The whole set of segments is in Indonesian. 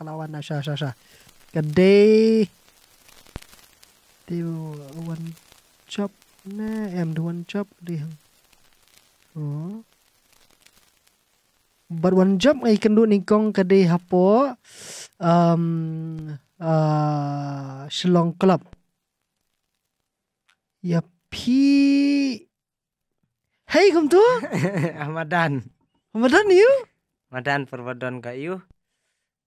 kalawan nasya nasya gede tiêu one chop na em do one chop đi hang oh but one job eh, ngai kendu nikong kede hapo um uh Shillong club ya pi hey kum tu Ramadan Ramadan you Ramadan perwadon ka you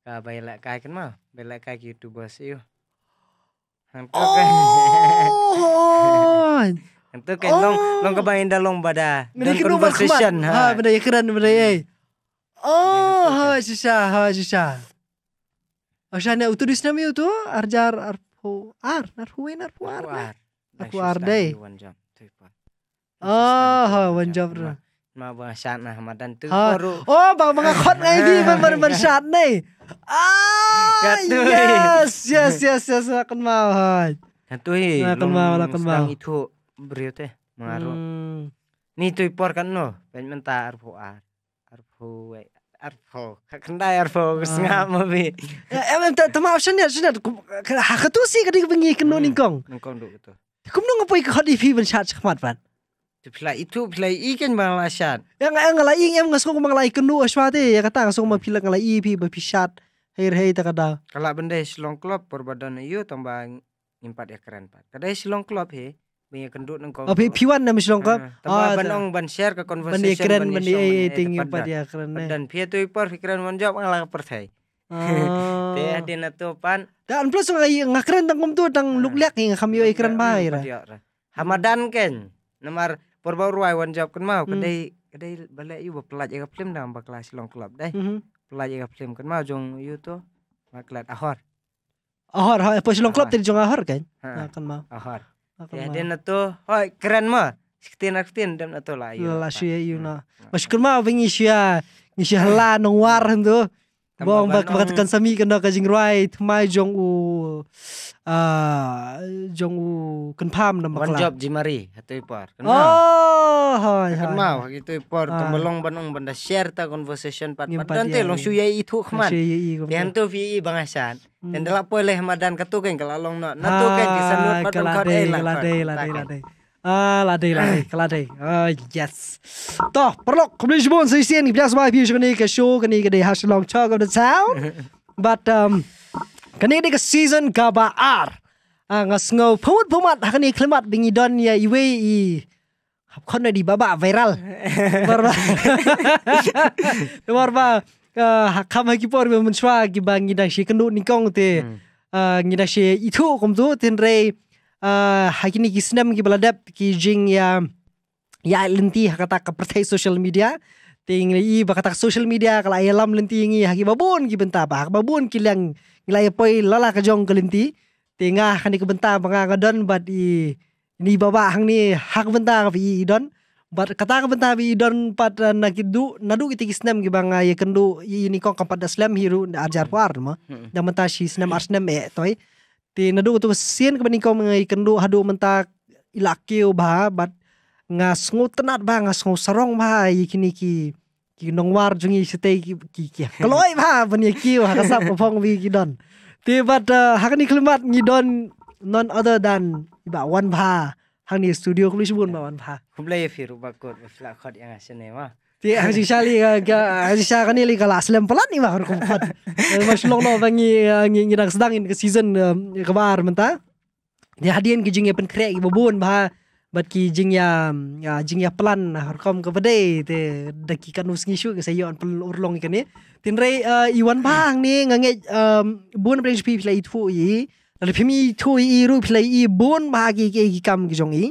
gak bay lại kan mah mà, bay lại cái YouTuber siêu. Hang kan. Oh. Hang kan long oh. long kebayin dah long pada. Mereka kena conversation ha. Ha benda yang keren eh. benda ye. Oh, ha sisa, ha sisa. Ashan ya utuh di sini utu arjar arpo ar narhuin arpo ar. Aku ar dei. Oh, ha one job. Mabasan Ahmadan tuh oh. baru. Oh, bang bang hot ngai di bang baru bersat nih. Ah, yes, yes, yes, yes, akan mau. Katui. Eh, akan mau, akan mau. itu beriut teh mengaruh. Hmm. Nih tuh por kan no, pengen minta arpo ar, arpo eh, arpo, kena kan arpo, ah. kesengah mau bi. Em eh, em tak tahu option ya, sudah. Hak itu sih kadang pengi kena hmm. ningkong. Ningkong dulu itu Kamu nunggu apa ikut di film bersat cepat Pila itu pila ikan bang lashat. Yang yang ngalai yang nggak suka ngalai kenu aswate ya kata nggak suka pila ngalai pi berpisat. Hair hair tak ada. Kalau benda silong klop perbadan iyo tambah impat ya keren pat. Kada silong klop he banyak kendut nang kau. Oh piwan nama silong klop. Ah, tambah ah, benong ban share ke conversation. Benda keren benda iya tinggi pat ya keren. Eh. Dan pia tu ipar pikiran manjap ngalah pertai. Oh. Teh di natupan. Dan plus ngai ngakren tang kom tu tang ah. luklek ngai kami eh, keren bayar. Hamadan ken. Nomor perbaruai wan jawab kan mau kedai kedai balai ibu pelat jaga film dalam baklas long club dai hmm. pelat jaga film kan mau jong iu tu maklat ahor ahor ha pas long club tadi jong ahor kan kan mau ahor kan ya dan tu hoi keren mah Sekitin akutin dan tu lah. Lah sih ya, na hmm. know. mau kerma, apa ngisi ya? la nong war itu. Bom bak bakat kan sami kena kajing right, thmai jong u ah jong u kan pham nam bakla. Job jimari hatui par. Oh hai. hoi. Kan mau gitu par ah. temelong banung banda share ta conversation pat pat Tante iya, long long suyai itu khman. Yang tu vi bangasan. Dan hmm. dela poleh madan katukeng kalau long natukeng di kan disanut madan eh, kau dei lah. kalade, kalade. Ah, ladei, ladei, ladei. Ah, yes. To, perlok, kembali jumpa saya Sian, kita semua view kini ke show kini ke deh hasil long cak of the town. But um, kini ke season gaba R. Ah, ngasngau pemat pemat, kini klimat bingi don ya iwe i. Kon di baba viral. Barba. Barba. Ah, Hakam hagi por be menchwa gi bangi da shi kendut nikong te. Ngi da shi itu hmm. ah, komtu tin rei. Eh, hakini gisinam ki baladap ki jing ya ya lenti kata kepercayaan social media ting i kata social media kala lam lenti ini haki babun ki benta ba babon ki nilai poi lala kejong kelenti tengah hani ka benta ah, don bat i ni baba hang ni hak benta api i don bat kata ka benta i don pat eh, na ki du na du ki snam ki banga kong kapada slam hiru ajar war ma hmm. da menta shi snam arsnam e eh, toy ti nadu tu sien ke beniko mengai kendu hadu mentak ilakio ba bat ngas ngu tenat ba ngas ngu sarong ba ikini iya ki ki war jungi sete ki ki ki kaloi ba bani ki hakasa kasap phong bi ki don ti bat eh, hakani klimat ngi don non other than iba wan ba hang ni studio kuli bun ba wan ba kumlai firu bakot flakot yang asene ma في حاجه شالي حاجه شاغني لي قال اسلم بلاني ما رقم قد مش لو لو بني ني نغس دان سيزون غبار di دي حدين جينيا بن كري ببون بها bat ki jing ya, ya jing ya pelan harkom ke bedai te daki kan usngi shu ke sayon pel urlong ikane tin rei eh, iwan bang ni ngange bun bring spi play itu yi lalu phimi itu yi ru play i bun bah ke ki kam ki jong yi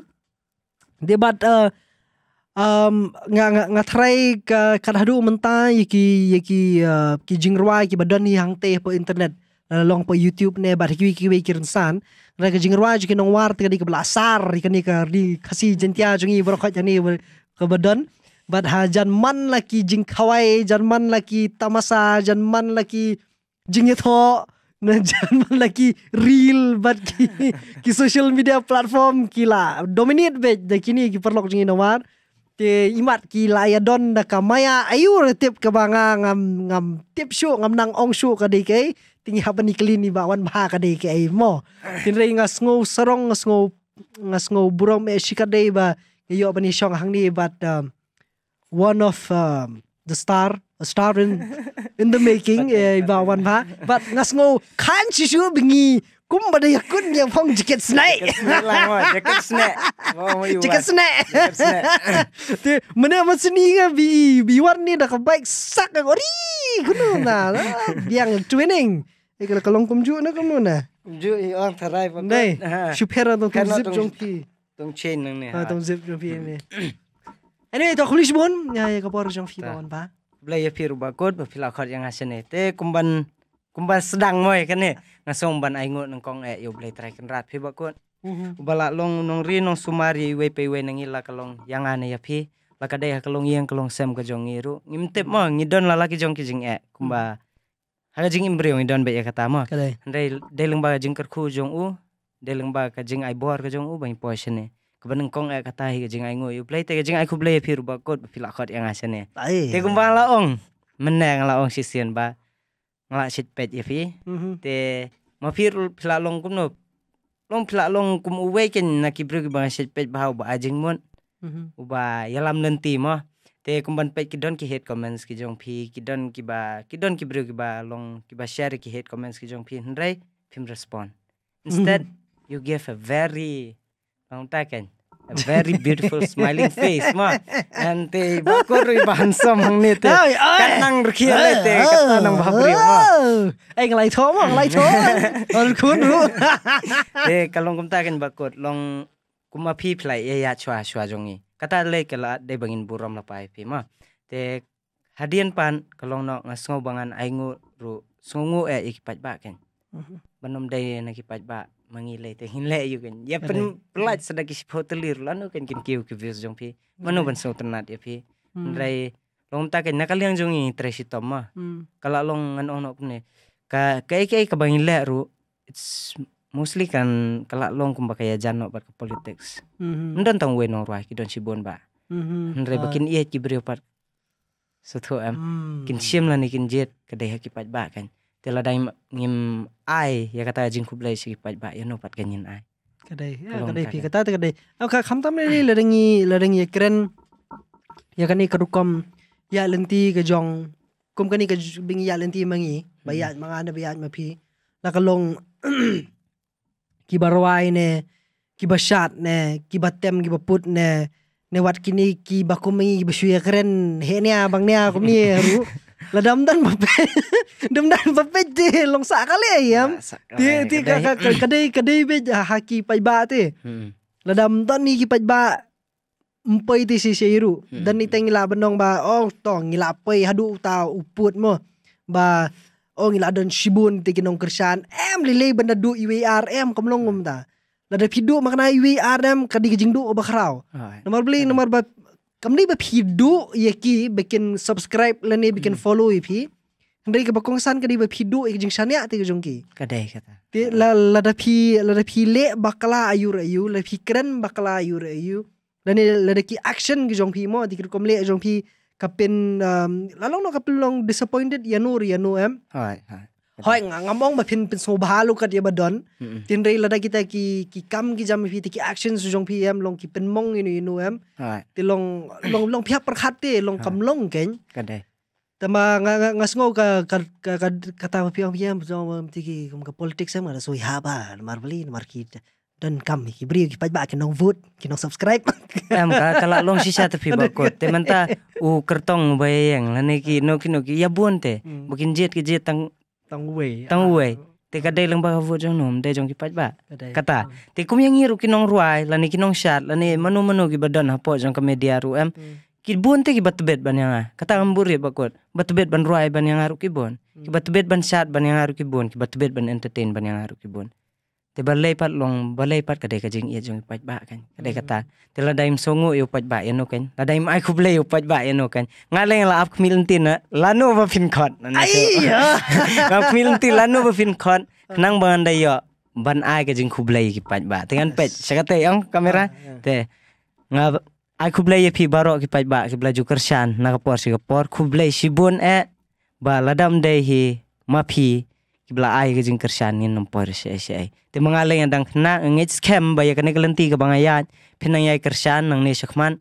de bat eh, um, nga nga nga tray ka kadhadu menta yiki yiki ya uh, ya, ki jingrwai ki badan ni hang teh po internet long po YouTube ne bar ki ki ki rinsan ra ka jingruai ki nong war di ka belasar ka ni ka di kasi jentia jungi berokot jani ke badan bad ha jan man laki jing khawai jan man laki tamasa jan man laki jing tho na jan man laki real bad ki ki social media platform kila dominate be de kini ki perlok jingi war ti imat ki layadon da kamaya ayu retip ke banga ngam ngam tip shu ngam nang ong shu ka dike tingi haban ikli ni bawan ba ka dike ai mo tin rei nga sngo sarong nga sngo nga sngo burom e shika dei ba yo bani shong hang ni but um, one of um, the star a star in in the making e bawan ba but nga sngo khan chi shu bingi Cum bada jag kunde jag Jaket snack. Jaket snack. snake. Chicken snake. Chicken mana man sini nga bi bi warni dah kebaik sak ang ori kuno na. Biang twinning. Ikala eh, kalong kumju na kuno na. Kumju i eh, on tarai pa. Nei. Shupera dong zip jong pi. Dong chain nang ne. Ah dong zip jong pi ne. Anyway, to khulish bon. Ya ya kapor jong ya, pi bawan ba. Belaya pi rubakot ba pila khot yang hasene. Te kumban kumban sedang moy kan ne na umban ban ai nang kong e eh, yo blai trai kan rat phi ba mm-hmm. long nong ri nong sumari wei pe wei nang ila kalong yang ane ya pi laka ka kalong yang kalong sem ka jong iru ngim tep ma ngi don la la jong ki jing e kumba mm-hmm. haga jing imbreo ngi don be ya kata ma dei dai leng ba jing kerku jong u dei leng ba ka jing ai bor ka jong u bang po shene kebeneng kong e eh, kata hi jing ai ngo play te jing ai ku play piru ru ba kot la khot yang asene te kumba la ong meneng laong ong sisian ba ngelak sit pet ifi mm-hmm. te mafir pila long kum no long pila long kum uwe ken na kibru bang sit pet bahau ba ajing mon mm-hmm. uba yalam nanti mo te kumban pet ki don ki hate comments ki jong pi ki don ki ba ki don ki ba long ki ba share ki hate comments ki jong phi hndrai phim respond mm-hmm. instead you give a very long taken very beautiful smiling face ma ante bakor ni te kanang te kanang bhabri ma ai eh, ngai tho ma ngai tho ol khun ru te eh, kalong ta kan bakot long kuma phi phlai eh, ya ya chwa chwa jongi kata le kala de bangin buram la pai phi ma te hadian pan kalong no ngasngo bangan aingu ru sungu e ikipat ba ken mhm. banom dai na kipat ba mangile te hinle yu kan ya pen pelat sada kisi potelir lanu kan kin ah. kiu ke bios jong pi iya. manu ban so tenat ya pi hmm. rai long ta kan nakal yang jong i tresi toma hmm. kala long ngan ono pne ka kai kai ka bangile ru it's mostly kan kala long kumba kaya jano par ke politics mm-hmm. ndan tong we nong ruai ki don sibon ba mm-hmm. rai ah. bakin iya ki brio par so tho am hmm. kin siem lan kin jet ki pat ba kan tela dai ngim ai ya kata jing kublai si pat ba ya no pat ganin ai kadai ya kadai pi kata kadai au ka kham tam le larengi larengi ya keren ya kani karukam ya lenti ka jong kum kani ke bing ya lenti mangi hmm. bayat manga na pi bayat mapi nakalong kibarwai ne kibashat ne kibatem kibaput ne ne wat kini ki bakumengi kibashuya keren he ne abang ne aku ni ru lah damdan pape damdan pape je long sa kali ayam ya, ti ti kadai kadai be haki pai ba te hmm. lah damdan ni ki pai ba empai ti si seiru hmm. dan ni teng benong ba oh tong ila pai hadu tau uput mo ba oh ngila don shibun ti kinong kersan em lile benda du iwar em kamlong ngum ta lah pidu makna iwar em kadi gejing du ah, nomor beli eh. nomor ba kamni hidu ya ki bikin subscribe lani bikin hmm. follow pi dari ke bakongsan kadi ba phidu ik jing ti jong ki kadai kata ti la la da pi la da pi le bakla ayu ayu la pi kren bakla ayu ayu lani la da ki action ke jong pi mo ti kom le jong pi kapin um, lalong no kapin long disappointed yanu yanu em hai hai hoi ngamong ma phin pin so ba lu kat ye ba don tin rei lada kita ki ki kam ki jam phi ki action su jong pm long ki pin mong inu inu em ti long long long phya par khat long kam long ken kan dai tama nga nga sngo ka ka ka kata phi phi em jong ti ki kum ka politics em ra so ha ba mar bli mar ki dan ki kibri ki pajba ki nong vote ki nong subscribe em ka kala long sisa te fiba ko te menta u kertong bayang lane ki no ki no ki ya buon te mungkin mm. jet ki jet tang tang wei tang wei ah. te ka dei lang ba vo jong nom dei jong ki pat ba kata ah. te kum yang ngiru ki ruai la ni ki nong shat la ni manu manu ki badan ha po jong ka media ru em hmm. ki bon te ki batbet ban yang kata bakot batbet ban ruai ban yang aru ki bon ki hmm. batbet ban shat ban yang aru ki bon ki batbet ban entertain ban yang aru ki bon te balai pat long balai pat kade ka jing ia jong pat ba kan ka kata mm-hmm. te la daim songo yo pat ba no kan la daim ai ku play yo pat ba no kan ngale la ap kmil tin la no ba fin khot ai ya ap kmil tin la no ba fin khot nang ban dai yo ban ai ka jing ku play ki pat ba dengan pet te yang kamera ah, te nga ai ku blai pi baro ki pat ba ki blaju shan na ka por singapore ku si bon e ba ladam dai hi mapi kibla ai ke jing nom por se se ai te mangale yang dang na ngai scam ba ya kane kelenti ke bangaya pinang yai kershan nang ni shakman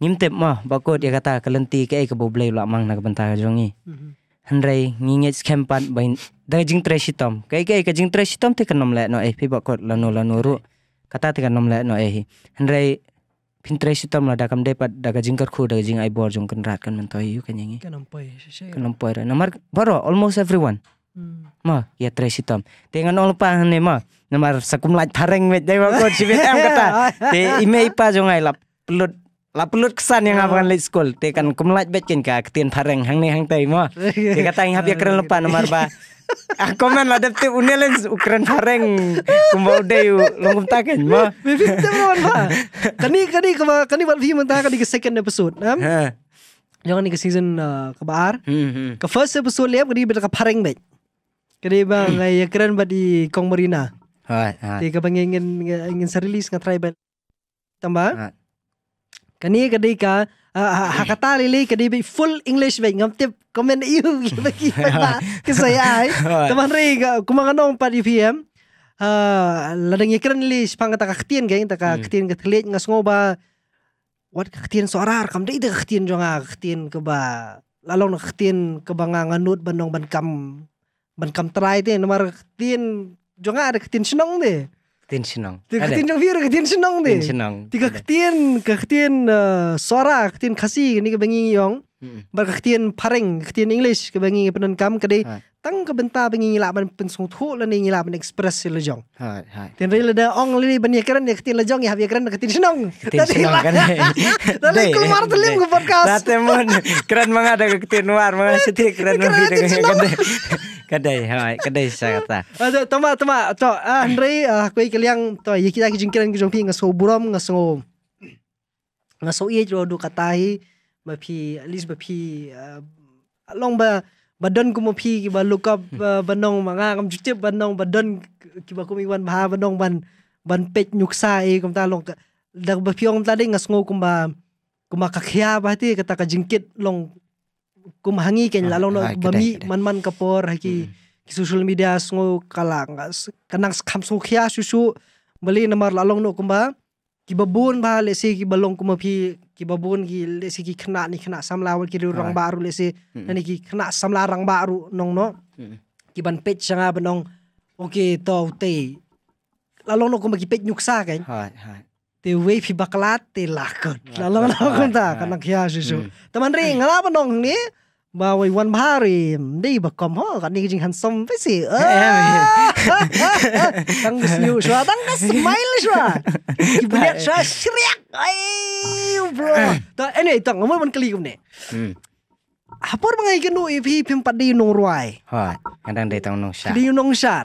nim te ma ba ko dia ya kata kelenti ke ai ke boblai la mang na ke bentar jongi mm-hmm. hanrei ngi ngai scam pan ba dang jing tresitom ke ke ke jing tresitom te kanom le no ai pi ba ko la no la no ru kata te kanom le no ai hanrei pin treshi tom la da kam de pat da jing kar khu da jing ai bor jong kan rat kan mentoi yu kan yangi kanom poi kanom poi ra mar baro almost everyone Hmm. ma ya tresi tom Tengen ol pa ne ma Nomor sakum laj pareng me dai ko sibet am kata te ime pa jongai lap lapulut kesan yang akan le school te kan bet betkin ka ketien hareng hang ne hang tai ma te kata ing hapya keren lepa nomor ba Ah komen lah dapte unelen ukuran pareng kumbau deu longkum taken ma bibi teman ba kani kani kama kani bal vi mentah kani ke second episode jangan di ke season uh, kebar. Hmm, hmm. ke first episode le kani betul ka pareng bet Kede bang, ya keren ba di kong Marina? Hai. Di kabang ingin ingin serilis nga tribal. Tambah. Kani kede ka hakata lili kede full English ba ngam tip comment you bagi gitu, ba kesaya ay. Teman re kumanganong pa di PM. Uh, ladang ya, ikran li spang ta kaktian gay ta hmm. kaktian ka tlet nga sngoba. Wat kaktian sorar kam dai ta kaktian jonga ah, kaktian ka ba. Lalong kaktian ka ba nga nganut bandong kam ban kam trai te nomor tin jonga ada ketin senong deh ketin senong tiga ketin jong viru ketin senong deh tiga ketin ketin uh, suara ketin kasih ini kebengi yong bar ketin paring ketin english kebengi penan kam kedai tang ke benta bengi ngila ban pensung thu la ni ngila ban express lejong hai hai tin rela da ong li ban ye keren ye ketin lejong ye habi keran ketin senong ketin senong kan dale ku mar telim ku podcast rate mon keren mang ada ketin war mang setir keren ke ketin senong hai kadai sa kata ada toma toma to ah, andre ah, ku ikel yang to ye kita ki jing keren ki jong ping ngaso buram ngaso ngaso ye jodu katai mapi at least mapi eh, long ba badon kumo phi ki ba lukap banong manga kam juche banong badon ki ba kumi wan bha banong ban ban pek nyuksa e kam ta long dak ba phyong ta ding ngasngo kum ba ka khia ba ti kata ka jingkit long kum hangi ken la ah, long bami man man kapor ki hmm. ki social media sngo kala kanang kam so khia su su bali namar la long no kum ba ki ba bon ba le se ki ba long kuma pi kibabun gi lesi ki kena ni kena samla wal ki orang baru lesi hmm. nani ki kena samla orang baru nong no hmm. ki ban pet sanga benong oke tau te lalu no kumaki pet nyuksa kan te wei fi baklat te lakon lalu lalu kumta kana kia susu hmm. teman ring ngala benong ni mà vì quan ba thì đi bậc cầm họ gần đi chính hành xong với gì ơ tăng nhiều xóa tăng cái smile xóa biết xóa shriek ai bro ta anh ấy tăng mới mình kêu này apa orang yang kena EP pimpat di nong ruai. Hoi, kadang dia tahu nong syat. Di nong syat.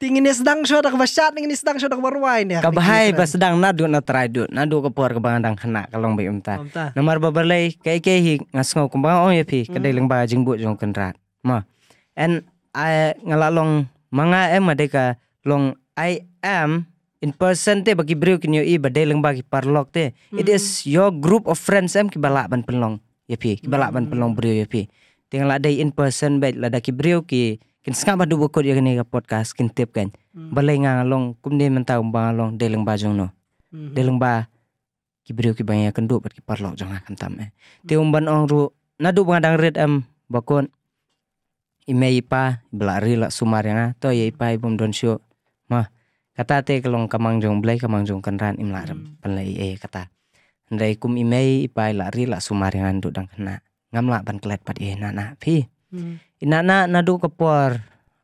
tingin ni sedang syod ada basyat tingin ni sedang syod ada warwain ya ah, Kebahai pas sedang nadu na tradu nadu kepuar puar ka bangandang kena kalong bayi umta nomor babalay kai kay hi ngau kumbang on oh, yapi hmm. kadai lang ba jing bu jong kendrat ma and i ngalalong manga em madeka long i am in person te bagi brio kinyo i badai leng bagi parlok te it hmm. is your group of friends em kibalak ban penlong ya, pi, kibalak ban hmm. brio ya pi. tinggal ada in person baik ladaki brio ki kin skamba dubu ko dia ni podcast kin tip kan hmm. balai nga long kum ni bang umbang long deleng ba jong no hmm. deleng ba ki brio ki bang ya ken du bat ki parlo jong tam e eh. hmm. te umban ong ru nadu du red am bakon pa ipa belari la sumar yang to ye ipa ibum don sio ma kata te kelong kamang jong blai kamang jong kenran im laram panlai e eh, kata ndai kum ime ipa lari la sumar yang dang kena kan ngam la ban klet pat e na na pi ina hmm. na na du kapor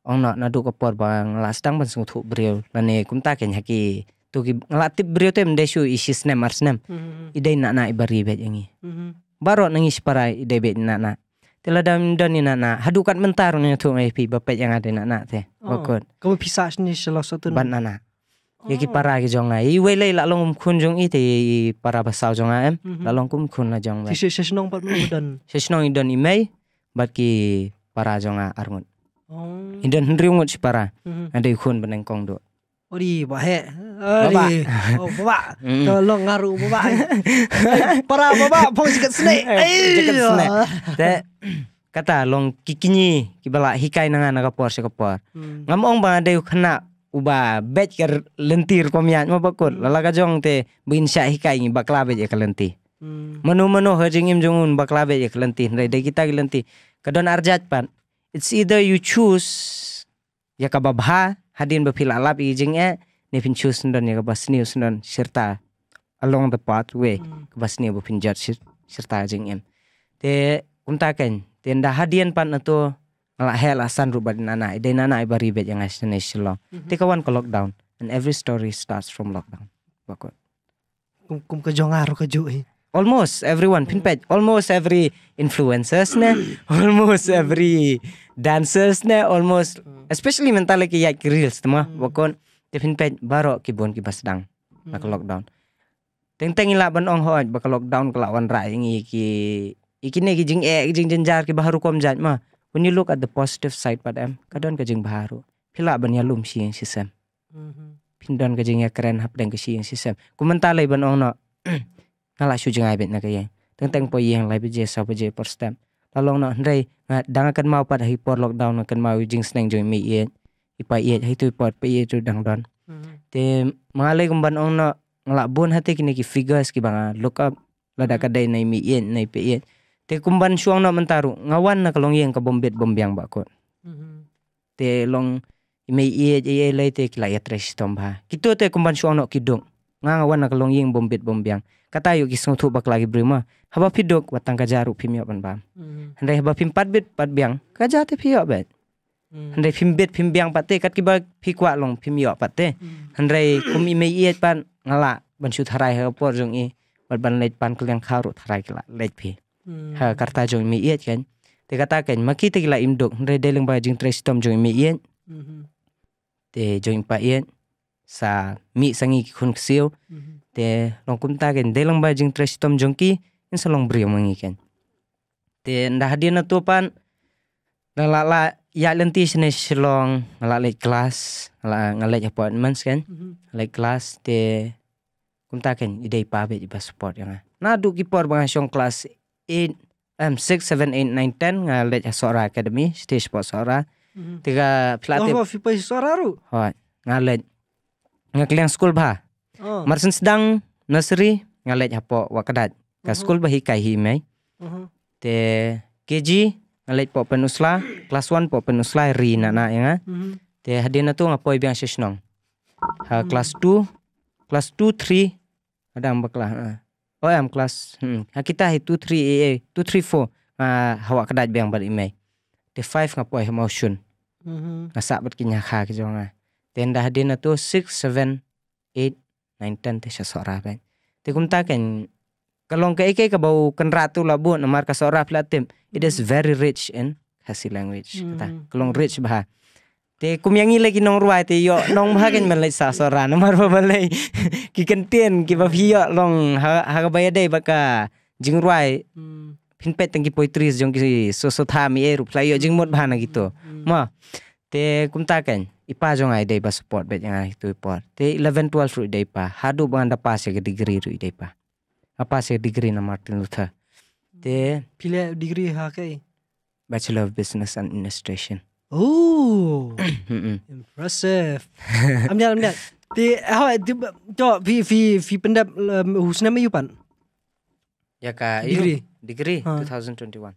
ong na na du kapor bang lastang sungut sung brio. breu kum tak ken haki tu ki ngelatip breu tem desu isis nem arsnem hmm. idai na na ibari bet yangi hmm. baro nangis parai idai bet na na dam dan nana hadukat mentar ni tu ngai pi bapet yang ada te, teh. Oh, Kamu pisah ni salah satu ban nana. Ya ki oh. para ki jong ai Iwe lai la long um kun jong i te para basau jong em la mm-hmm. long kum kun la jong ba. pat mu dan. Si nong i dan i ki para jonga arngut oh inden hendri ngut si para ada mm-hmm. ikun beneng kong do Ori bahe. Ori. Oh, bapak. Tolong ngaru bapak. Para bapak pong sikat snake. Eh, sikat snake. kata long kikini kibala hikai nanga naga por kapor, mm. Ngamong bang ada kena uba bet ker lentir komian mabakut. Mm. Lalaga jong te bin sya hikai ngi baklabe je ya Hmm. Menu-menu hajing im jungun baklabe ya kelenti, re de kita kelenti. Kadon arjat pan. It's either you choose ya kababha hadin bepil alap ijing e pin choose ndon ya niu sendon serta along the pathway hmm. niu bepin jat serta ijing em. Te untaken te nda hadian pan malah hel asan rubadin nana, ide nana ribet yang asin lo Te kawan ke lockdown and every story starts from lockdown. Bakot. Kum kum kejongar kejuin almost everyone pinpad almost every influencers ne almost every dancers ne almost especially mentally ki yak reels tema ah. wakon hmm. te pinpad baro ki bon ki basdang nak hmm. lockdown teng teng ila ban ong hoj bak lockdown kala wan rai ngi ki ikine ki jing e jing jenjar ki baru kom jat ma when you look at the positive side pad em kadon ka jing baharu pila ban ya lum si yang sisem mhm. pindon ka jing ya keren hap deng ka si yang ku kumentale ban ong no na la shu jingai bet na yang teng teng po yang lai je sa je por stem la na no rei nga dang kan mau pada hi por lockdown kan mau jing sneng join mi ye i pa ye hi tu pot pe ye tu dang don mm-hmm. te male kumban ong no ngla bon hati kini ki figures ki banga look up la ka mm-hmm. dai nai mi ye nai pe ye te kumban suang na mentaru ngawan na kalong yang ka bombet bombiang ba ko mm-hmm. te long me ye ye lai te ki la ya trash tomba kitu te kumban suang no kidung nga ngawan na kalong yang bombet bombiang kata yuk kisung tu bak lagi brima haba pidok watang kajaru pimio ban bam hmm. Hendai haba pim pat bit pat biang kajar te pio bet Hendai hmm. pim bed, pim biang pat te kat kiba pi kwa long pimio pat te Hendai hmm. kum ime mei iet pan ngala ban su harai ha por jong i bat ban leit pan kuliang karut harai kila leit pi ha karta jong ime iet kan te kata kan maki te kila imdok handai deleng ba jing tres tom jong ime iet te jong pa iet sa mi sangi kun ksiu de nokum tagen de lang bajing tresitom jongki in bri mong iken te nda hadia na tu pan la la ya ti sne selong la le kelas la ngale appointments kan le kelas te kum tagen ide be di passport yang na du ki por bang song kelas 8 um 6 7 8 9 10 ngale sora academy stage sport sora mhm. tiga pelatih oh fipa sora ru ha ngale ngakleng school bah oh. sedang nursery ngalek hapo wakadat ka uh-huh. school bahi kai hi mai uh-huh. te KG ngalek po penusla kelas 1 po penusla ri nana ya ah. uh-huh. te hadena tu ngapoi biang sesnong ha class 2 class 2 3 ada am lah, ah. oh am class hmm. ha kita hi 2 3 AA 2 3 4 ha hawa kadat biang balik mai te 5 ngapoi motion ngasak bet kinya kha kijong ah tenda hadena tu 6 7 8 nainten te sora ben te ta ken kalong ka ike ka bau ken ratu labu nomar ka sora platim it is very rich in hasi language hmm. kata kalong rich bah te kum yang ile ki nong ruai te yo nong bah ken sa sora nomar ba balai ki ken tien ki ba hiyo long ha ha ba yade baka jing ruai hmm. pin pet tang ki poetry jong ki so so tha mi e ruplai jing mot na gitu ma hmm. te ta ken ipa jong ai dei ba support bet yang ai tu te 11 12 ru dei pa hadu bang anda pas ke degree ru dei pa apa se degree na martin luther te pile degree ha kai bachelor of business and administration oh impressive am dia am dia te how to vi vi vi pendap um, husna yu pan ya ka degree degree 2021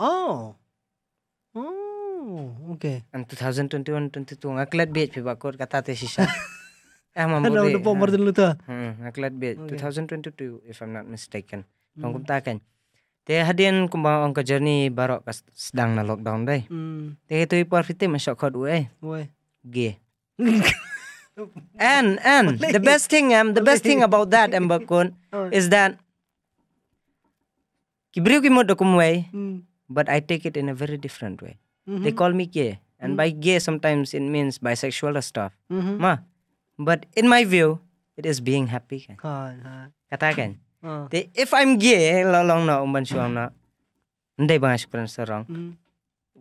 oh okay. And 2021-22 ngaklat batch pe bakor kata te sisa. Eh Ada udah pomor dulu tuh. Hmm, ngaklat 2022 if I'm not mistaken. Hmm. Tongkum takan. Te hadian kumbang ongka journey barok kas sedang na lockdown dai. Hmm. Te itu ipar fitim masuk kod we. We. G. and and the best thing am um, the best thing about that embakun um, is that kibriu kimod dokumway hmm. but I take it in a very different way. hmm They mm-hmm. call me gay, and mm-hmm. by gay sometimes it means bisexual or stuff. Mm-hmm. Ma, but in my view, it is being happy. Kan? Oh, nah. Katakan. Oh. Ah. They, if I'm gay, lalong na umban suam na, hindi ba sa wrong.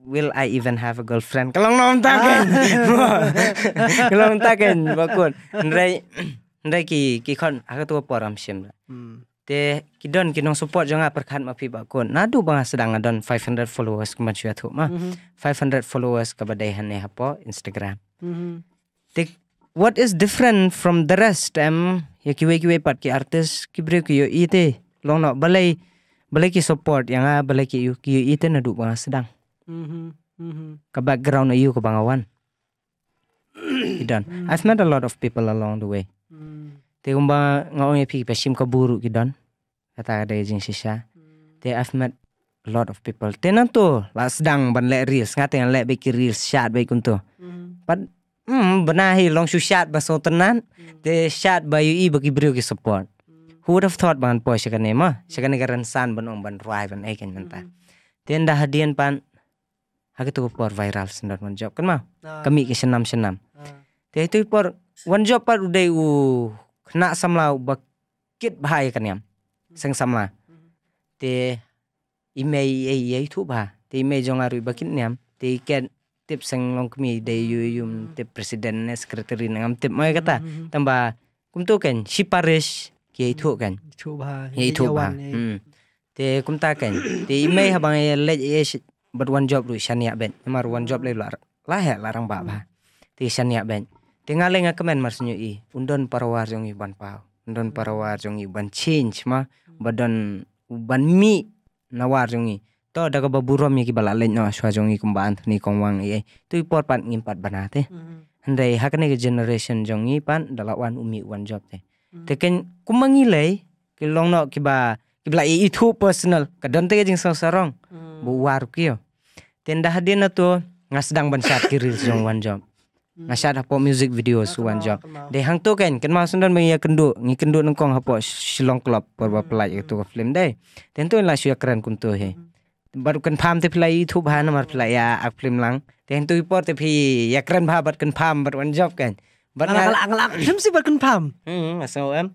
Will I even have a girlfriend? Kalong na umtakin, ah. bro. Kalong umtakin, bakun. Nray, nray ki ki kon, ako tuwa poram siyempre. te kidon kinong support jonga perkhat mafi phi ba kon na sedang don 500 followers kuma chu athu ma 500 mhm. followers ke badai hane hapo instagram mhm. te what is different from the rest Em, ya kiwe kiwe pat ki artist ki bre ki yo ite long no balai balai ki support yang a balai ki mhm. yu ki ite mm -hmm. Mm sedang ke background yu ke bangawan kidon i've met a lot of people along the way te umba ngau ye pe pesim ka buru ki don kata ada jing sisha. te i've met a lot of people te nan tu la sedang ban le reels te yang le be ki reels shot be kun tu hmm benahi mm, long su shat ba so tenan mm. te shat ba yu i bagi brio ki support mm. who would have thought ban po shakane ma shakane ka san ban ong ban ruai ban eken nanta. ten nda hadian pan hak itu por viral sendor one job kan mah kami ke senam senam dia ah. itu por one job par udah u kena samlau ba bahaya bahai kan yam hmm. seng samla hmm. te imei ei ei bah, ba te imei jong ru bakin niam te ken tip seng long kmi de hmm. yu yum te presiden ne sekretari nangam tip mai kata tamba kum tu ken siparis ke itu kan itu ba itu ba te kum ta ken te imei habang ye le ye but one job ru shania ben mar one job le lar la larang ba ba te shania ben tingalenga kemen mas nyu i undon parawar warjong iban pau undon parawar warjong iban change ma badan uban mi na warjong i to daga baburom ki balalen no swa jong i kumba anthony kongwang i tu ipor pan pat banate mm-hmm. ndai hakne ke generation jong i pan wan umi wan job te mm-hmm. teken kumangi lei ke long nok kiba ki i itu personal kadon te jing sarong mm. bu war kio tenda hadina tu ngasdang ban kiril jong wan job ngasat hapo music videos suan job de hang tu kan kenma sundan mengia kenduk ngi kenduk nengkong hapo shilong club perba pelai itu film deh tentu lah sya keren kuntu he baru kan pham te pelai thu bhan mar pelai ya ak film lang tentu ipor te phi ya keren bha bat kan pham bat wan job kan bat ang lang lang film si bat kan pham hmm so em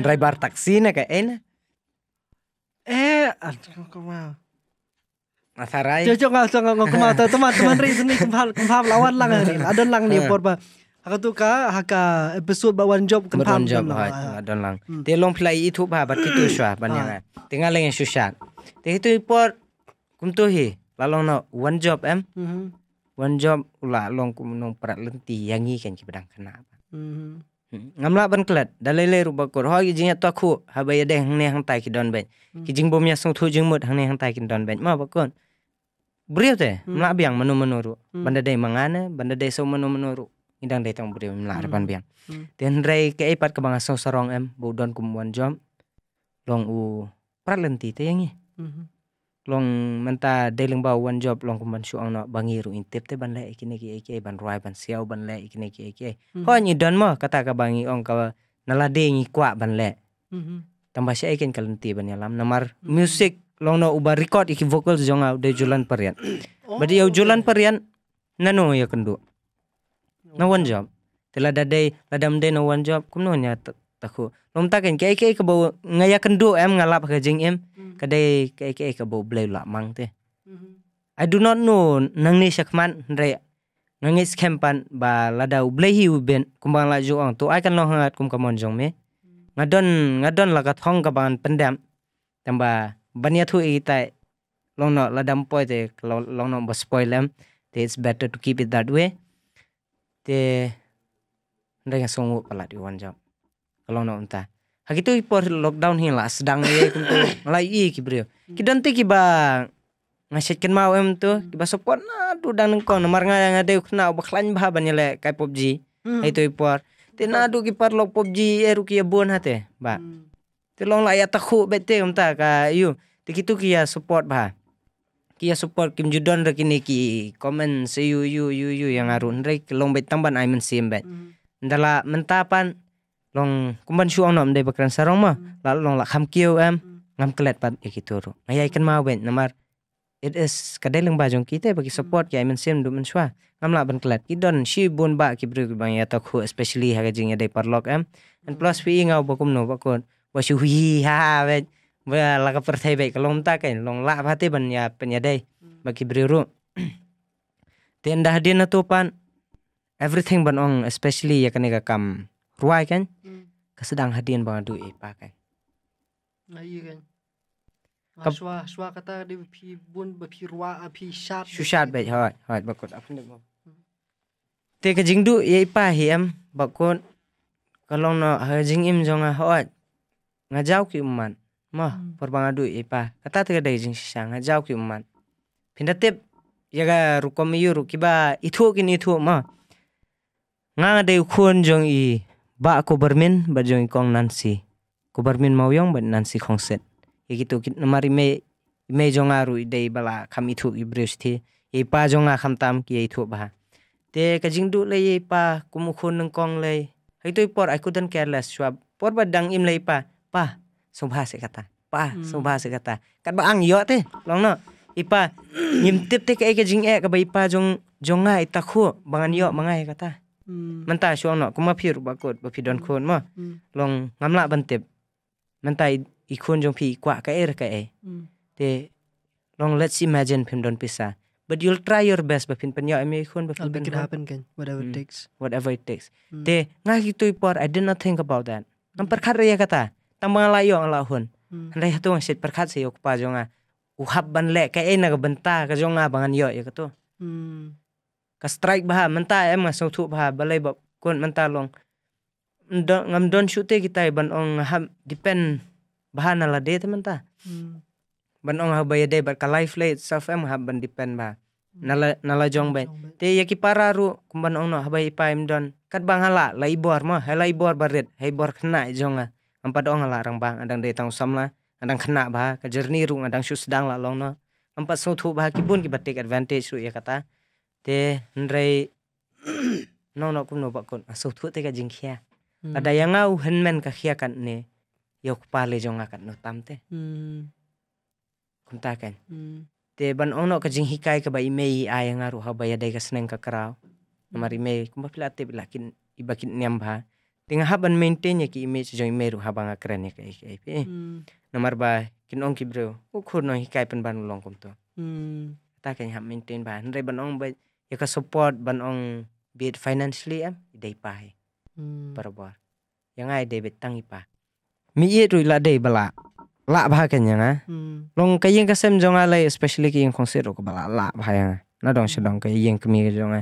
driver taksi na ka en eh aduh kau Masarai. Cocok nggak cocok ngok kemal ta teman teman ri sini kempal kempal lawan lang ni. Adon lang ni porba. Haka tu ka haka episode bawan job kempal. Bawan job ha adon lang. Te oh, hmm. long play itu ba bat itu shwa banyak, Tinggal yang susah. Te itu por kumtuhi, hi. Lalong no one job em. Hmm. One job ulah long kum nong perat lenti yangi kan ki bedang hmm. Ngamla ban kelat dalele ruba kor ho gi ya to khu habaya deh hang ne hang tai ki don ben. Ki jing bom ya sung thu jing mut hang ne hang tai ki don ben ma ba beliau teh hmm. melak biang menu menuru hmm. benda day mengana, benda day so menu menuru indang day tong beliau melak depan hmm. biang dan hmm. rai ke ipat ke bangsa sarong em bodon kumuan jom long u prat lenti teh yang hmm. long menta day leng bau wan job long kumuan suang no bangiru intip teh benda lai ikine ki iki ban ruai ban siau benda lai ikine ki iki ko nyi don mo kata ke bangi ong ka nalade ngi kwa ban tambah saya ikin kalenti ban ya lam. namar music long no uba record iki vocals au udah julan perian oh, badi au julan perian nano ya kendu no one job tela dadai ladam de no one job kum no nya taku lom takin kai kai ke bau ngaya kendu em ngalap ke jing em hmm. kadai kai kai ke bau blai la mang te hmm. i do not know nang ni sakman re is kempan ba ladau blai hi ben kumbang la ju ang to ai kan no hangat kum kamon jong me hmm. ngadon ngadon lagat hong ban pendam tamba bania tuh e tai long no la dam poi te long no bas poi lam te it's better to keep it that way te ndang song palat di wan jam long no unta hakitu ipor lockdown hila sedang ye kuntu lai i kibrio kidan kiba ngasetkan mau em tu kiba support na tu dang nengko nomor yang ada de kna baklan bah ban yele kayak popji hmm. itu ipor te na du kipar lok popji e ruki e bon hati ba hmm. te long lah ya takhu bete entah, ta ka tikitu kia support bah kia support Kim Judon ini ki komen seyu yu yu yu yang arun rek long bet tamban ai men simbet mm-hmm. ndala mentapan long kumban shuang nom de bakran sarong ma mm-hmm. lalu long la kham kio em mm-hmm. ngam kelet pat iki ya ru ngaya ikan ma bet namar it is leng bajong kita bagi support kia men sim du men shua. ngam la ban kelet kidon shi bun ba ki bru bang ya takhu especially haga jing ya de parlok em and plus we ngau bakum no bakon wasu hi ha bet ba la ka perthai bai ka lom ta kai long la ba te ban ya pen ya dai ba ki bri ru ten dah dia na to pan everything ban ong especially ya kane ka kam ruai kan ka sedang hadian ba du e pa kai ngai kan ka swa swa kata di pi bun ba pi ruwa a pi shat shu shat bai ha ha ba kot apun de te ka jing du ye pa hi em ba kon kalong no ha jing im jonga ha ngajau ki man ma porbanga du epa kata te dai jing sanga jau ki man phinda tep yaga rukom yu rukiba itho ki ni tho ma nga de khun jong i ba ko bermin ba jong kong nansi ko bermin mau yong ba nansi khong set yegi to kit namari me me jong aru dei bala kham itho i breus thi e pa jong a kham tam ki e tho ba te ka jing du le e pa kumu khun nang kong le hai toi por i couldn't careless swab por ba dang im le pa pa sumpah sih kata pa hmm. sumpah sih kata kan ba ang yo te long no ipa nimtip te ke ke jing e ka ba ipa jong jonga ita khu bangan yo mangai kata hmm. menta shuang no kuma phir ba kot ba phidon khon ma hmm. long ngamla bantep menta i jong phi kwa ka er ka e te long let's imagine phim don pisa but you'll try your best bapin panya me khon bapin I'll make it happen kan whatever it takes whatever it takes te nga ki tu i did not think about that nam par khar ya kata tambang la yong la hun le tu ngi sit perkhat se yok pa jonga uhap ban le ka ena ga benta ka jonga bangan yo ya tu ka hmm. strike bah menta em ma so thu bah balai ba kon menta long ngam don shute kita ban ong ham depend na la de menta hmm. ban ong ha ya de ba ka life le self em ha ban depend ba hmm. nala nala jong ben te yaki para ru kumban ong no ya pa em don kat bang hala lai bor ma halai bor baret hai bor khna jonga Empat doang la rang bang, adang de tang usam lah, adang kena ba ka journey adang syus sedang la long no ampa so tu ba ki kibat ki take advantage ru ya kata te nrei no no kum no bakun, kon so te ka jing kia. Hmm. ada yang ngau henmen ka kia kan ne yok kupa le jonga kan no tam te hmm. kum kan hmm. te ban ono ka jing hikai ka ba imei ayang aru ha ba ya dai ka seneng ka krau namari mei kum ba pila te bila kin ibakin nyam tinga haban maintain ya ki image join meru habang keren ya kai kai pe nomor ba kin ong kibreo u no hikai pen ban long kom to hmm. ta kan hab maintain ba nre ban ong ba ya ka support ban ong be financially am dei pa he hmm. yang ai dei betang ipa mi ye rui la dei bala la bha kan yang long kai yang ka sem jong ala especially ki yang konsero ko bala la bha yang na dong sedong kai yang kemi jong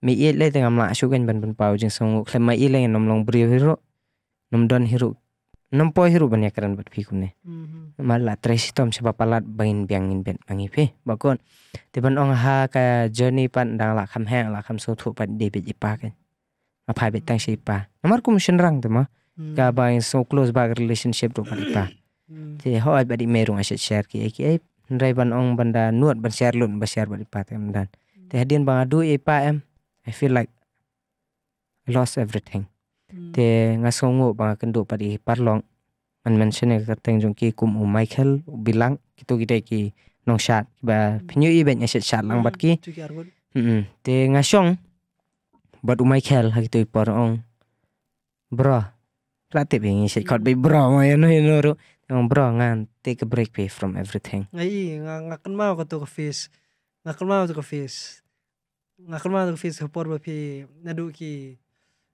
me i le tengam la shu gen kan ban ban pau jing song khle ma i le nom long bri hiro nom don hiro nom po hiro ban yakran bat phi kumne ma mm-hmm. la tresi tom se papalat bain biangin ben angi phe bakon te ban ong ha ka journey pan dang la kham hang la kham so thu pan de bi pa kan ma phai bet tang se pa namar kum shin rang te ma mm. ka bain so close ba relationship do pan pa mm. te ho ad badi merung aset share ki ki ai ban ong banda nuat ban share lun ba share badi pa tem dan te hadian bang adu ipa em I feel like I lost everything. The hmm. Te nga songo pa kendo di parlong man mention e ka teng jong ki kum u Michael bilang kitu kita ki nong shat ba hmm. pinyu i ben ya shot shat lang hmm, bat ki. Hmm. Te song bat u Michael ha kitu par Bro. Platip yang aset kot be bro ma yano yano ro. Ngong bro ngan take a break away from everything. Ngai ngakan mau ka tu ka face. Ngakan mau tu ka face. งักมาตุกฟีสฮอปอร์บพีนัดูกี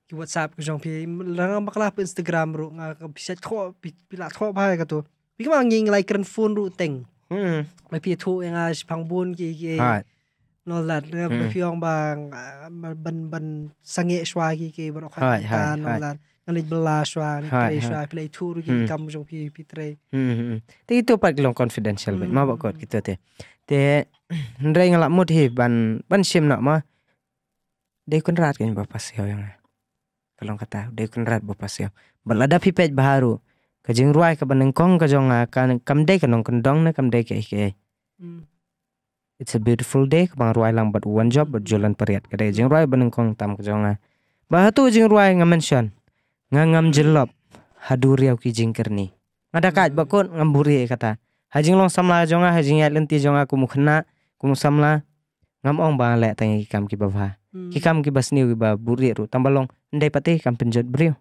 กีวอทซับกูจังพีแล้วก็มาคลาบอินสตาแกรมรู้งาก็พิเศษทั่วพิลาทั่วไปกันตัวพี่ก็มายิงไลค์กันฟูนรู้เต็งมาพีทูเองอาชพังบุญกีกีนอลัดแล้วพี่ยองบางมาบันบันสังเกตชวากีกีบรอกขัาการนอลัดนั่นเลยเบลาชวานี่เตรชวาพีเลยทูรู้กีกัำจังพีพีเตรย์มแต่กี่ตัวปัดลงน o n ด i d นเชียลไปมาบอกก่อนกี่ตัวเตะ te rei ngalak mut hi ban ban sim nak ma dei kun rat kan bapak sio yang kalau kata dei kun rat bapak sio balada pi pet baharu jing ruai ka baneng kong ka jong kan kam dei ka nong kan dong na kam dei ke ke it's a beautiful day bang ruai lang bat one job bat jolan periat ka dei jing ruai baneng kong tam ka jong bahatu jing ruai ngamention ngam jelop haduriau yau ki jingker ni ngadakat bakon ngamburi kata hajing long samla jonga hajing yat lenti jonga kumu khna kumu samla ngam ong bangan le tanya ki hmm. kam ki babha ki kam ki basni ki ba buri ru tambalong ndai pati kam penjat brio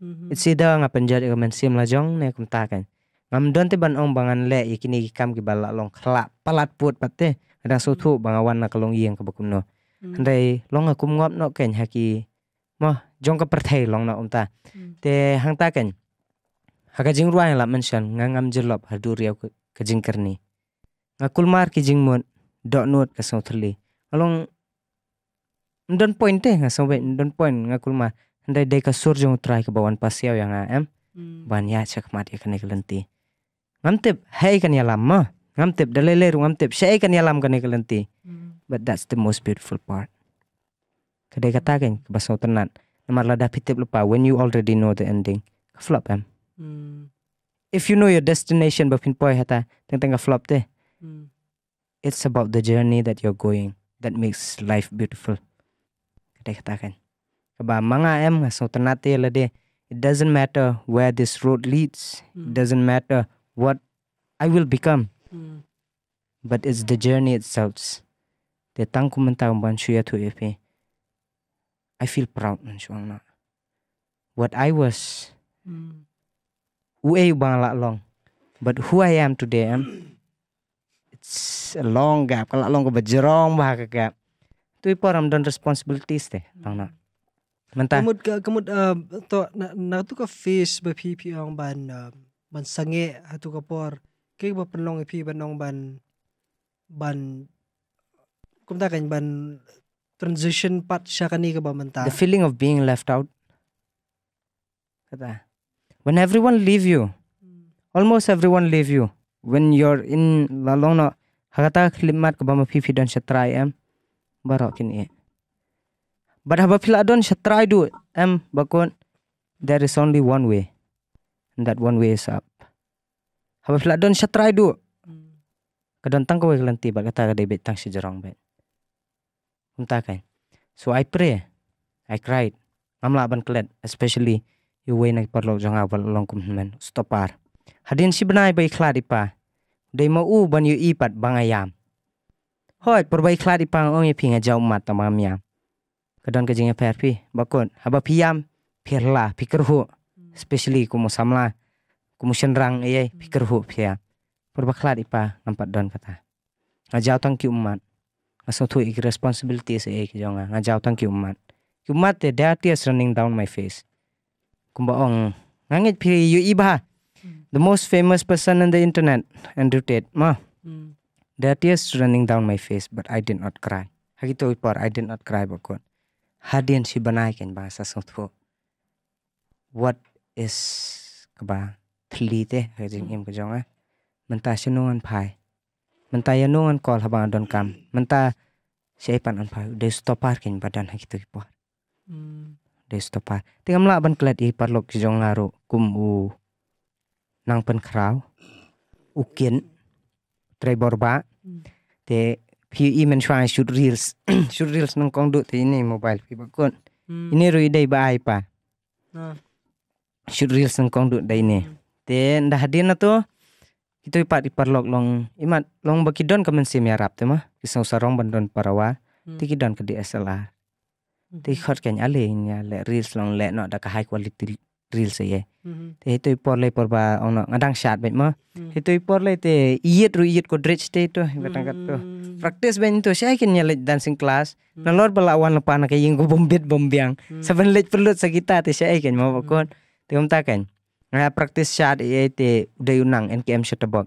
mm-hmm. itsi da nga penjat ka men sim la jong ne kum kan ngam don te ban ong bangan le yakini kikam kam ki bala long khla palat put pati ada so bangawan na kalong iyang ka bakum no mm-hmm. ndai long akum ngop no ken ha ki jong ka perthai long na umta mm-hmm. te hang ta haka jing ruang la mention ngam jelop hadur ya kajing karni. ngakul mar kijing mon dot nuot ka song along don point te nga don point ngakul mar ndai dai ka sur jong try ka bawan pasiau yang am hmm. ban ya chak mat ya kane kelenti Ngamtip hei kan ya lama ngamtep dalele ru ngamtep shai kan ya lam kan kelenti hmm. but that's the most beautiful part kedai kata kan basau tenan namar lada pitip lupa when you already know the ending flop am if you know your destination but pinpoy hata ah, teng teng flop te hmm. it's about the journey that you're going that makes life beautiful katakan kaba mga ah, em so la lade it doesn't matter where this road leads it hmm. doesn't matter what i will become hmm. but it's the journey itself The tang kumentang ban shuya tu epe i feel proud man shuang na what i was mm. Uei bang lak long. But who I am today am it's a long gap. Kalau long ke berjerong bah ke gap. Tu ipo ram don responsibilities teh bang nak. Mentah. Kemud kemud to na, na tu ke face ba pi pi orang ban ban sange hatu ke por. Ke ba penlong pi ban orang ban ban kum ta kan ban transition part syakani ke ba mentah. The feeling of being left out. Kata. when everyone leave you almost everyone leave you when you're in lalona hagata khlimat ko bama fifi don shatrai em barok ini but haba phila shatrai do am bakon there is only one way and that one way is up haba phila don shatrai do kadon tang ko kelanti ba kata ka debit tang sejarong bet unta kan so i pray i cried ngamla ban kelet especially yu wai nai parlo a wal long kum men stopar hadin si benai bai khla pa, dei ma u ban yu ipat bangayam hoi por bai khla pa ong e phinga jau mat tamam ya kadon kajing jinga per phi bakon haba phiam pherla hu, especially ku musamla ku musenrang ye pi phia ya. por ba khla dipa nampat don kata ngajau tang ki umat aso tu ik responsibility se ek jonga ngajau tang ki umat ki umat te that is running down my face kumbaong ngangit pi yu iba the most famous person on the internet and it. ma hmm. that tears running down my face but I did not cry hakito ipar I did not cry bakon hadian si banai ken bahasa sotho what is kaba thlite hajing hmm. im jonga menta sinungan phai menta yanungan kol haba don kam menta sei pan an phai de stopar ken badan hakito ipar hmm. Christopher tingam la ban klat i parlok jong laru kum u nang pen kraw ukin trai borba te pi i men shwa shoot reels shoot reels nang kong du te ini mobile pi bakun hmm. ini rui dai ba ai pa shoot reels nang kong du dai ne hmm. te nda hadin to kita ipat iparlok long imat long bakidon kamen sim yarap te mah kisau sarong bandon parawa hmm. tikidon ke DSLR thì khót cái le lệ nhà reels long le no đã cả high quality reels ye Tei tôi por le por ba ono ngadang shot bên mo. Tei tôi por le te iet ru iet ko dredge te to batang kat to mm. practice ben to shai ken nhà le dancing class mm. na lor wan lepa na ying ko bombit bombiang mm. saben le perlut sa kita te shai ken mau bokon Tei um ta ken nga practice shot ye te udah unang nkm shot ubuk.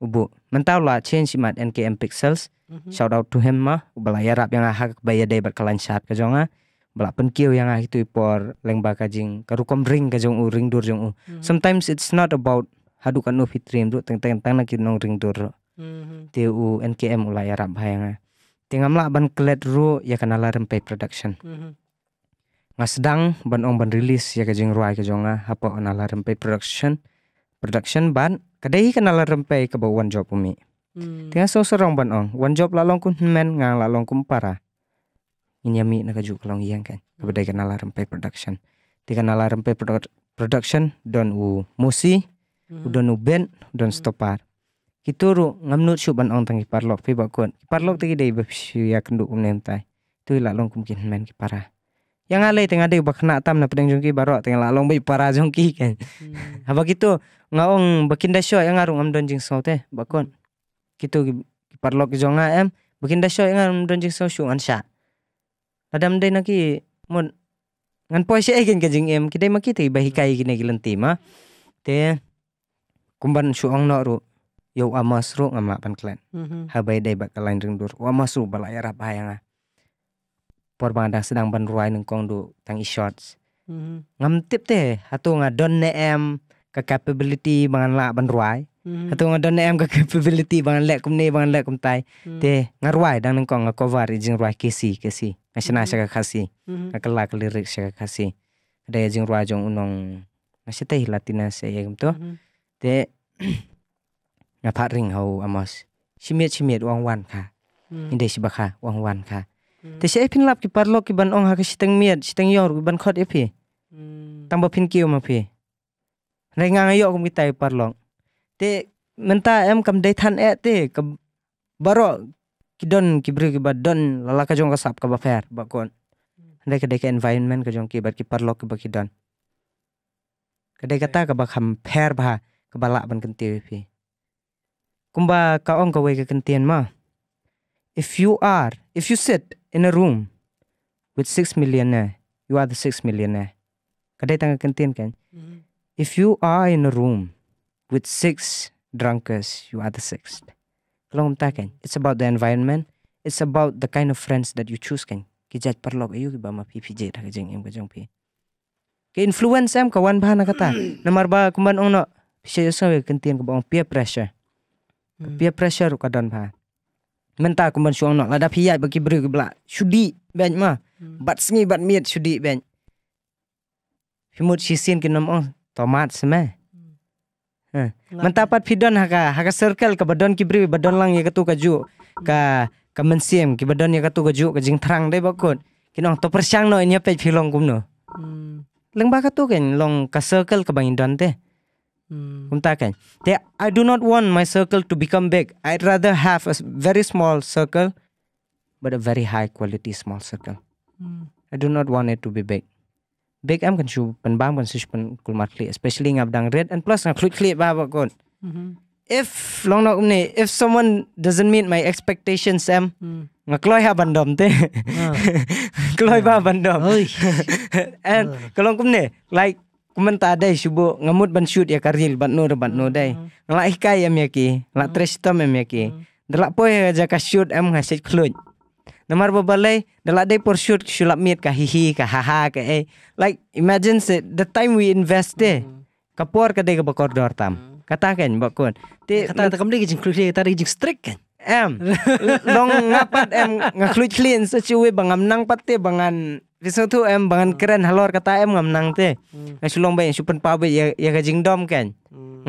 ubu mentau lah change mat nkm pixels hmm shout out to him mah ya, rap yang aha kebaya dai berkelan syat kejonga, ah. belapun kiu yang ah itu ipor leng bakajing karukom ring kajong u ring dur jong u mm-hmm. sometimes it's not about hadukan no fitrim du teng teng teng nak nong ring dur mm-hmm. tu nkm ulayar ah tingam la ban kelet ru ya kenalar rempay production mm-hmm. ngasedang ban on ban rilis ya kajeng ruai kajonga ah. hapa kenal rempay production production ban kadai kenal rempai kebawaan jawab umi Hmm. Tinga so serong ban ong. Wan job lalong kun men ngang lalong kun para. Inyami naga juk kalong iyang kan. Kebedai hmm. kan ala rempe production. Tiga kan ala rempe production don u musi. Mm. Don u ben don hmm. stopar. Kituru ngam ngamnut banong ban ong tangi parlok pe bakun. Parlok tegi dei bepsu ya kendu um nentai. Tu lalong kun kin men ki para. Yang alai tengah dek bakna tam na pedeng jungki barok tengah lalong bai para jungki kan. Apa Habak ngaong bakinda syo yang ngarung ngam don jing sote bakun kitu parlok jonga em bikin da shoy ngan don so shu an sha adam dai na mon ngan po si egen ka jing em kidai ma kiti ba hikai gine gilan ma te kumban shu ang no ru yo amas ru ngam pan klan mm-hmm. habai dai ba lain ring dur wa masu balaya rap hayanga por bangdang sedang ban ruai nengkong du tang i shots mm-hmm. ngam tip te atau ngadon ne em ka capability bangan la ban ruai hatung adon em ka capability bangan lek kum ne bangan lek kum tai te ngarwai dang nang kong cover jing ruai kesi kesi asna sa ka khasi ka kala ka lyric sa ka khasi de jing ruai jong unong nasi te latina se yegum to te na phat ring ho amos chimiet chimiet wang wan kha inde sibakha wang wan kha te se phin lap ki parlo ki ban ong ha ka sitang miet sitang yor ban khot e phi tamba phin kiu ma phi Rai ayo kum kita parlong. Te menta em kam dai tan e te ke baro kidon kibri ki badon lala ka jong ka sap ka ba fer ba kon. Rai kedai ka environment ka jong ki bad ki parlok ki ba kidon. Kedai kata ka ba kham fer ba ka balak ban kenti pi. Kumba ka ong ka wei ka kentian ma. If you are, if you sit in a room with six millionaire, you are the six millionaire. Kadai tangga kentien kan. Mm -hmm. If you are in a room with six drunkards, you are the sixth. Kalau kita kan, it's about the environment, it's about the kind of friends that you choose kan. Kijat perlok ayu ki bama PPJ dah kejeng em kejeng pi. Ke influence em kawan bahan kata. Hmm. Nomor ba kumban ongno bisa yosa we kentian ke bawang peer pressure. Hmm. Peer pressure kadan bah. Menta kuman suang no lada pihak bagi beri gebla. Sudi bench mah. Hmm. Bat sengi bat miet sudi bench. Himut sisin ke nom ong tomat seme hmm. mentapat pidon haka haka circle ke badon kibri badon lang ya ketu kaju ka ka mensiem ki badon ya ketu kaju ke jing terang deh bakut nong to persyang no inya pe filong kumno hmm. leng ba ketu kan long ka circle ke bangin don teh hmm. Kumta kan. te I do not want my circle to become big. I'd rather have a very small circle, but a very high quality small circle. Hmm. I do not want it to be big. back am kan su pan bang pan sus pan kul mat kli especially ngap dang red and plus ngap kli ba ba kon mhm. if long na umne if someone doesn't meet my expectations am hmm. ngak loy ha bandom te kloi ah. ba bandom and ah. kalong kumne like kumanta dai subo ngamut ban shoot ya karil ban no ban no dai hmm. la ikai am yaki la hmm. trestam am yaki dalak poe ja ka shoot am ngasih kluj namar babalai Dalam day pursuit sulap miet ka hihi kah. haha ke eh like imagine se, the time we invest de hmm. kapor ke de ke bakor dor tam hmm. kata kan bakon Kata kata ta kamde gijing klik ta gijing strict kan em long ngapat em ngaklut clean secewe bang bangam nang patte bangan Bisa tu em bangan hmm. keren halor kata em ngam nang te. Sulong bay supen pabe ya ya gajing dom kan.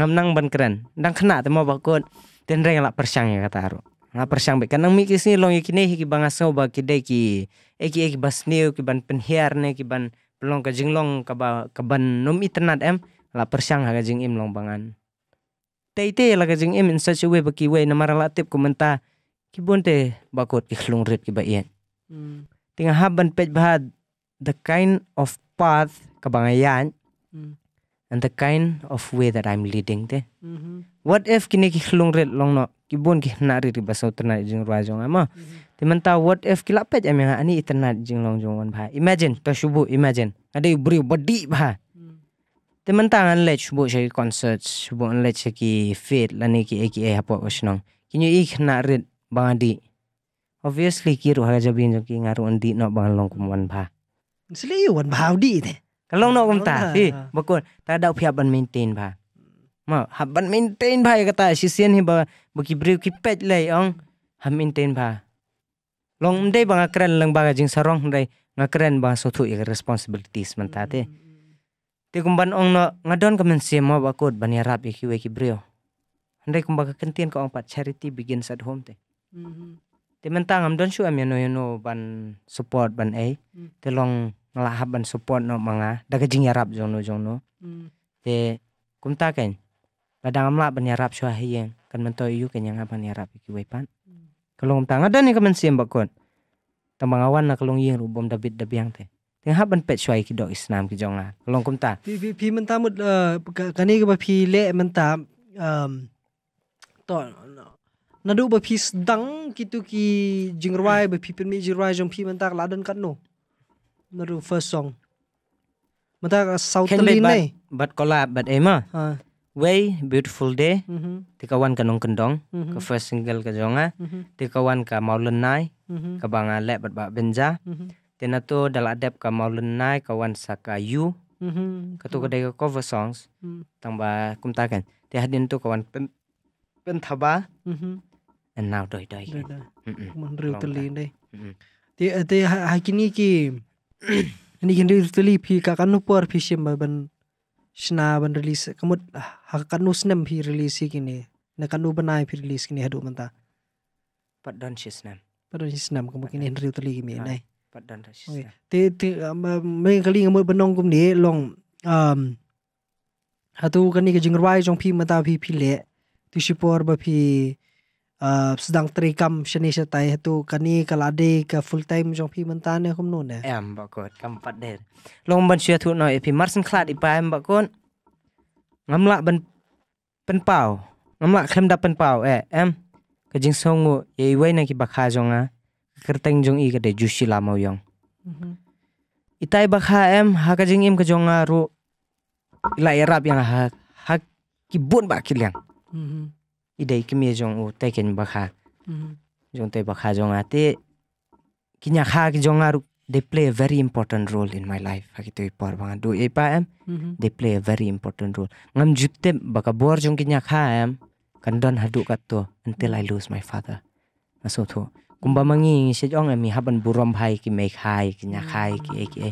Ngam nang ban keren. Dang kena mau bakun. Den reng la persyang ya kata aro rapersang be kanang mikis ni long ikine hiki bangasau ba kide ki eki eki basneu ki ban penhiar ne ki ban pelong ka jinglong ka ba ka ban nom internet em la persyang ha jing im long bangan tei tei la ka jing im in such a way ba ki way na mara tip komenta ki ba bakot ki khlung rit ki ba yen hmm. tinga haban pet bahad the kind of path ka bangayan mm and the kind of way that I'm leading te. Mm-hmm. What if kini ki long red long no ki bon ki na ri ri baso tna jing rwa jong ama. Ti mm-hmm. ta what if ki lapet ami ha ani itna jing long jong wan bha. Imagine to shubu imagine. Ade bri body bha. Ti mm. ta ngan le shubu she concert shubu an le ki fit lani ki ki e hapo osnong. Kinyo ik ri ba di. Obviously ki ru ha jabin jong ki ngaru andi no ba long kum wan bha. Sli yu wan bha di te. Kalau nak kumta ta bukan bakun ta upaya phia badminton pa ma maintain badminton ba kata sisian hi ba buki briu ki pet lai eh, ong hab maintain pa long dei banga kren lang baga jing sarong dei ngakren ba so thu eh, ik responsibilities man ta te hmm, hmm, hmm. te kumban ong no ngadon kamen sian ma bakut ban ya rap eh, ki we ki briu oh. ndai kumba ka kentien ka ong pa charity begins at home te te mentang am don shu am ya no ya no ban support ban ai te long ngelahap ban support no manga daga jing yarap jong no jong no hmm. te kum kumta ken padang amla ban yarap shwa hiyen kan mento yu ken yang aban yarap iki wepan kalau hmm. kalong ta ngada ni kamen siem bakon tambang awan na kalong yeng rubom dabit dabiang te teng haban pet shwa iki do islam ki jonga kalong kumta pi pi pi menta mut eh, kani ke pi le menta um to nadu ba pi sedang kitu ki jingrwai ba pi pen mi jingrwai jong pi mentak ladan kan no nó first song mà ta sau tên lên này but collab but ema uh. way beautiful day mm -hmm. kawan ka nong kendong mm -hmm. ka first single ka jonga mm -hmm. thì kawan ka maulen nai mm ka banga le bat ba benja mm -hmm. tena to dal adep ka maulen nai kawan saka you mm mm-hmm. ka to ka ka cover songs mm -hmm. tamba kumta kan te hadin to kawan pen pen thaba mm -hmm. and now doi doi man ru teli dai thì thì hai cái này อันนี้ยังดูตุลีพี่กักันนุปอร์พีชิมบับันชนะบันรีลิสคมุดฮักันนุสเนมพี่รีลิสกินีนักันนุบันายพี่รีลิสกินีฮัดูมันตาปัดดันชิสเนมปัดดันชิสเนมคมุกินีฮันรีตุลีกินีนัยปัดดันชิสเนมเตเตอเมื่อคลิ่งมุดบันนองกุมเนลองอืมฮัตูกันนี่ก็จิงรวายจงพี่มันตาพี่พี่เละตุชิปอร์บับพี่ uh, sedang terikam seni setai itu kani kalade ke full time jong pi mentan ne kumno ne em ba ko kam pat de long ban sia thu no e pi marsen klat i pa em ba ngamla ngam la ban pen pau ngam la klem da pen pau e eh, em ke jing song u e wai na ki ba kha jong a kerteng jong i ke de jushi la mau yong mhm. itai bakha em ha ka jing im ke jong a ru la erap yang ha ha ki bun ba kilang mm idei kimi jong u teken baka, mm-hmm. jong te baka jong ate kinya kha ki jong aru they play a very important role in my life ki to ipar banga do e pa am mm-hmm. they play a very important role ngam jutte baka bor jong kinya kha am kandon hadu kat to until i lose my father aso tho kumba mangi se jong ami haban burom hai ki me khai kinya khai ki e e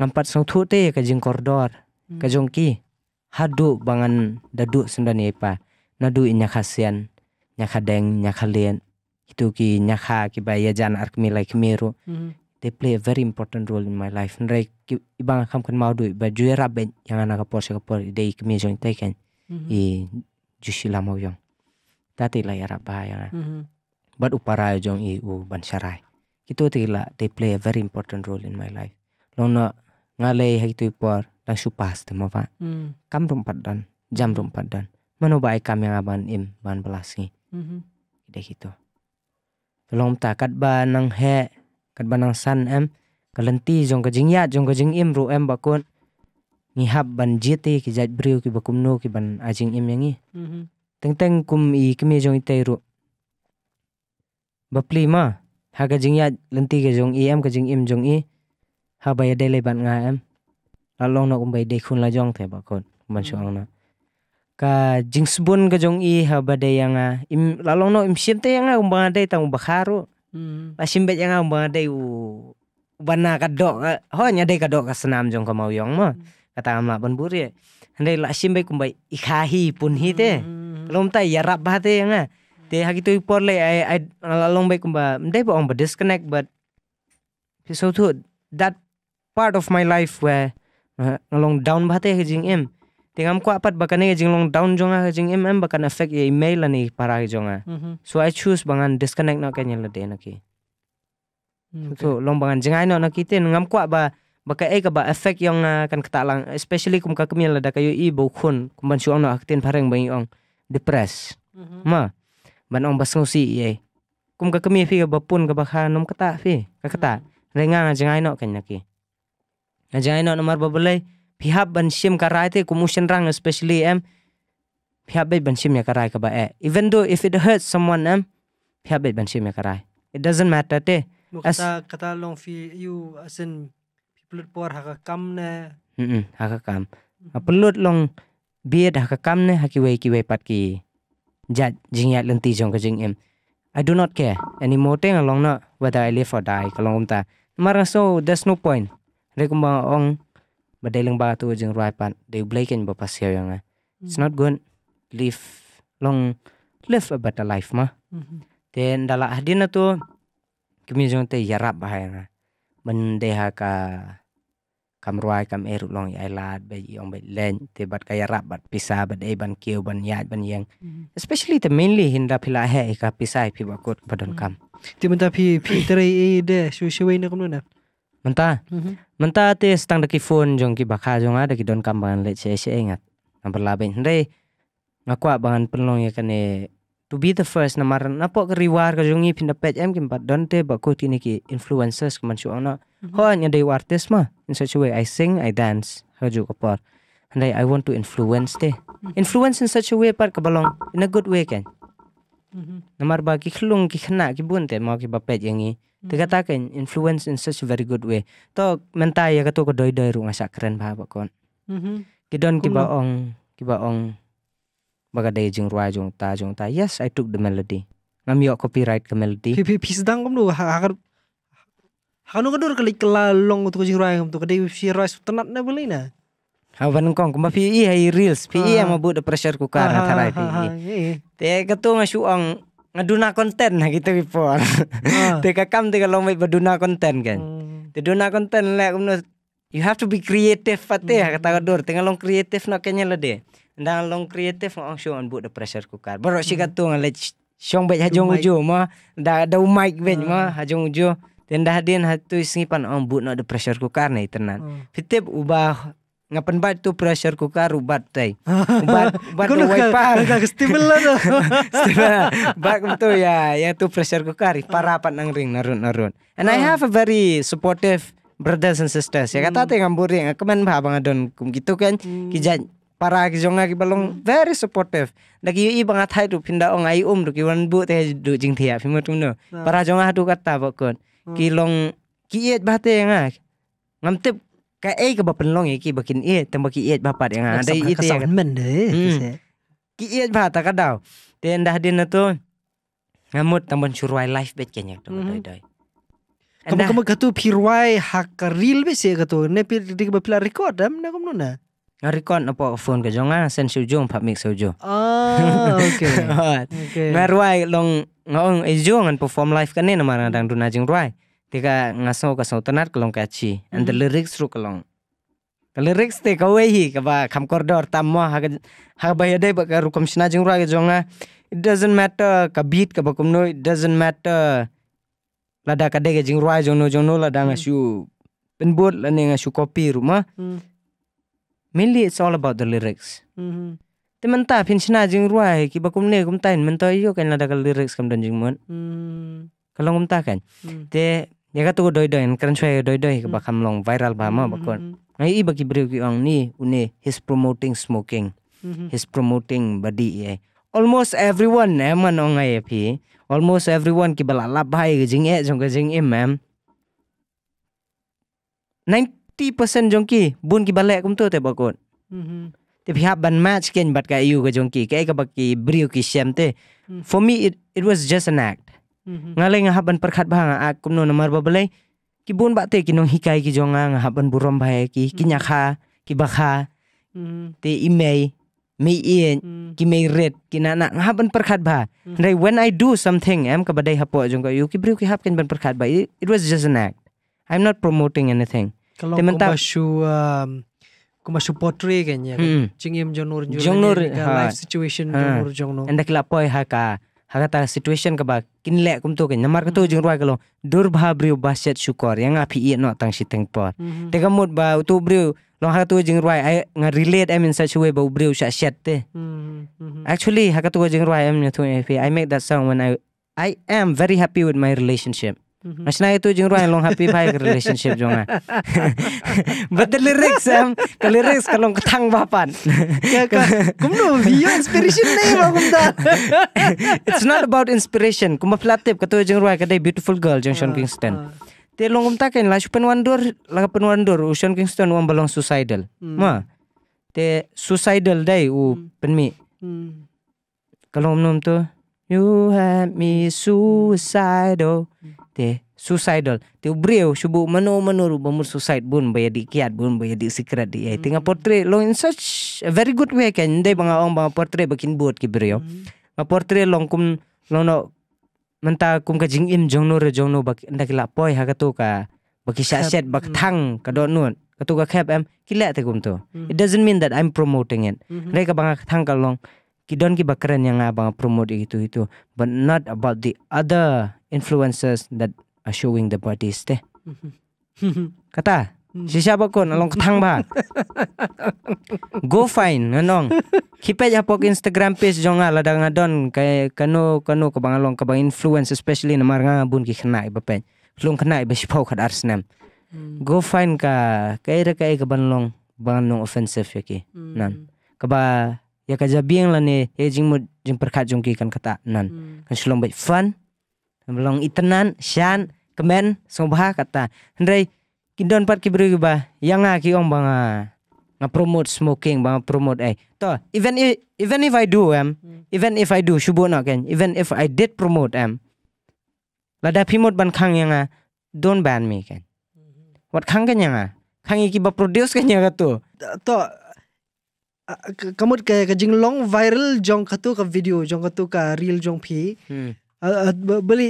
ngam pat song thu te ka jing kordor ka mm-hmm. jong ki hadu bangan dadu sendani e pa nadu nyakasian nyakadeng nyakalian itu ki nyaka ki ba ya jan ark mi like mm-hmm. they play a very important role in my life nre ki ibang kham kan mau ba juera ben yang anak por se por de ik mi jong te mm-hmm. i jushi la mo yong tati la ya ba ya mm-hmm. upara jong ya i u ban sarai itu la they play a very important role in my life lona ngalei hai tu por lang supas te mawa mm. kam pat dan jam pat dan menubai kamera ban im ban belas ni mm-hmm. gitu tolong ta kat banang nang he kat banang san em kalenti jong ka jing ya jong ka jing im ru em bakun ni ban jiti ki jat briu ki bakum nu ki ban ajing im yangi mm-hmm. teng teng kum i kemi jong ite ru bapli ma ha ka jing ya lenti ke jong i em ka jing im jong i ha ba dele ban nga em lalong na kum dekun lajong teh la jong te bakun mm na ka jing jingsbun ka jong i ha yang a im lalong no im sinte yanga umbang ade tang bakharu mm. la simbet yanga umbang hmm. ade u bana ka do ho nya de ka do ka senam jong ka mau yong ma mm. kata amla ban buri ande la simbai kumbai ikahi pun hi te hmm. lom ta ya rap ba yang a te ha gitu por le ai ai lalong bai kumba ndai ba ong ba disconnect but so to that part of my life where ngalong down bate te jing em tingam ko apat bakane jing long down jonga jing mm bakan affect ye email ani para jonga mm-hmm. so i choose bangan disconnect nak kanya le na mm, so long bangan jing no na kite ngam ko ba baka e ka ba affect yang kan lang especially kum ka kemia le da kayo i bo khun kum ban chuang no akten pareng bang yong depress mm-hmm. ma ban ong basngo si ye kum ka kemia fi ka ba pun ka ba kha nom kata fi ka kata mm-hmm. renga jing no kanya ki na nomar ba pihak ban shim karai rai te rang especially em pihak bet ban shim ya karai ka ba e. Even though if it hurts someone em pihak bet ban shim ya karai It doesn't matter te. Kata kata long fi you asin people poor haka kam ne. Hmm haka kam. Pelut long biar dah kam ne haki wei ki wei pat ki. Jat ya lenti jong ka jing em. I do not care anymore teng along na whether I live or die kalong um ta Marang so there's no point. Rekumbang ong ma daileng ba tu jeng rai pan de blaken ba pasio yang mm-hmm. it's not good live long live a better life ma mm-hmm. then dala adina tu kimi jeng te yarap ba na, men ka kam ruai kam eru long ya lat be yong be len te bat ka yarap bat pisa bat e ban kiu ban yat ban yang mm-hmm. especially the mainly hinda pila he ka pisa pi ba kot badon kam ti menta pi pi tre e de shu shu na kam na Menta. Mm-hmm. Menta te stang deki phone jong ki bakha jong ada ki don kambangan le che che ingat. Namper laben Hendai ngakwa bangan penlong ya kane to be the first namar napo ke rewar ke jungi pinda pet em ki don te bako tini ki influencers ke manchu ona mm-hmm. ho nya dei artist ma in such a way i sing i dance haju kapar and i want to influence te mm-hmm. influence in such a way par kabalong in a good way kan namar ba ki khlung ki khna ki bun te ma ki bapet Dikatakan mm-hmm. influence in such a very good way. To mentai ya ketu kedoi doi rumah sakren bah bakon. Mm-hmm. Kidon kibaong kibaong baga dai jeng ruai jeng ta jung ta. Yes, I took the melody. Ngam yo copyright ke melody. pi sedang kom lu hakar Hanu kedur kali kelalong tu jeng ruai kom tu kedai pi ruai tenat na beli na. Hawan kong kuma i hai reels i yang mabuk the pressure ku ka na tarai i. Te ketu ong ngeduna konten nah gitu people. Ah. Teka kam teka lomba berduna konten kan. Hmm. Teduna konten lah umno you have to be creative pate ya, hmm. kata kador tengah long creative nak kenya lede. Ndang long creative ngong oh, show on book the pressure cooker. Baru si hmm. katung lek shong baik hajung ujo ma da da mic bet ma hmm. hajung ujo. Tenda din hatu isngipan on oh, book no the pressure cooker nei nah, tenan. Hmm. Fitip ubah ngapan bat tu pressure cooker ubat tay ubat ubat tu wai par stimulan stimulan bat tu ya ya tu pressure cooker para pat nang ring narut narut. and I ah. have a very supportive brothers and sisters ya kata tengah buring kemen bah bang adon kum gitu kan kijat para kijonga ki hmm. very supportive lagi i bang athai tu pinda ong ai um tu ki wan bu te du jing thia phimot tum ah. para jonga tu kata bakon ki ah. long ki et bahte nga ngamtep ka eh, ke bapak bapen ya ki bakin iet eh, tembak ki iet bapat kan yang ada itu ya kan men deh hmm. ki iet bapak tak ada dan dah dia tu ngamut tambah suruai life bet kenya tu mhm. doi doi kamu kamu katu pirwai hak real bet sih katu ne pir dik bapila record am na kamu na ah, record apa phone ke jonga ah, sen sujung pak mix sujung oh ah, okay okay ngarwai long ngong ejong eh, kan perform live kan ne nama dang dunajing ruai tika ngaso ka kelong kelong chi and mm-hmm. the lyrics ru kelong. ka lyrics te ka wehi ka ba kam kordor tam ma ha ha ba ba ka rukom sina jing gitu jonga it doesn't matter ka beat ka ba kum no it doesn't matter Lada da ka de ga jing ra jong no jong no la da mm-hmm. nga shu pen bot la ne nga shu copy ru ma mm-hmm. mainly it's all about the lyrics te man ta pin sina jing ra ki ba kum ne kum tain man to yo kan la ka lyrics kam dan jing kalau ngomong kan te Ya yagatugo saya kranchwa doi ka bakam long viral bama bakon Nah ini bagi beri ki nih ni une his promoting smoking his promoting body ya almost everyone ne manong ya pi almost everyone ki bala lab bhai jing e jong jing ya mem 90% jongki bun ki lek kum to te bakon te hab ban match ken bat kayu yu kayak jong ki ka ka baki for me it, it was just an act Mm-hmm. ngalai ngahaban perkhat bahang aku no nomor babelai kibun bakte kinong hikai ki jonga ngahaban buram bahaya ki mm-hmm. kinyakha ki bakha mm-hmm. te imei mei ien ki mei red ki nana ngahaban perkhat ba ndai when i do something am ka badai hapo jong ka yu ki briu ki hapken ban perkat ba it was just an act i'm not promoting anything kalau kumba shu kuma um, shu portray ya kanya mm. jingim jonur jonur life situation jonur jonur and the klapoi haka hakata situation ke ba kinle kum tu kan. hmm. ke namar ke tu jung ruai kalo durbha briu baset syukur yang api i no tang siteng por hmm. te kamut ba tu briu lo ha tu jung ruai ai nga relate am in such way ba briu sha set te hmm, actually hakata tu jung ruai am ne tu i make that song when i i am very happy with my relationship naik itu jeng ruang long happy baik relationship jonga. But the lyrics am, the lyrics kalong ketang bapan. Kamu no kumno inspiration nih bang kumda. It's not about inspiration. Kuma flatip katu jeng ruang kadai beautiful girl jeng Sean Kingston. Dia long kumta kan lah shupen wandur, lah penwandur Sean Kingston uang balong suicidal. Ma, dia suicidal day, u penmi. Kalau nom tu, you had me suicidal te suicidal te breu shubu menu menu bumur suicide bun bayar di kiat bun bayar di secret di ai ya. hmm. tinga portrait long in such a very good way kan dai banga ong banga portrait bikin buat ki breu ma ya. hmm. portrait long kum long no menta kum ka jing im jong no re jong no bak ndak la poi ha ka ka baki sha set bak hmm. thang ka do nun ka ka khap em kila te kum to it doesn't mean that i'm promoting it re ka banga thang ka long ki don ki bakran yang abang promote itu itu but not about the other influencers that are showing the bodies teh. Kata, hmm. si siapa kon along ketang ba? Go find nganong. ya pok Instagram page jonga, ala ah, adon ngadon kay kanu kanu bang along bang influence especially na mar bun ki kena iba pen. Long kena iba si pau hmm. ka arsenal. Go find ka kay ra kay kaban long bang nong offensive yaki. Hmm. Nan. Kaba ya jabing lani ya jing mo jing perkat jong ki kan kata nan. Kan shlong bai fun belong itenan shan kemen sobha kata hendai kidon pat kibri ba yang ki ong banga nga promote smoking banga promote eh to even if even if i do em um, even if i do shubo na ken even if i did promote em lada pimot ban khang yang don't ban me ken hmm. wat kang ken yang khang ki ba produce ken yang tu to kamu kayak kajing long viral jong katu ka video jong katu ka real jong phi hmm. Uh, uh, beli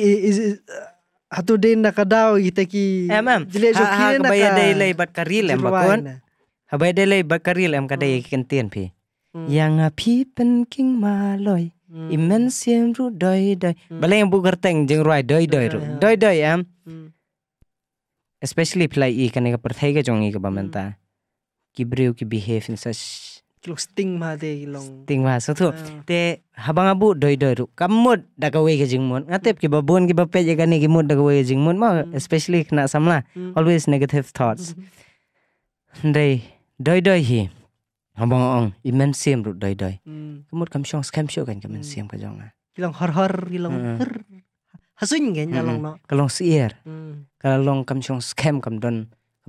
hatu den nak daw kita ki eh, mam jile jo ki nak bayar dai lai bat karil em bakon habai dai lai bat karil em kadai mm. kentian pi mm. yang api penking maloi mm. imen siem ru doi doi balai yang bugar teng jeng ruai doi doi ru doi doi em especially play i kan ka perthai ka jong i ka bamanta ki brew ki behave in such kilong sting ma de kilong sting ma so thu te habang abu doi doi ru kamut da ka wei ke mun ngatep ki babun ki bape je gani ke mut da ka wei jingmon ma especially kena samla always negative thoughts dei doi doi hi habang ong imen sim ru doi doi kamut kam shong scam show kan kamen sim ka jong kilong har har kilong har hasun gen jalong no kalong sier kalong kam shong scam kam don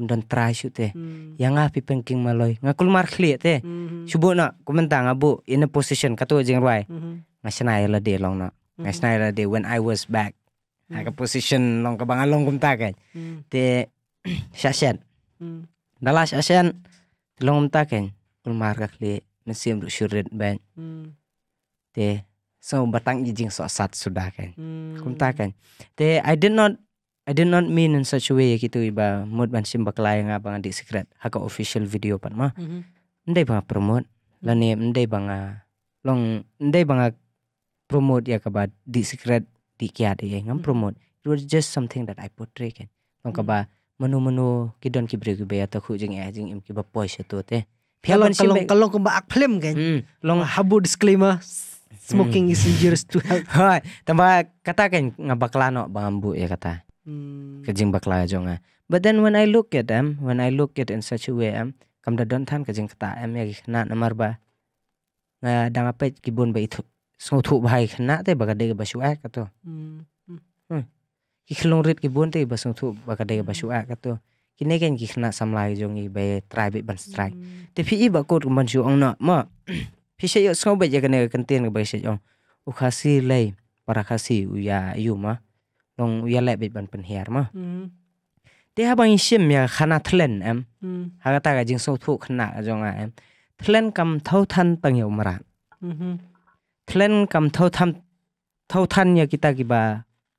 don shoot te eh. ya hmm. yang ngapi ah, pengking maloi ngakul markhli te eh. mm -hmm. subo na kumentang ngabu ah, in a position katu jeng rai -hmm. la de long na mm -hmm. ngasna de when i was back mm. ka position long ka ah, long kumta kan mm. te shashan mm. dala long kumta kan kul marka khli mesim ru shurit ban te hmm. so batang jing so sat sudah kan hmm. kumta kan te i did not I did not mean in such a way gitu iba mood ban simba kelaya nga bang di secret haka official video pan ma. Mm-hmm. Ndai bang promote lani ndai bang long ndai bang promote ya kaba di secret di kia de ya, ngam mm-hmm. promote. It was just something that I portray kan. Long kaba mm-hmm. menu-menu kidon kibre kibe ya khu jing ajing ya, im im ba poise tu te. Kalau kalau kalau ba ak film kan. Hmm, long ah, habu disclaimer smoking hmm. is injurious to health. Hai, tambah kata kan ngabaklano bang ambu ya kata. Hmm. kajing jing bakla jonga but then when i look at them when i look at in such a way am kam da don than ka kata am ya khna namar ba na danga pe ki bun ba ithu so thu bhai khna te ba de ba shuak ka to hmm, hmm. ki khlong rit ki te ba so thu ba ka de ba ka to ki ne ken ki khna samlai jong i be tribe ban strike te phi ba ko ban shu ong na ma phi se yo so ba ja ka ne kan ten ba se jong u lai para khasi u ya yu ma dong uya le bit ban pen her ma hmm. te ha bang sim ya khana thlen em hmm. ha ga ta ga jing so thu khna jong a em thlen kam thau than tang yo mara mm-hmm. thlen kam thau tham thau than ya kita ki ba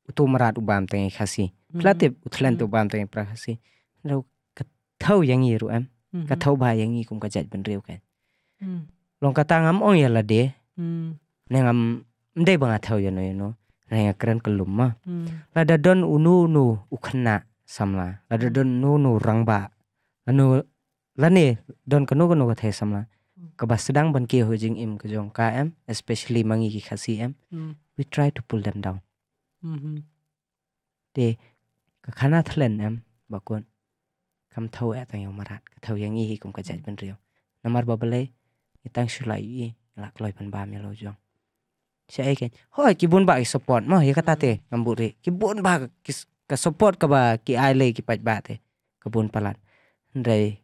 utu mara du bam tang khasi plate uthlen tu bam tang e mm-hmm. mm-hmm. e pra khasi ro ka thau yang yi ru em ka thau ba yang yi kum ka jat ban reu kan mm. long ka tangam ong ya la de mm. nengam dei banga thau ya no you ya know keren keluma hmm. lada don unu unu ukena samla lada hmm. don unu unu rangba anu lani don kenu kenu kate samla hmm. Kaba sedang ban kia hujing im kejong KM especially mangi ki khasi em hmm. we try to pull them down mm-hmm. de kana thlen em bakun. kam tau e tang marat tau yang ihi kum kajaj ban riyo namar babale itang shulai i lak loi ban ba mi jong Syaikan. Hoi kibun ba support mah ya kata hmm. teh ngambut re. Kibun ba ke support ke ba ki aile ki pat ba teh. Kebun palan. Ndai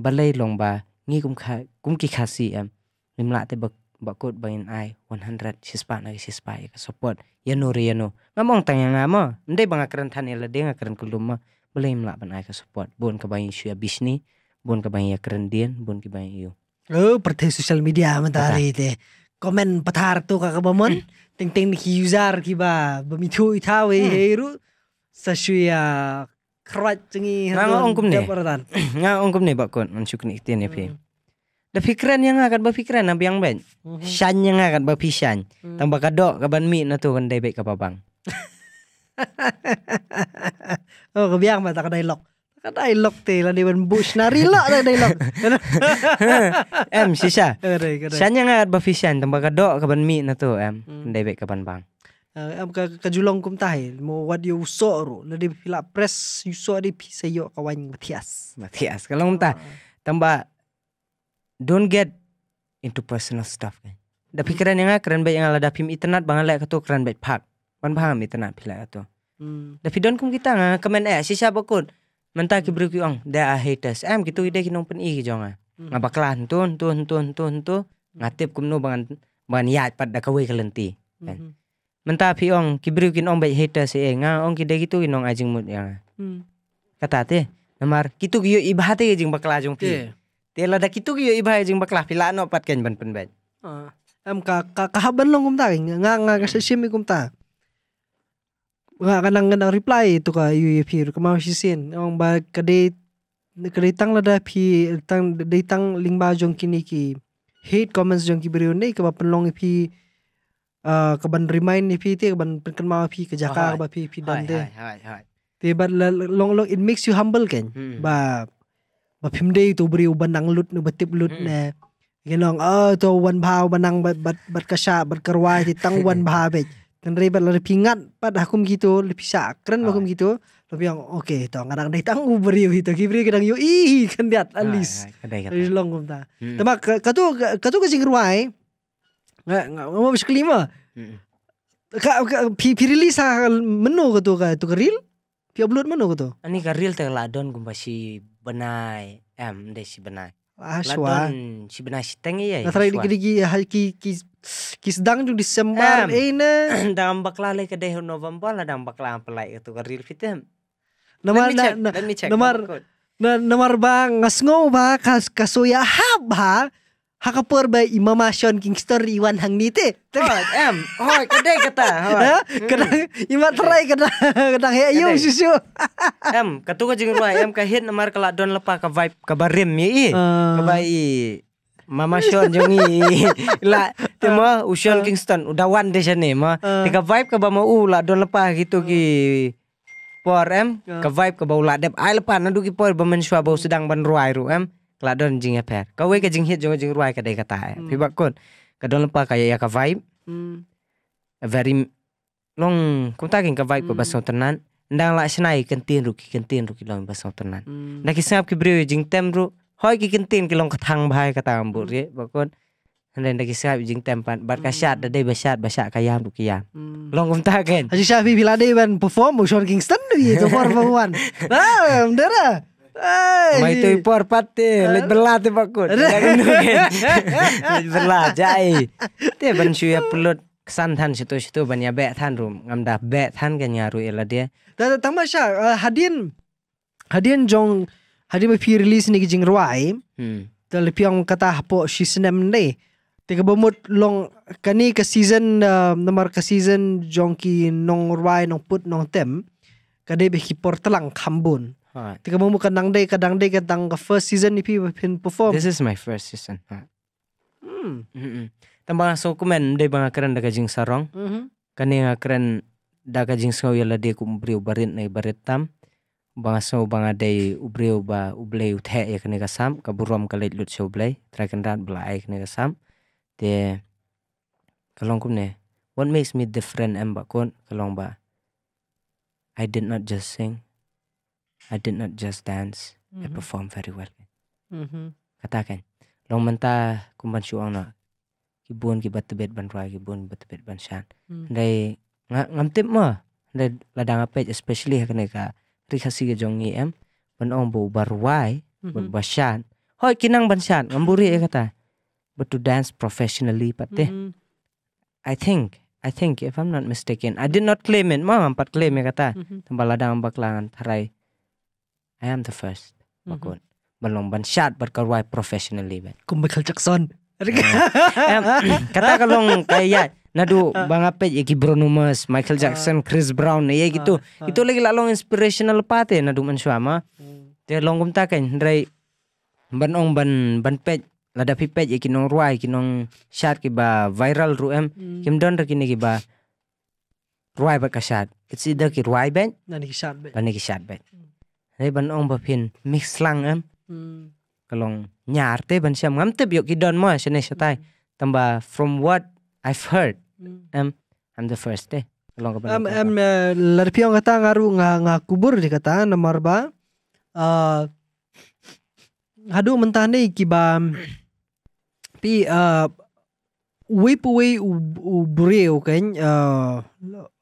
balai long ba ngi kum kum ki khasi am. Nimla teh bak bakut bain ai 100 sispa na sispa ya support. Ya no re ya no. Ngamong tang ngama. Ndai bang akran than ela de ngakran kulum ma. Balai imla ban ai ke support. Bun ke bain ya syu bisni. Bun ke bain ya keren dien. Bun ke bain yu. Oh, perte sosial media mentari teh komen petar tuh kakak kabamon hmm. teng teng ki user ki ba bami thu i tha we heru hmm. sa shuya khrat chingi nga ongkum ne nga ongkum ne ba kon on shukni ne pe da yang akan berpikiran nabi yang ben hmm. shan yang akan berpisan tambah kado kaban mi na tu kan dai baik ka babang oh kebiang mata kadai lok Ka dialog te la dewan bush narila da dialog. em sisa. Sanya ngat bafisian tempat kado kapan mi na em. Hmm. Debek kapan bang. Eh, em ka kajulong kum tahi eh. mo wad yo uso ru la de pila press uso de pisa yo kawan Matias. Matias kalau kum tah ah. don't get into personal stuff kan. Eh. Da hmm. pikiran yang keren baik yang ala dapim internet bang ala katu keren baik pak. Wan paham internet pila katu. Tapi hmm. don kum kita ngakemen eh sisa bakun. Mentah ki beri ong da haters em gitu ide ki nong pen i ki jonga. Ngapa kelan tun tun tun tun tu hmm. ngatip kumno bangan bangan yat pad da kawe kelenti. Kan. Hmm, hmm. Mentah pi ong ki beri kin ong bai haters e nga ong ki da gitu ki nong ajing mut yang. Kata te nomar kitu ki yo ibahate ki jing bakla jong pi. Te la da kitu ki yo ibahate jing bakla pi la no pat ken ban pen ah, bai. em ka ka ka ban long kum ta nga nga ka sesimi kum ta. nga kanang kanang reply to ka UAP ka mau sisin ang ba kaday kaday tang lada pi tang day tang lingba jong kini ki hate comments jong ki berion nei ka ba penlong pi uh, ka ban remind ni pi te ka ban kan mau pi ka jaka ka ba pi pi dan de te ba long long it makes you humble kan ba ba phim day to beriu banang lut no batip lut ne ยังน้องเออตัววันพาวบันังบัดบัดบัดกระชาบัดกระวายที่ตั้งวันพาไป dan lebar lebih pingat pada hukum gitu lebih sakren oh. hukum ah. gitu lebih yang oke okay, toh kadang dai tang uberiu itu kibri kadang yo ih kan diat alis alis long kum ta tapi katu katu ke ruai nggak nggak mau bisa kelima hmm. kak pi pi rilis menu katu ka tu keril pi upload menu katu ini ah, keril terladon kum gumpa si benai em deh si benai Ah, Ladon si benai si tengi ya. Nah, terakhir kiri hal ki ki kisdang jung Desember dang eh, dambak lalai ke deh November dang dambak lalai pelai itu karir fitem nomor nomor nomor bang ngau ba kas kasoya haba hakaper ba imamasyon story iwan hang nite hot em hoi kedai kata eh, hot ima terai kadang kadang hea yo susu em katuka ka jing ruai em kahit hit kalak don lepa ka vibe ka barim ye eh. ah. ka bai Mama Sean jongi la tema uh, uh, Kingston udah one deh sana ma uh. tiga vibe ke bama u la don lepas gitu uh. ki por em ke vibe ke bau la dep ai lepas nadu ki por bamen shua bau sedang ban ruai ru em la don jing eper ya ka we ke jing hit jong jing ruai ke dai kata pi ya. pibak hmm. kon ke don lepas kaya ya ke vibe hmm. very long kunta king ke vibe ke hmm. baso tenan ndang la senai kentin ruki kentin ruki long baso tenan nak isap ki breu ya jing tem ru hoi ki kentin ki long kathang bhai katang bu hmm. re bakon Hendai nak kisah jing tempat bar kasyat hmm. dade basyat basyak kayam du kiyam. Hmm. Long kum ta ken. Haji Syafi bila dei ban perform Sean Kingston du ye to for one. Ah, dera. Mai tu ipor pati, lebih belat te bakut. Lej belat jai. Te ban ya pelut kesan tan situ situ ban ya bet tan rum ngam dah bet tan kan nyaru ela dia. tambah tamasha eh, hadin hadin jong hari me pi release ni jing ruai to hmm. lebih piang kata po shi snem ne te long kani ke season uh, nomor ke season jongki nong ruai nong put nong tem kade be kipor telang kambun tiga ke bomot kadang dei kadang dei kadang ke first season ni pi pin perform this is my first season hmm tambah so kumen dei bang keren daga sarong kani keren daga jing sngau yala de kum barit nei barit tam banga so banga dei ubreu ba ublei uthe kene ka sam ka burom ka leit lut so blei traken rat bla kene ka sam te kalong ne what makes me different emba kon kalong ba I did not just sing I did not just dance mm -hmm. I mm-hmm. perform very well mm -hmm. katakan long menta kumban shuang na kibun ki batbet ban roi kibun batbet ban shan mm. dai ngam tip ma dai ladang apet especially kene ka rikasiga jong em ban om bo barwai ban mm-hmm. bashan hoi kinang banshan ngamburi e kata but to dance professionally patte mm-hmm. i think i think if i'm not mistaken i did not claim it ma pat claim e kata mm-hmm. tambaladang baklangan tarai i am the first bakun belum banshat berkarwai professionally ben kumbakal jackson eh, kata kalong kayak ya. Nado ah. bang apa ya ki Bruno Mars, Michael ah. Jackson, Chris Brown ya gitu. Ah, Itu lagi lalong inspirational pate ya, nado man suama. Te hmm. longgum takan dari ban ong ban ban pet lada pipet ya ki nong ruai ki nong shot ki ba viral ruem. Hmm. Kim don rekini ki ba ruai ba kasat. It's either ki ruai ben, nani ki shot ben. Nani ki shot ben. Dari ban ong ba pin mix lang em. Hmm. Kalong nyar te ban siam ngam te ki don ma sini satai. Tambah from what I've heard Hmm. em I'm the first day em em eh, piong kata ngaru nga nga kubur di kata nomor ba uh, eh, hadu mentane kibam. pi uh, wei pu wei kan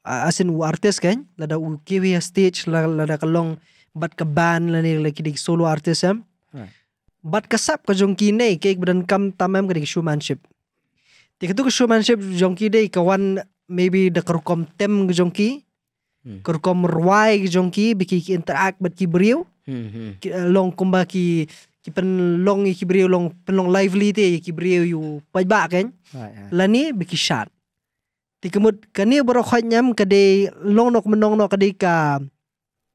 asin u artis kan lada u kiwi stage lada kalong bat ke band lani lagi di solo artis em bat kesap ke jongkine kek badan kam tamem ke di showmanship Tiga tu showmanship jongki deh kawan maybe the kerukom tem jongki. Hmm. kerukom ruai jongki bikin ki interact bat ki beriu. Hmm, hmm. Eh, long kumba ki ki pen long ki beriu long pen long lively deh ki beriu yu pajba kan. lani bikin Lani tiga shat. Tikemut kani berokhat nyam kade long nok menong nok kade ka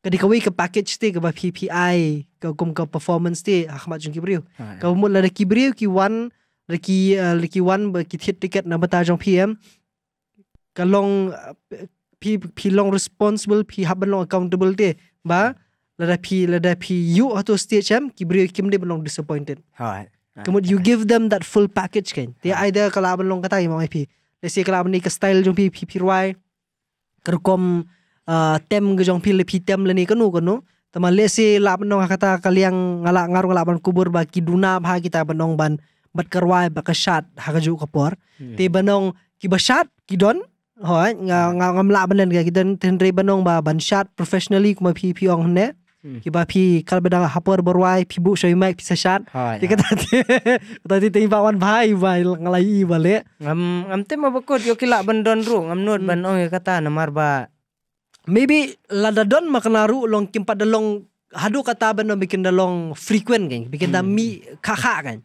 kadi kawi ke package ti ke PPI ke kum ke performance ti Ahmad jongki brio, Kau mut lada Brio ki one ลกีเอ่อลกีวันกีทิตติเกตนับตาจงพีเอ็มก็ลงพี่พี่ลง responsible พี่หับลง accountable เตบ้าละได้พี่ละได้พี่ยูอัตโตสเตชัมกีบริวคิมได้บลง disappointed คือมัน you give them that full package กันที่ either ก็ลาบลงก็ตายมองไอพี่แต่สิ่งก็ลาบนี่ก็ style จงพี่พี่พี่รวยกระกมเอ่อเต็มก็จงพี่เลยพี่เต็มเลยนี่ก็นู่ก็นู่แต่มาเลสิลาบนองคาตาคลียงงาละงารุงลาบันกูบุรบากิดูนาบ้ากิตาบนองบัน bat karwai ba ka shat ha ka ju ka por iya. te banong ki ba shat ki don hoi nga iya. nga ngam la banen ga ki don ten re banong ba ban shat professionally kuma phi phi ong ne hmm. ki ba phi kal ba dang hapor borwai phi bu shoi mai phi sa shat ti ka ta ta ti ba wan bhai ba ngalai ba le ngam ngam te ma ba kot yo ki la ban don ru ngam not hmm. ban ong e ka ta na mar ba maybe ladadon makanaru long kimpa long hadu kata ban bikin dalong frequent kan bikin da hmm. mi kakha kan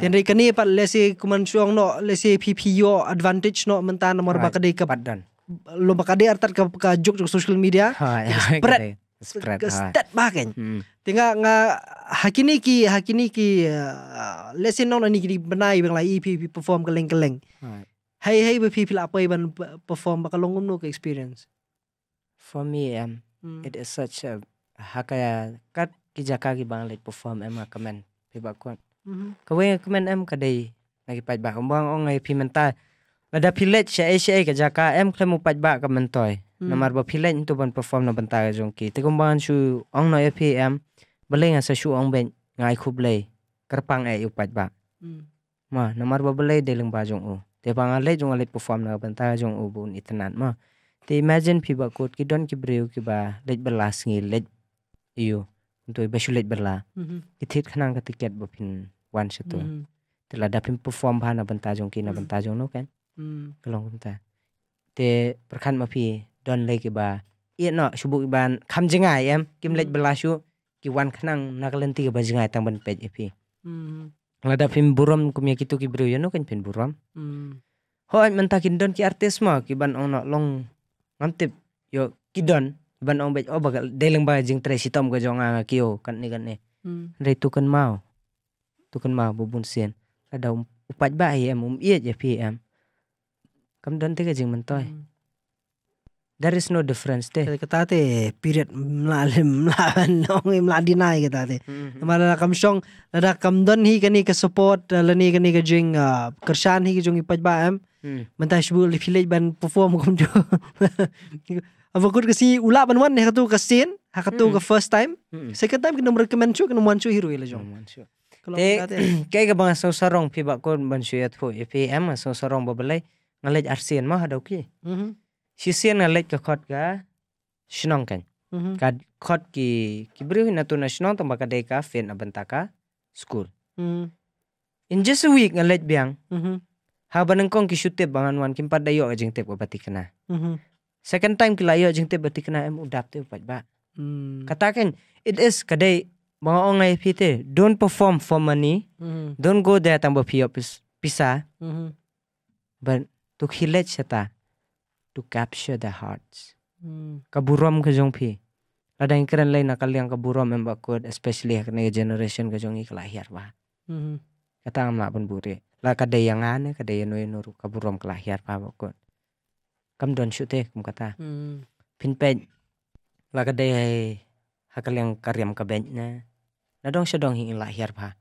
ten re kani pat le si kuman suang no ppo advantage no menta nomor bakade ka badan lo bakade artat ke ke juk juk social media spread spread ke stat bah kan hmm. tinga nga hakini ki hakini ki uh, lesi si no ni benai bang lai ep e perform keleng keleng Hai hai be people apa iban perform bakalongum no experience for me um, hmm. it is such a haka ya kat kijaka ki bang lek perform em kamen pi bakon kawe mm-hmm. kamen em na ki pat ba bang ong ai pimenta da pilet sha sha ka jaka em klemu pat ba kamen toy mar mm. ba pilet tu ban perform na banta jong ki te bang shu ong em ba belenga sa shu ong ben ngai khub lei kerpang ai eh, pat ba mm. ma mar ba de leng ba jong u te bang ale jong ale perform na banta jong u bun itnan ma te imagine pi ba kot ki don ki breu ki ba belas ngi let iyo untuk iba sulit berla mm-hmm. itit kanang ka tiket bo pin wan situ mm-hmm. tela dapin perform bana bentajong kina bentajong mm-hmm. no kan Kalau kita, te perkan mapi don lek iba iya no subuk iban kam jengai em kim lek su ki wan kanang nakalenti ka bajenga tang ban pej epi lada pin buram kumya kitu ki brio ya no kan pin buram Ho mentakin don ki artis ma ki ban ong long ngantip yo kidon ban ong bej oba oh, deleng ba jing tre sitom ga jong anga kio kan ni kan ni hmm. re tu kan mau tu kan mau bubun sien ada upat ba hi em um iet ya pi em kam dan te ga jing mentoy hmm. there is no difference te ta te period mla di ong e mladina ta te mm-hmm. mala kam song ada kam don hi kani ka support lani kani ka jing uh, kershan hi ka jong ipat ba em mentah mm. sebut lebih ban perform kamu jo Avakud kasi ula ban wan hakatu kasin hakatu ka first time. Second time kena recommend chu kena wan chu hiru ila jong. Te kai bangsa bang sarong phi ba kon ban shu yat pho so sarong ba balai ngalaj arsian ada hadau ki. Sisian ngalaj ke khot ga shinong kan. Ka khot ki ki bri na tu na shinong tambah ka dei ka fen abantaka school. Mm-hmm. In just a week ngalaj biang. Mm-hmm. Ha banang kong ki shute bangan wan kim padayo ajing tep ko batikana second time kila jing te beti kena em udap te upat ba hmm. katakan it is kadai mga ongai pite don't perform for money hmm. don't go there tambo fee office pisa hmm. but to khilech chata to capture the hearts mm. kaburom ka jong pi radang keren lain nakal yang kaburom em bakod especially akne generation ka jong iklahir ba mm-hmm. kata amla pun buri la kadai yang ane kadai yang noy noru kaburom kelahiran pa bakod kam don shu te kum kata hmm. pin pe la ka dei hai hakal yang karyam ka ben na na dong sha dong hing la hiar pha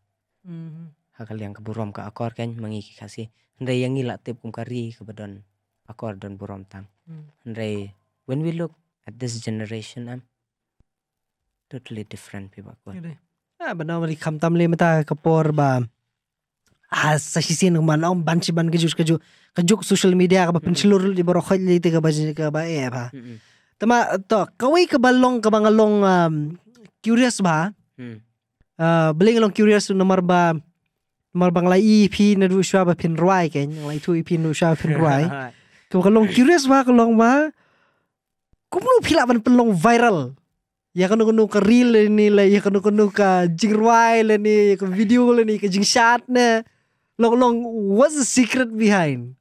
hmm. hakal yang keburom ka akor ken mangi ki khasi ndai yang ngila tip kum kari ka don akor don burom tang hmm. ndai when we look at this generation am totally different people ko ah banaw mali kam tam le mata por ba सही सेन मन औ बान्छे बन के जुस के जो के kaba social media का पेंसिलोर जे बरो खल लेते के बजे के बा ए kaba तमा तो कवई के बलोंग के बंगलोंग क्यूरियस बा beling long curious nomor ba nomor bang lai EP na du shwa ba pin ruai ke lai tu EP nu shwa pin ruai ko ko long curious ba ko long ba ko mu ban pen viral ya kan nu ka reel ni lah, ya kan nu ka jing ruai le ni ya ka video le ni ka jing shot ne long long what's the secret behind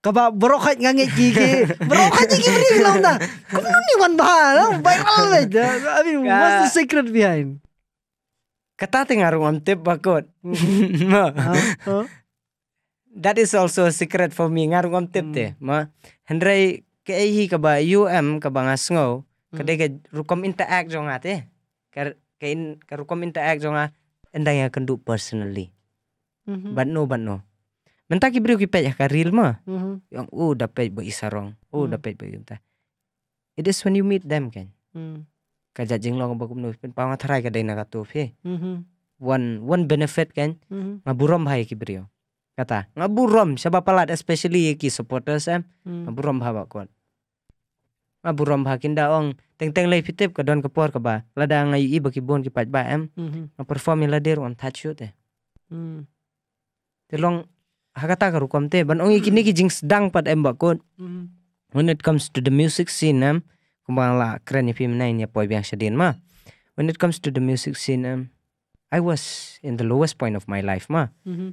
kaba berokat ngange kiki berokat kiki beri long na kamu nih wan bahal ah, baik malah aja I mean what's the secret behind kata tengaru om tip bakot that is also a secret for me ngarung om tip hmm. te ma hendrai kehi hi kaba um kaba ngasno, hmm. kade ke rukom interact jonga te ker ke in rukom interact jonga endang ya kendu personally mm-hmm. bannu Mentah mentaki beri kipet ya real mah. mm-hmm. yang oh dapat bo sarong, oh mm-hmm. dapat bo unta it is when you meet them kan mm-hmm. kaja lo bakum nu pen pawang tharai ka daina katu fe mm-hmm. one one benefit kan mm-hmm. ngaburom hai kibrio kata ngaburom siapa palat especially ki supporters em eh? mm-hmm. ngaburom ha bakon ngaburom ha kinda ong teng teng lei fitip ka don ka por ka ba lada ngai i baki bon ki pat ba em mm-hmm. ngaperform la der on touch you te mm telong hakata karu komte ban ongi kini ki jing dang pat emba bakon mm-hmm. when it comes to the music scene am la kreni film nai nya poi biang sedin ma when it comes to the music scene am I was in the lowest point of my life ma mm-hmm.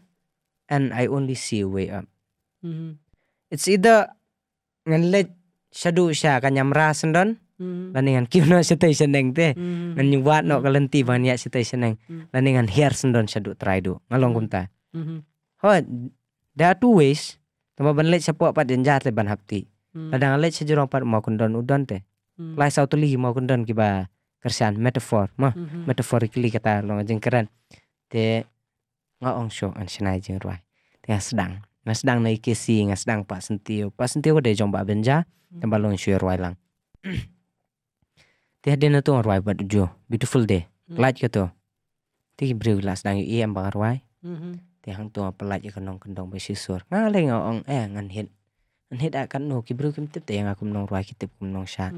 and I only see a way up mm-hmm. it's either ngan le shadu sha kanyam ra sendon Laningan kino sitai seneng te, nan nyuwat no kalenti banyak sitai seneng, laningan hiar sendon shadu traidu, ngalong kumta. Ho there are two ways. Tama ban lek sepo pat jenjat le ban hapti. Hmm. Kadang lek sejurong pat mau kundon udon teh. Hmm. Lai sau tu mau kundon kiba kerjaan metafor mah hmm, metaforically kata lo jeng keren. Te ngaong show an sinai jeng ruai. Te sedang. Nga sedang na ikesi nga sedang pak sentio. Pak sentio de jomba benja. Tama lo show ruai lang. Te hadena na tu ruai pat ujo. Beautiful day. Light gitu. Te beri lah sedang i am bang ruai tiang tua pelat ya kenong kendong besisur ngaleng ah, ong eh ngan hit ngan hit akan no kibru kim tip tiang aku nong ruai kitip kum nong shat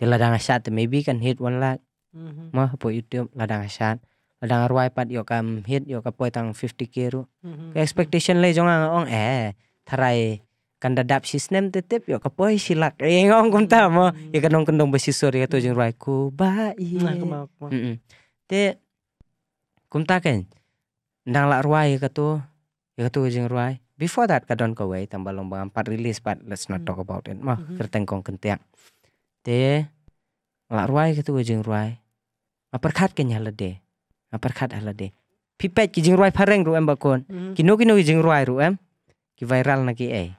ti hmm. ladang shat te maybe kan hit one lak mm-hmm. mah po youtube ladang shat ladang ruai pat yo kam hit yo ka poi tang 50 k ru mm-hmm. expectation le jong ang ong eh tharai kan dadap sistem tetep yo kapoi silak eh ngong kum ta mo mm-hmm. ya kenong kendong besisur ya tu jeng ruai ku ba iya nah, te kum ta kan Nang lak ruai ke tu. Ya tu jeng ruai. Before that kadon don wei tambah lombang empat rilis but let's not talk about it. Mah mm-hmm. kerteng kong kentiak. Te lak ruai ke tu jeng ruai. Aperkat ke nyala de. Aperkat ala de. Pipet ki jeng ruai pareng ru em bakon. Mm-hmm. Kino kino jeng ruai ru em. Ki viral na ki eh.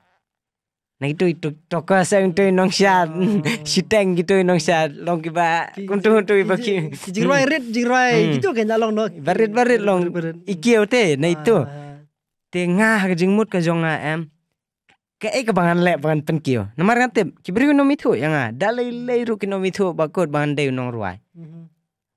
Nah itu itu toko itu untuk nongsyat, oh. si teng gitu nongsyat, long kiba kuntu kuntu iba ki. Jirai hmm. red jirai hmm. gitu kan long no. Barit barit long iki ote, ya, nah ah. itu tengah kejengmut ke jonga em. Kae ke lek le bangan penkio. Nomor nah, ngantip, kibri kuno mitu yang ah, dalai lei ruki kino mitu bakut bangan dei nong ruai. Mhm.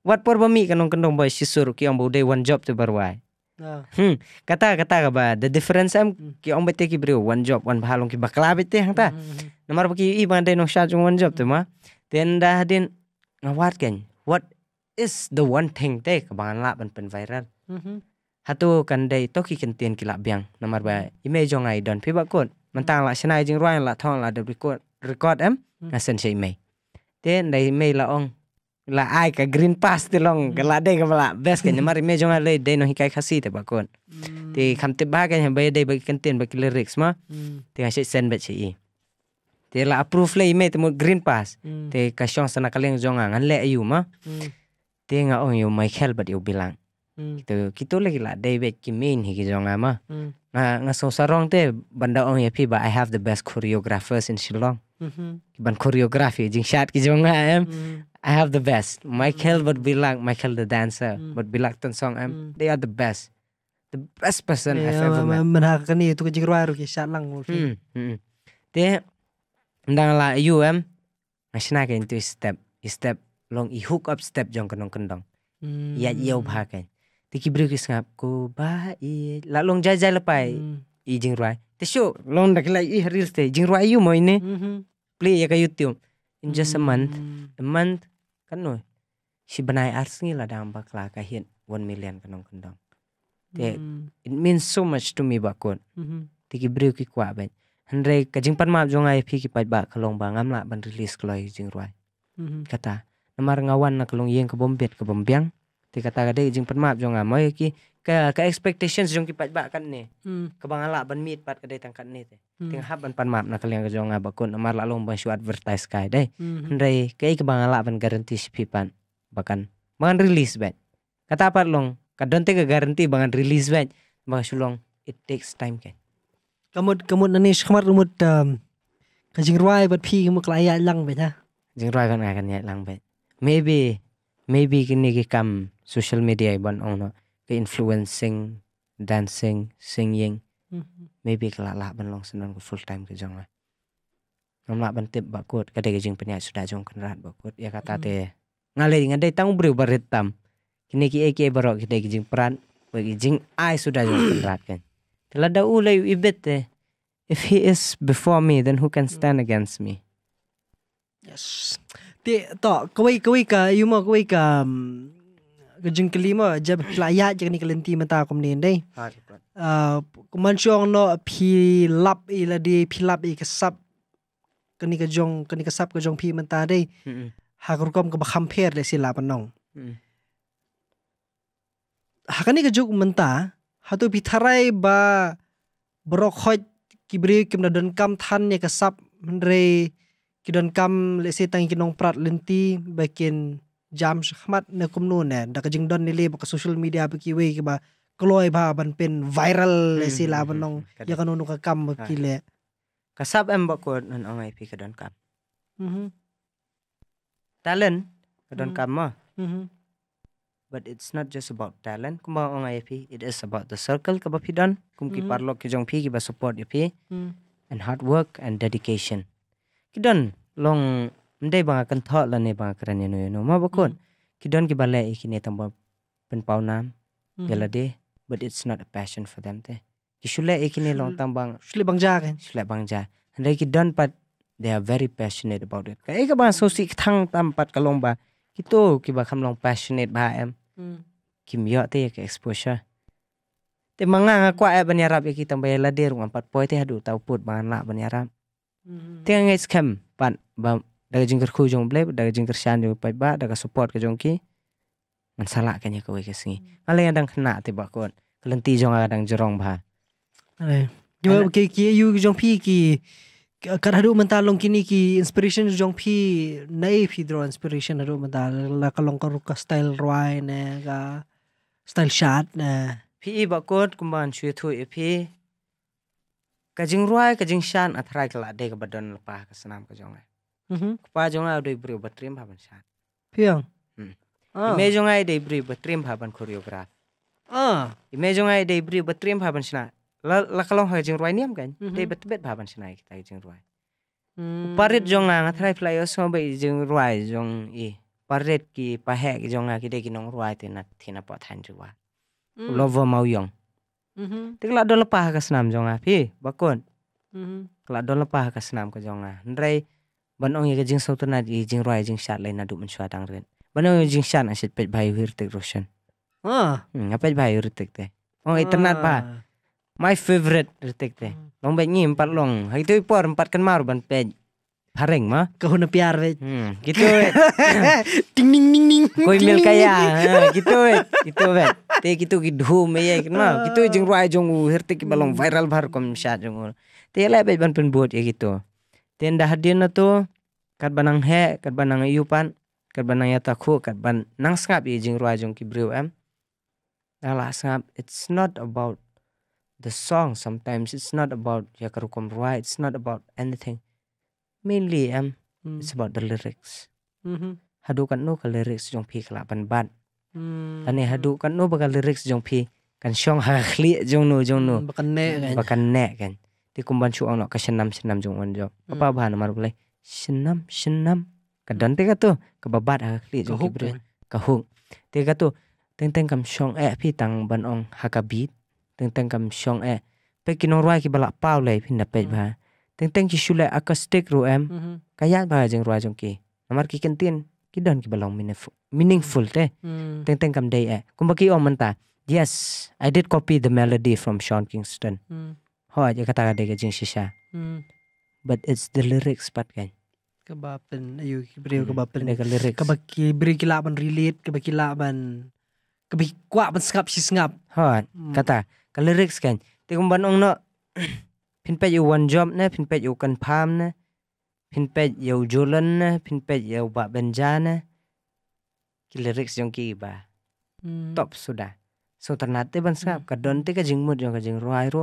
Wat por bami kanong kendong boy sisur ki ang bude one job tu baruai. Ah. Hmm. Kata kata ka ba the difference am hmm. ki ombe te ki bro one job one bahalong ki baklabe te hang ta. Hmm, hmm, Nomor ki i bang no sha jung one job te ma. Then dah din ngawat gen. What is the one thing te ka bang la ban pen viral. Mhm. Hatu kan dai to ki kentien ki la biang. Nomor ba i me jong ai don pi ba kod. Mentang la sna jing ruan la thong la de record record am sen sei me. Then dai me la ong la ai ka green pass te long ka la dei ka la best ka nyamari me jonga le dei no hikai khasi te bakon mm. te ba ka nyam dei bagi kantin bagi lyrics ma mm. te ka send ba chi te la approve le me te mo green pass mm. te ka shong sana ka leng jonga ngan le ayu ma te nga ong yo mai khel bat yo bilang te kita lagi la dei be ki main hi ki jonga ma nga nga so sarong te banda ong ya pi ba i have the best choreographers in shillong mm-hmm. ban choreography jing shat ki jonga em I have the best. Michael mm. like Michael the dancer, mm. berbilang tentang I'm, mm. they are the best. The best person yeah, I've iya, ever met. Menakan itu kecil baru kisah lang mulfi. Hmm, hmm, hmm. Dia tentang lah you em, nak kan itu step, step long i hook up step jong kenong kendong. hmm. Ya iya, iya kan Tiki beri kisngapku ba i la long jajai lepai. Hmm. I jing ruai. show long dah la i real stay jing ruai you mau ini. Mm -hmm. Play ya ke YouTube. In just a month, a month kan no sibenai arsngi lah dalam bakla kahit one million kenong kandong te hmm. it means so much to me bakun, mm-hmm. te ki breu ki kwa ben hanre kajing pan map jonga e phi ki pat bak khalong bangam lah ban rilis kloi jing ruai mm-hmm. kata namar ngawan nak kalong yang ka bombet ka bombiang te kata ga de jingpan map jonga mai ki ke ke expectations jong kipat bak kan ni hmm. ke bangala ban mit pat tang tangkat ni te hmm. ting pan map na kalian ke jong ngabak kun amar lalu ban shu advertise kai dai hmm. ndai ke ke bangala ban garanti pipan bahkan bangan release ban kata apa long kadon te ke guarantee bangan release ban bang long, it takes time kan kamut kamut nani shamar rumut um, kajing ruai bat phi kamut kelaya lang bet ha jing ruai kan kan ya lang bet maybe maybe kini ke kam social media ban ong no influencing dancing singing mm-hmm. maybe kelak lah ben long senang ke full time ke jong lah ngam lah ben tip bakut kada ke jing penyak sudah jong kenerat bakut ya kata mm-hmm. te ngalai ngadai tang beri baritam kini ki eki barok kadek ke jing peran ke jing ai sudah jong kenerat kan telada ulai ibet te if he is before me then who can stand mm-hmm. against me yes te to kawai kawai ka yuma kawai ka um, kelima jab playa ni kelenti mata kom nen deh. kuman chong no pilap lap i la di phi i kesap kani keni kani kesap keni pi sap ke jong phi mata dei hakur kom ke bakham pher le sila panong hakani menta hatu pitarai ba brok kibri kimna don kam tan ne kesap menre mendre kidon kam le tangi kinong prat lenti bakin jam khmat ne kumnu ne da kajing don le ba social media ba ki wei ba kloi ba ban pen viral hmm, le la ban hmm, nong hmm, ya kanu ka kam ba ki le ka sab em ba ko non ai pi ka don kam mhm talent ka don mm-hmm. kam ma mhm but it's not just about talent kuma don pi it is about the circle ka ba pi don kum ki mm-hmm. parlo ki jong pi ki ba support pi mm. and hard work and dedication ki don long mende banga kan thot la ne banga kran ne no ma bakun kidon mm. ki ki ne tamba pen mm-hmm. gela de but it's not a passion for them te ki shule ne long tambang shule bangja kan shule bangja hande ki don pat they are very passionate about it kai ka bang so si thang tam pat long ba kito ki ba kham long passionate ba em mm. kim yo te ek exposure te manga nga kwa e ya ki tam tambah la rung pat poe te hadu tau put bang ban banyarap mm-hmm. te ngai scam, pan ba daga jingker khu jong blep daga jingker shan jong pai ba daga support ke jong ki man sala ke nya ko ke singi hmm. ale yang dang khna te ba kon kelenti jong aga dang jorong ba ale yo ke yu jong pi ki kar haru kini ki inspiration jong pi nai pi inspiration haru menta la kalong ka style ruai ne ga style shot ne pi ba kon kuman chue thu e pi kajing jing kajing shan athrai kala de ka badon pa ka ka jong kupajonga doi brio batrim haban sat piang imejonga doi brio batrim haban koreograf ah imejonga doi brio batrim haban sna la la kalong ha jeng ruai niam kan doi bet haban sna kita jeng ruai parit jonga ngatrai fly oso ba jeng ruai jong i parit ki pahek jonga ki de ki nong ruai te na thina pa than ruai lovo mau yong tikla do lepah ka snam jonga phi bakon tikla do lepah ka snam ka jonga ndrai banong ye jing sautu na di jing roa jing shat lai na du mun shwa dang ren banong ye jing shat na sit pet bayu hirtik roshan ah hmm, ngapet ya bhai bayu hirtik te ong eternat pa my favorite hirtik te hmm. long bet nyim pat long hai tu ipor empat kan maru ban pet hareng ma kau na piar we hmm, gitu we ding ding ding ding koi mil kaya gitu we gitu we te gitu ki gitu, dhu me ye kan ma gitu jeng ruai jong u hirtik balong hmm. viral bar kom sha jong te lai pej ban pen buat ya gitu tenda dahadir na tu kat banang he kat banang iupan kat banang yata khu kat ban nang skap i jing ruai jong ki brew em ala skap it's not about the song sometimes it's not about ya karukom ruai it's not about anything mainly em mm. it's about the lyrics mm -hmm. kan no ka lyrics jong pi kala ban ban mm. ane kan no ba ka lyrics jong pi kan syong ha khli jong no jong no hmm, bakan ne kan bakan ne kan Tikum kumban shu ono ka hmm. senam senam jong on jo apa bahan mar boleh senam senam ka don te ka tu ka babat ha kli jo ki bre ka hu te ka tu teng teng kam shong e pi tang ban ong ha ka bit teng teng kam shong e pe ki no ki pau le phin da pe hmm. ba teng teng ki shule acoustic ru em hmm. kaya ba jeng ruai jong ki amar ki kentin ki don ki balong meaningful meaningful te teng teng kam dei e kumba ki om menta yes i did copy the melody from sean kingston mm. Hoa je kata-kata ke jeng sisa. Hmm. But it's the lyrics part kan. Kebapen, ayo kibri hmm, kebapen. Dek lyrics. Kebaki kila ban relate, kebaki ban kebik kuat ban skap si skap. Ho hmm. kata ke lyrics kan. Ti ban ong no. Pin pet one job na, pin pet kan pam na. Pin pet jolan na, pin pet bak benja na. Ki lyrics yang ki ba. Top sudah. So ternate ban skap, kadon ti ka jingmut jong ka jing ruai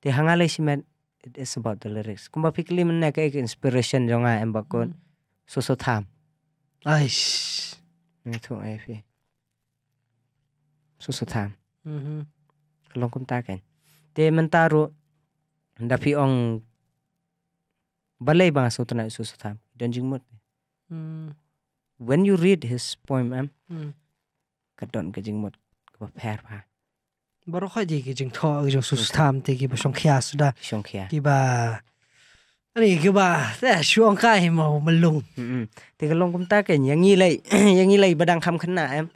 te hangalai simet it is about the lyrics kumba fikli men nek ek inspiration jonga emba kon mm. so so tham aish ne thu ai so so tham mhm long kum ta kan te men ta ru fi ong balai bang so tna so so tham dan jing mm. when you read his poem am mm. kadon ke jing mut ka pher บรคอดีกิจงทอจังสุสทามตีกิบชงขยาสุดาชงขยากิบาอันนี้กิบาแต่ช่วงใกล้มามันลงต่ก็ลงกุมตากันยังงี้เลยยังงี้เลยบดังคำขนาดเอ็ม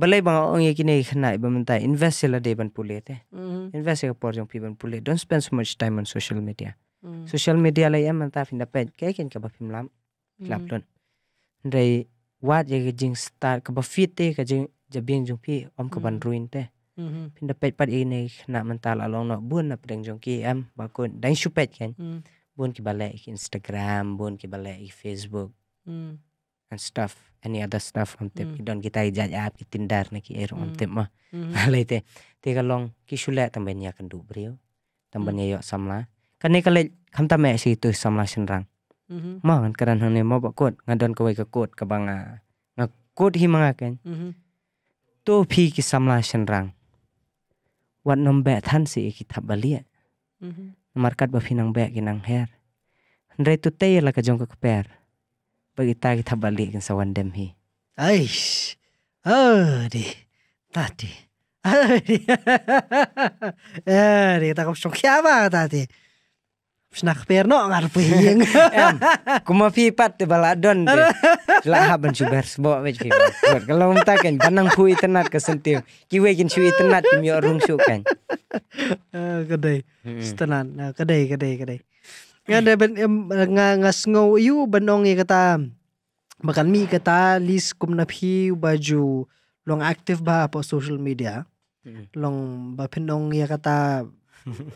บัลเลยบางองค์กินในขนาดบมันแต่ invest ละเดบันปุเลตเอ invest กับปอจงพีบันปุเลต don't spend so much time on social media social media เลยเอ็มมันตาฟินดาเป็ดแก่กันกับบัพิมล้ำกลับต้นในวาดยังกจิงสตาร์กับบัฟิตเต้กับจิงจะเบียงจงพี่อมกับบันรุนเต้ Mm-hmm. Pindah pet pad ini nak mental along nak bun nak pedang jongki am bakun dan syupet kan mm. bun ki balik Instagram bun ki balik Facebook mm. and stuff any other stuff on tip mm. don kita ijaj ap ki tindar na ki air on mm. tip ma balai mm-hmm. te te kalong ki shule tamben ya kendu brio tamben mm. ya yok samla kan ni kalai kam ta mek si tu samla senrang mm-hmm. ma kan karan ni ma bakut ngadon kawai ka kot ngak ngakut hi mangaken tu pi ki samla senrang wat nom be than si kitab balia mm-hmm. markat ba finang be kinang her ndre tu tei la ka jong ka per bagi ta kita balia kin sawan dem hi aish oh di tati eh, kita kau sok siapa tadi? Snakperno ngarepe ieu. Kumaha pipat teh baladon de. Lah ban subar sbo we pipat. Kalau ku panang ke itenat Ki we kin su itenat kim yo su kan. Ah, kedai. Hmm. Stenan. Ah, kedai kedai kedai. Ngada ben ngasngau yu benong ye kata. Makan mi kata lis kum na kumnapi baju long active ba po social media. Hmm. Long ba penong ye kata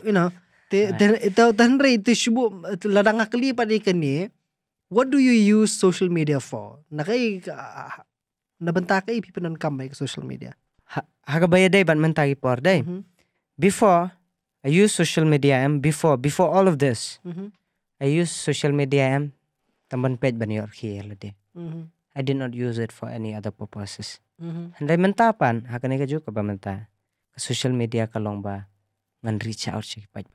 you know Te, te, te, itu te shubu ladanga kali pada ikani. What do you use social media for? Nakai ah, nabentai pipenan kamai ke social media. Haga bayar day ban mentai por day. Mhm. Before I use social media am before before all of this. Mhm. I use social media am tamban pet ban yor lede. Mhm. I did not use it for any other purposes. Mm-hmm. mentapan hakane ka juga ba Social media kalong ba ngan reach out sih baik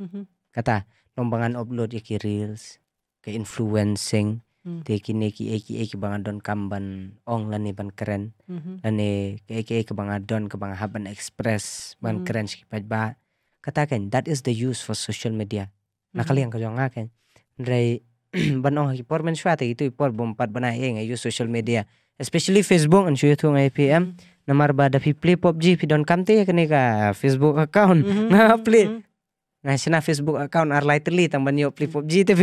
hmm Kata nombangan upload iki reels ke influencing mm. te ki eki eki bang adon kamban ong lani ban keren mm-hmm. lani ke eki eki bang adon ke bang haban express ban mm-hmm. keren ski ba katakan that is the use for social media nah, mm-hmm. nakali yang kajong ngaken kan? dari ban ong ki por men itu por bompat bana eng use social media especially facebook and shwe thung ipm mm-hmm. namar Nomor da pi play pubg pi don kamte ya kene ka facebook account mm-hmm. play mm-hmm ngasih sina Facebook account arlai terli tambah yo play PUBG TV.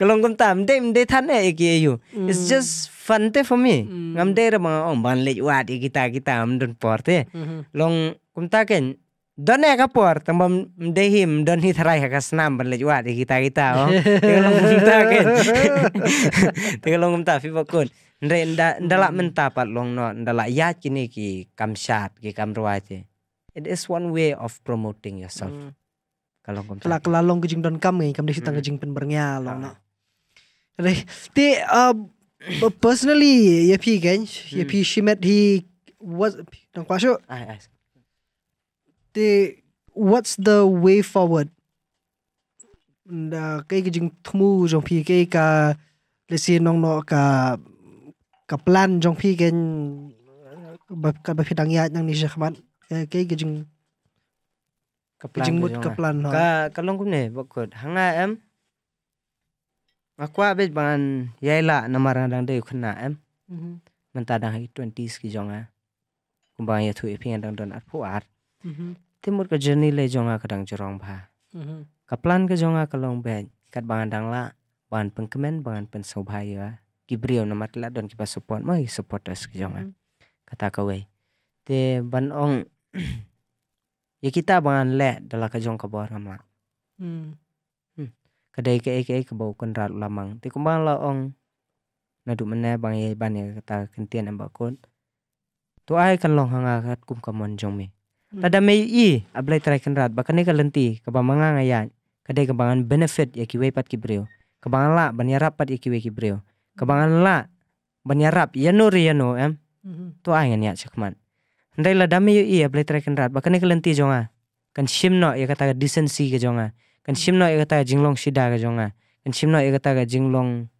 kalau ngom tam de de tan e eh, ki eh, yu it's hmm. just fun te for me hmm. ngam de ra mga om oh, ban le wat eh, kita kita am don porte hmm. long kum ta ken don e ka por tambam de him don hi thrai ka snam ban le wat kita kita oh long ta ken te long ta fi bakun ndre nda ndala menta long no ndala yakin kini ki kam kamshat ki kam kamruate it is one way of promoting yourself hmm. kalau kom kelak gitu. kelalong kejing don kam ngai kam desi tang hmm. pen bernya ah. na uh, personally ya pi ya ye pi hmm. she met he was dang kwa sho what's the way forward da kai kejing thmu jong pi kai ka le nong no ka ka plan jong pi gen ba ka ba phi dang ya nang ni je Eh, cái cái keplan cái chừng một cái plan nó cả cả em Aku abis bangan yai la nama randang deh kena em mentadang hari twenties ki jonga kumbang ya tu iping yang dang at ar timur ke journey le jonga kadang jorong bah keplan ke jonga kalong be kat bangan dang la ban pengkemen bangan pensobhaya kibriyo namat la don kipas support mai supporters ki jonga kata kawai te ban ong ya kita bangan le dalam kajong ke bawah nama. hmm. hmm. kedai ke ke ke bau kenrat lamang ti kumbang laong nadu mena bang ye ban ye kata kentian ambak kon tu ai kan long hanga kat kum ka mon jong me hmm. tada me i ablai trai kenrat bakane ka lenti ka manga ngaya kedai kebangan benefit ya kiwe pat ki kibreo kebangan la banyarap pat ya kiwe kibreo kebangan la rap, ya nur ya no em hmm. tu ai ngan ya cekman Ndai la dami yo iya blai track and rat ba kelenti jonga. Kan shimno ya kata decency ke jonga. Kan shimno ya kata jinglong shida ke jonga. Kan shimno ya kata jinglong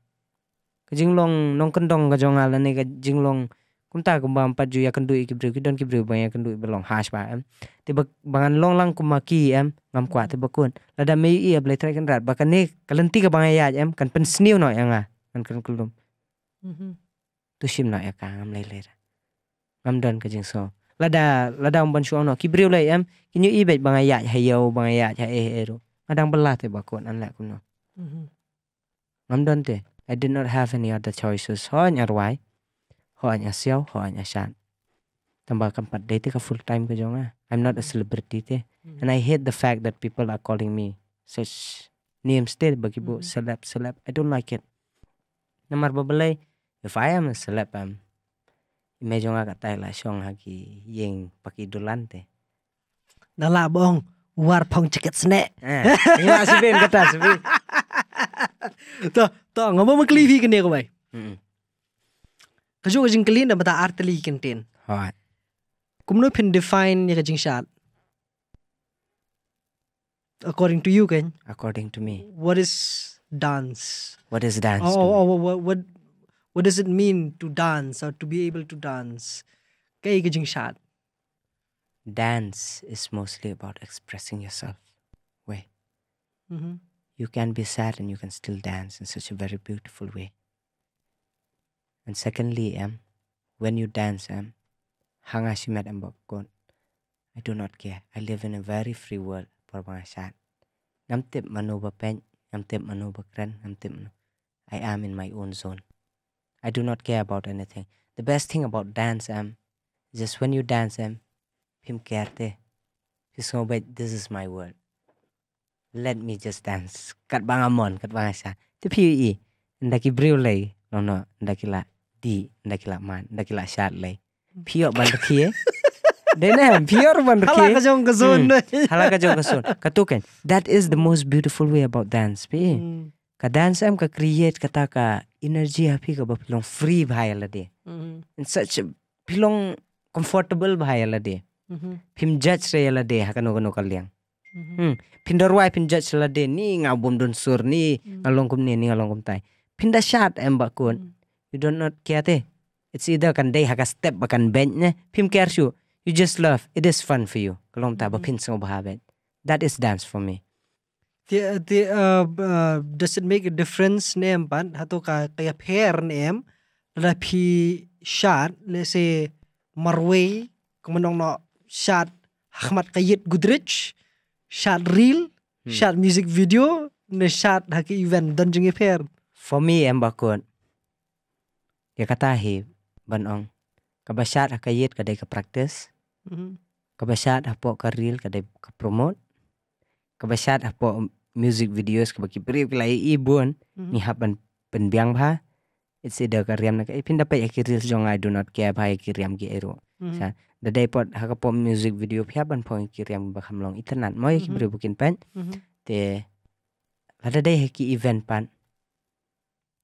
ke jinglong nong kendong ke jonga la ni ke jinglong kumta kumba empat ju ya kendu ikibru kidon kibru bang ya kendu belong hash ba em. Tiba bangan long lang kumaki em ngam kuat tiba kun. La dami yo iya blai track and rat ba kelenti ke bang ya em kan sniu no iya nga. Kan kan kulum. Mhm. Tu shimno ya ka ngam lele, Ngam don ke jingso. Lada, da la da ban no ki briu le em ki nyu bangaya be bang ya ha bang ya ha adang bela te bakon an la kuno. no mm-hmm. ngam don te i did not have any other choices ho nya rwai ho nya siao ho nya shan tambah day te ka full time ke jonga ah. i'm not a mm-hmm. celebrity te mm-hmm. and i hate the fact that people are calling me such names te bagi bu celeb celeb i don't like it nomor babelai if i am a celeb i'm imejonga ka tai la siong haki yeng paki dolan te Nala bong war pong ceket sne masih eh, bin kata sebi. to to ngomong kene kowe? kajo ka jing klin mata artli kenten hoi kumno pin define ni ka shat according to you kan? according to me what is dance what is dance oh, oh, oh what what What does it mean to dance or to be able to dance? Dance is mostly about expressing yourself. Way. Mm-hmm. You can be sad and you can still dance in such a very beautiful way. And secondly, um, when you dance, um, I do not care. I live in a very free world. Parmangashat. Namtip manoba pen. Namtip manoba Namtip I am in my own zone. I do not care about anything. The best thing about dance am just when you dance am phim kerte. Phim this is my word. Let me just dance. Kat bangamon, kat bangasa. Tapi i ndaki brew lay. No no, ndaki la di, ndaki la man, ndaki la shat lay. Pio bandakie. Denam pure bandakie. Halaka jong kasun. Halaka hmm. jong kasun. Katukan. That is the most beautiful way about dance. Pi. Hmm. Ka dance am ka create kata ka energy happy ya, ka ba pilong free bhai ala de in such pilong comfortable bhai ala de judge saya ala de hakano gono -hmm. pindar wai pin judge ala de ni ngabom don sur ni mm. ngalong kum ni ni ngalong kum tai Pindah shat embak kun mm. you don't not care teh. it's either kan day haka step bakan bent ne pim care you you just love it is fun for you kalong ta ba pin so bha that is dance for me the, the, uh, uh, eh, does it make a difference ni em pan hatu ka kaya pair ni em pi shot le say Marway kemenong no shot Ahmad Kayit Gudrich, shot reel hmm. shot music video ne shot haki event dan jingi pair for me em bakun ya kata hi banong kabasat hakayit kadai ka practice mm -hmm. kabasat hapok ke reel kadai ka promote kebesat apa ah, music videos ke bagi pri pilai ibun mm-hmm. ni haban pen biang ba it's the karyam nak ipin eh, dapat ya reels jong i do not care bhai kiryam ki ero mm-hmm. sa the day pot ha music video pi ban po kiryam ba khamlong internet mo ya ki mm-hmm. pri bukin pen te ada day ki event pan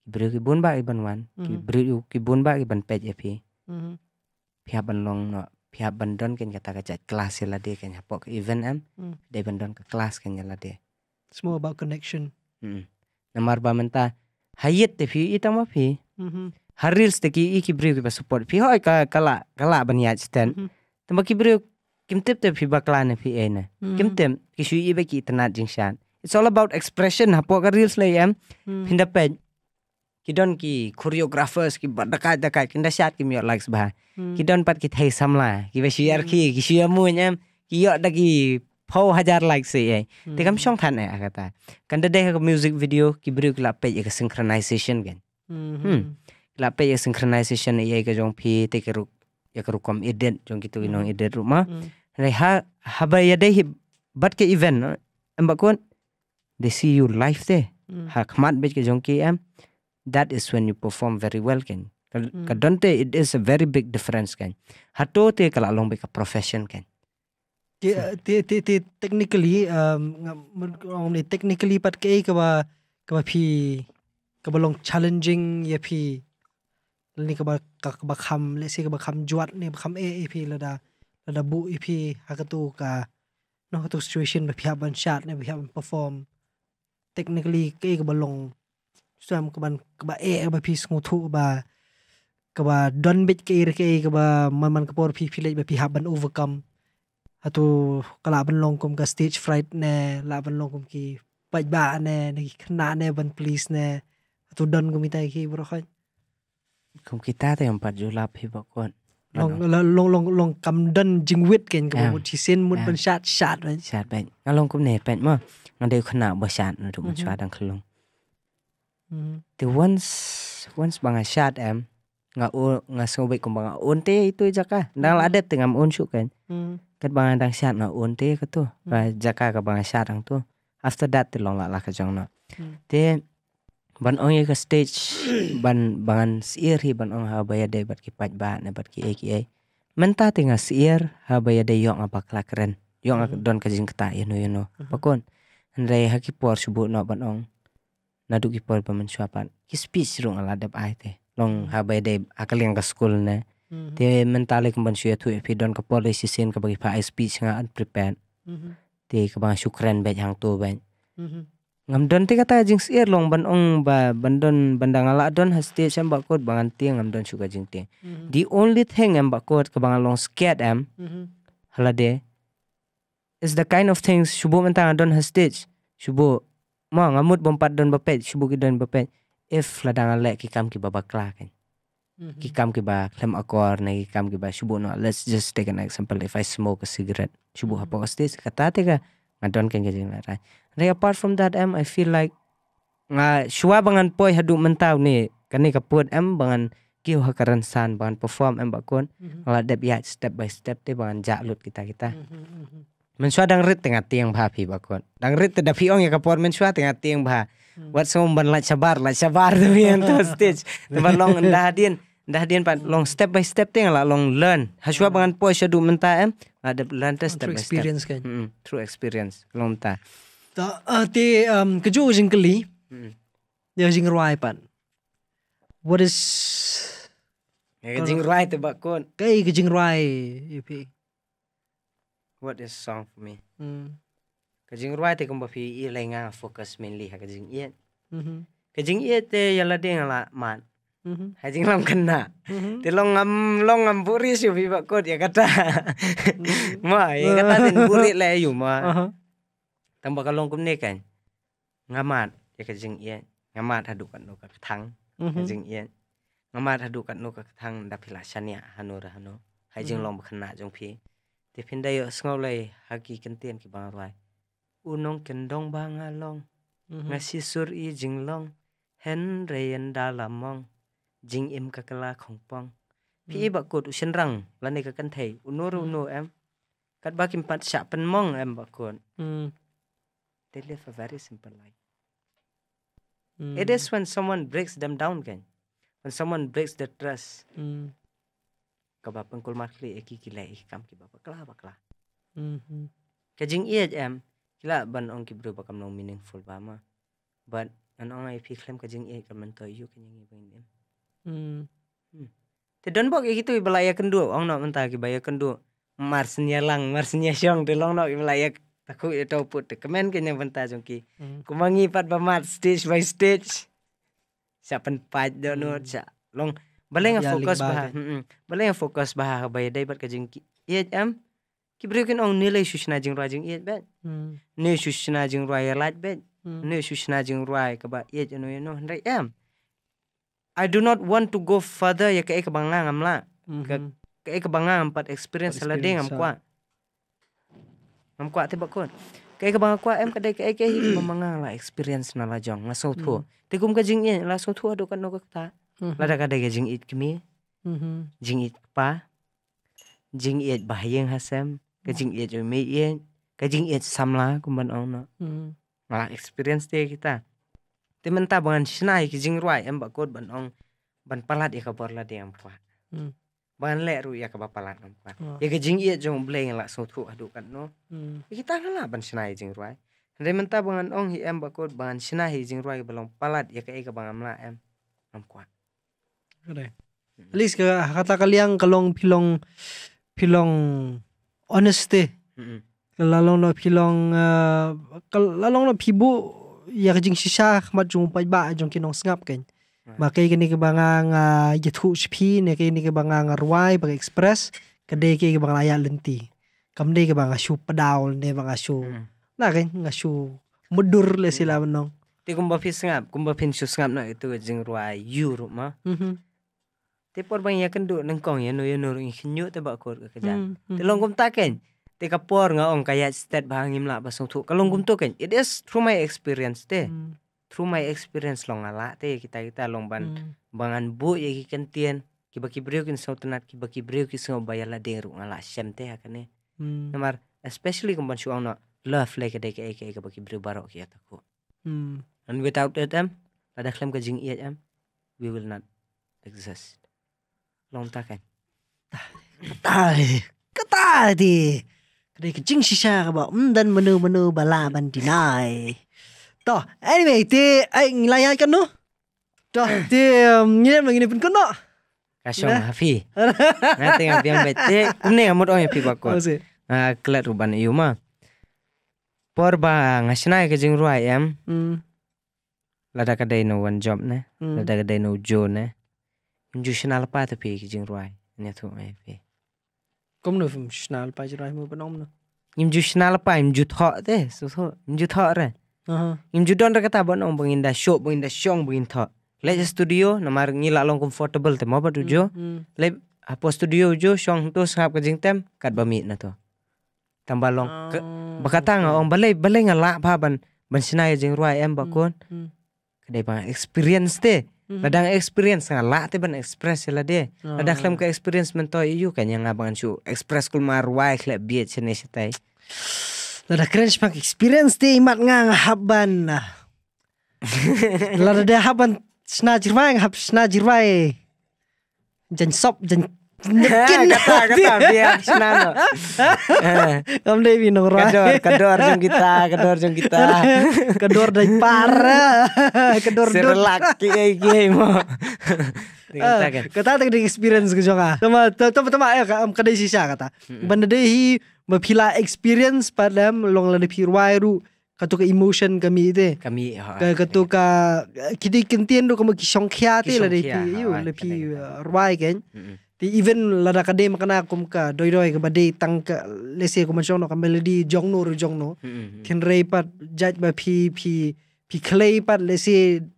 Kibri ki bun ba iban wan, ki kibri ki bun ba iban pet epi. Ya pi ban long no pihak bandon kan kata kerja kelas ya dia kan pok event am kan. hmm. dia bendon ke kelas kan ya dia semua about connection hmm. nomor ba menta hayat te pi apa pi hmm haril steki iki brio ki support pi hoi ka kala kala stand mm-hmm. tamba ki brio kim tip te pi bakla pi ena mm-hmm. kim tem ki shu ibe ki tanat jing it's all about expression hapo ka reels le am ya. mm Kidon ki choreographers, ki dekat dekat kinda syat ki miot likes bah hmm. kidon pat ki thai samla ki ba share ki hmm. ki share mu nya ki yo da ki phau hajar like se ai hmm. te kam song than e, a kata kan de ka music video ki bru la pe ek synchronization gen hmm la pe ek synchronization ye ka jong phi te ke ru ya ka ru edit jong ki tu inong edit ru ma re ha habaya deh bat ke event embakon they see you live there ha khmat bej ke jong ki am that is when you perform very well kan kadonte mm. it is a very big difference kan hato te kala long be ka profession kan te te te technically um ngam ni technically pat ke ka ba ka ba phi ka ba long challenging ya phi ni ka ba ka ba kham le se ka ba kham juat ni kham e e phi la da la da bu e phi ha ka tu ka no ka tu situation ba phi ha ban chat ne ba phi ha perform technically ke ka ba long สวมกับันกับเอกับพีสงูทุกับกับดันเบกเกอร์เกเอกับมันมันกับพอร์พีพีเลยแบบพีฮับบันโอเวอร์คัมฮัตุกลาบันลงกมกับสเตจฟรายต์เนี่ยลาบันลงกมกีปัจบาเนี่ในขณะเนี่ยบันพลีสเนี่ฮัตุดันกุมิตายกีบุรุษันกุมกีตาแตยังปัจจุบันพี่บอกก่อน ลองลองลองลองลองกำดันจิงวิทย์ก่งกับมุดทิเซนมุดบันชาติชาติไปชาติไปงั้นลงกมเนี่ยเป็นมั้งงั้นเดี๋ยวขณะบัชาติหนูถูกมันชาดังคล้ง The once once bang shot em. Nga u nga sobek ko unte itu jaka. nang ada mm-hmm. tengah tengam unsu kan. Hmm. Kat banga shot na unte ka tu. Mm-hmm. Jaka ke bang shot ang tu. After that ti long lah la ka jong mm-hmm. ban ong ke stage ban bangan siir hi ban ong ha baya dai bat ki pat ba na bat ki e ki Menta tengah siir ha baya dai apa kelakren Yong mm don ka jing kata you know no know. Pakon. subuh no ban ong nadu ki por paman suapan kis pis rong ala dap ai te long hmm. habai de akal yang ke school na hmm. te mentale kemban suya tu epi don ke polisi sin ke bagi pa sp nga an prepared hmm. te ke bang syukran bet yang tu ban ngam don te kata jing sir long ban ong ba bandon bandang ala don hasti sem ba kod bangan tiang ngam don suka jing te the only thing am ba kod ke bang long scared am hala de is the kind of things subo mentang don hasti subo mo ngamut bompat don bapet subuki don bapet if ladang ale ki kam ki baba lah kan mm-hmm. ki kam ki ba klem akor na ki kam ki ba subu no let's just take an example if I smoke a cigarette subu apa kasti kata ka ngadon kan na ra re apart from that em I feel like nga shua bangan poi hadu mentau ni kani put em bangan kiu hakaran san bangan perform em bakon mm-hmm. ngeladep ya step by step te bangan jalut kita kita mm-hmm, mensua dang rit tengah tiang bah pi bakon Dangrit rit tidak pi ong ya kapuan mensua tengah tiang bah hmm. buat semua ban lah cabar lah cabar tuh yang tuh stage tuh ban long dah dian dah dian pan long step by step tiang lah long learn hasua hmm. pangan puas ya dua mentah em ada learn oh, step by step through experience kan True experience long ta ta ah ti um, keju jeng keli dia jeng ruai pan what is ya, Kejeng rai tebak kon, kai kejeng rai, ya, what is song for me mm. ka jing ruai te kumba phi i lenga focus mainly ha ka jing yet mhm ka jing yet te yala ding la man mhm ha jing lam kanna te long am long am buri si bi ba kot ya kata ma ya kata tin buri le yu ma tam ba ka long kum ne kan ngamat ya ka jing yet ngamat ha du kan no ka thang ka jing yet ngamat ha du kan no ka thang da phila chania hanura hano ha jing long khana jong phi Ti pinda yo sngau lai haki kentian ki bang rai. Unong kendong bang along. Mm-hmm. Ngasi sur i jing long. Hen reyen da lamong. Jing im kakala kong pong. Pi mm-hmm. i bakut usin rang. Lani kakan thai. Unur unur mm-hmm. em. Kat bakim pat syak pen mong em bakut. They live a very simple life. Mm. It is when someone breaks them down, kan? When someone breaks their trust, mm. kabapan kul makli eki eh, kila eki eh, kam ki bapak kelah bakla mhm kajing iya jam kila ban ong ki bro bakam nong meaningful ah? bama but an ong ai pi klem kajing iya kam to iyo kanyang ibang iya, dem mhm hmm. te don bok eki tu ibelaya kendo. ong nong mentah ki baya kendu marsnya lang marsnya syong te long no ibelaya aku itu put de kemen menta jengki. jongki hmm. kumangi pat bamat stage by stage siapan pat dono siapa long Bala yang fokus bah, Bala yang fokus bahar bayar day bat kajing ki. Iya am. Ki berikan ong nilai susna jing ruai jing iya bet. Hmm. Nilai susna jing ruai lat bet. Hmm. Nilai susna jing ruai kaba iya jenu ya no. Nilai am. I do not want to go further ya ke kebangang am lah. Ke mm-hmm. ke empat experience salah ding ah. am kuat. ngam kuat tebak kun. Ke kebangang kuat am kadai lah, hmm. lah ke ke hi lah experience nala jong, Masau tu. Tegum kajing iya lah tu adukan no ke Mm-hmm. lada kada ga jing it kami mm-hmm. jing it pa jing it bahayeng hasem ke mm-hmm. jing it jomi ien ke jing it samla kumban ono, malah experience dia kita temen tabangan shina ke jing ruai em bakod ban ong ban palat ya ka borla dia empa mm. ban le ru ya ka bapalat empa oh. ya ka jing it jom bleng la so thu kan no mm. kita ngala ban sinai jing ruai ta bangan ong hi em bakod bangan sinai jing ruai balong palat ya ka e ka bangamla em empa Correct. At least ka, kata kalong pilong pilong honesty. Mm-hmm. Kalalong na pilong uh, kalalong na pibu ya kajing sisa kamat jung paiba ba jung kinong sngap kan. Makai kini ke bangang uh, yathu shpi ne kini ke bangang arwai bang express kade ke ke bangang lenti. Kamde ka banga shu padaul ne banga shu. Nah kan shu mudur le mm. sila menong. Ti kumba pis ngap kumba pin shu ngap na itu jing ruai yu rumah. Mm mm-hmm. Tepor por bang ya kan nang kong ya no ya no ing hinyu te ba kor ka ja mm, mm. te longkom ta ken te nggak orang nga ong kaya stat bang im la ba song thu ka longkom mm. ken it is through my experience te through my experience long ala te kita kita long ban bangan bu ya ki kentien ki ba ki breu kin so tenat ki ba ki breu ki so bayala de ru ngala te ha namar especially kumban shuang no love like de ke e ke e ke ba breu barok ki ya ataku and without that am ada klem ka jing iya am we will not exist ta ta, ừ. ta ta 롱타칸 따리 까따디 그래 그 징시샤가 봐 menu menu 머누 발라반 디나이 to anyway ti anh lai ai kan no to ti ngene mangine pun kan no kasong hafi nanti ngam piam bete umne ngamot oi pi bako a klat ruban yuma porba ngasnai ke jing ruai em lada kadai no one job ne lada kadai no jo ne njushnal pa ta pe jing ruai ne thu me pe kom no fum shnal pa jing ruai mo ba nom no nim deh pa im ju tho de so so im ju tho re aha im inda show bang inda song bang studio na mar ngi long comfortable te mo ba du jo le apo studio jo song to sap ka jing tem kat ba mi na to tamba long ba kata nga ong balai balai nga la pha ban jing ruai em ba kon kedai bang experience te Ladang mm-hmm. experience nga kan, la te ban express la de Ladang oh. dak ka experience men to kan yang abang chu express kul mar wai khle bi chene sitai la dak pang experience deh, imat nga haban Ladang deh haban sna jirwai hab snajir wae. jan sop jen Nah, Mungkin kata kata biar senang. Kamu deh minum roh. Kedor, kedor jeng kita, kedor jeng kita. kedor dari para, kedor dor. Serlaki kayak mau. Eh, kata kita di experience ke jonga. Ah. Tama, tama, tama. Ya, eh, kada um, sisa kata. Benda deh mapila experience pada long lada pirwairu kato ka emotion kami ite kami ha ya. kato ka kidi kentien do kama kisongkhya te la de pi la pi rwai ken di event lada kade makana kumka doi doi ke badai tang ka lese ko man di jongno ru jongno tin hmm, hmm, hmm. rei pat jaj ba phi phi phi pat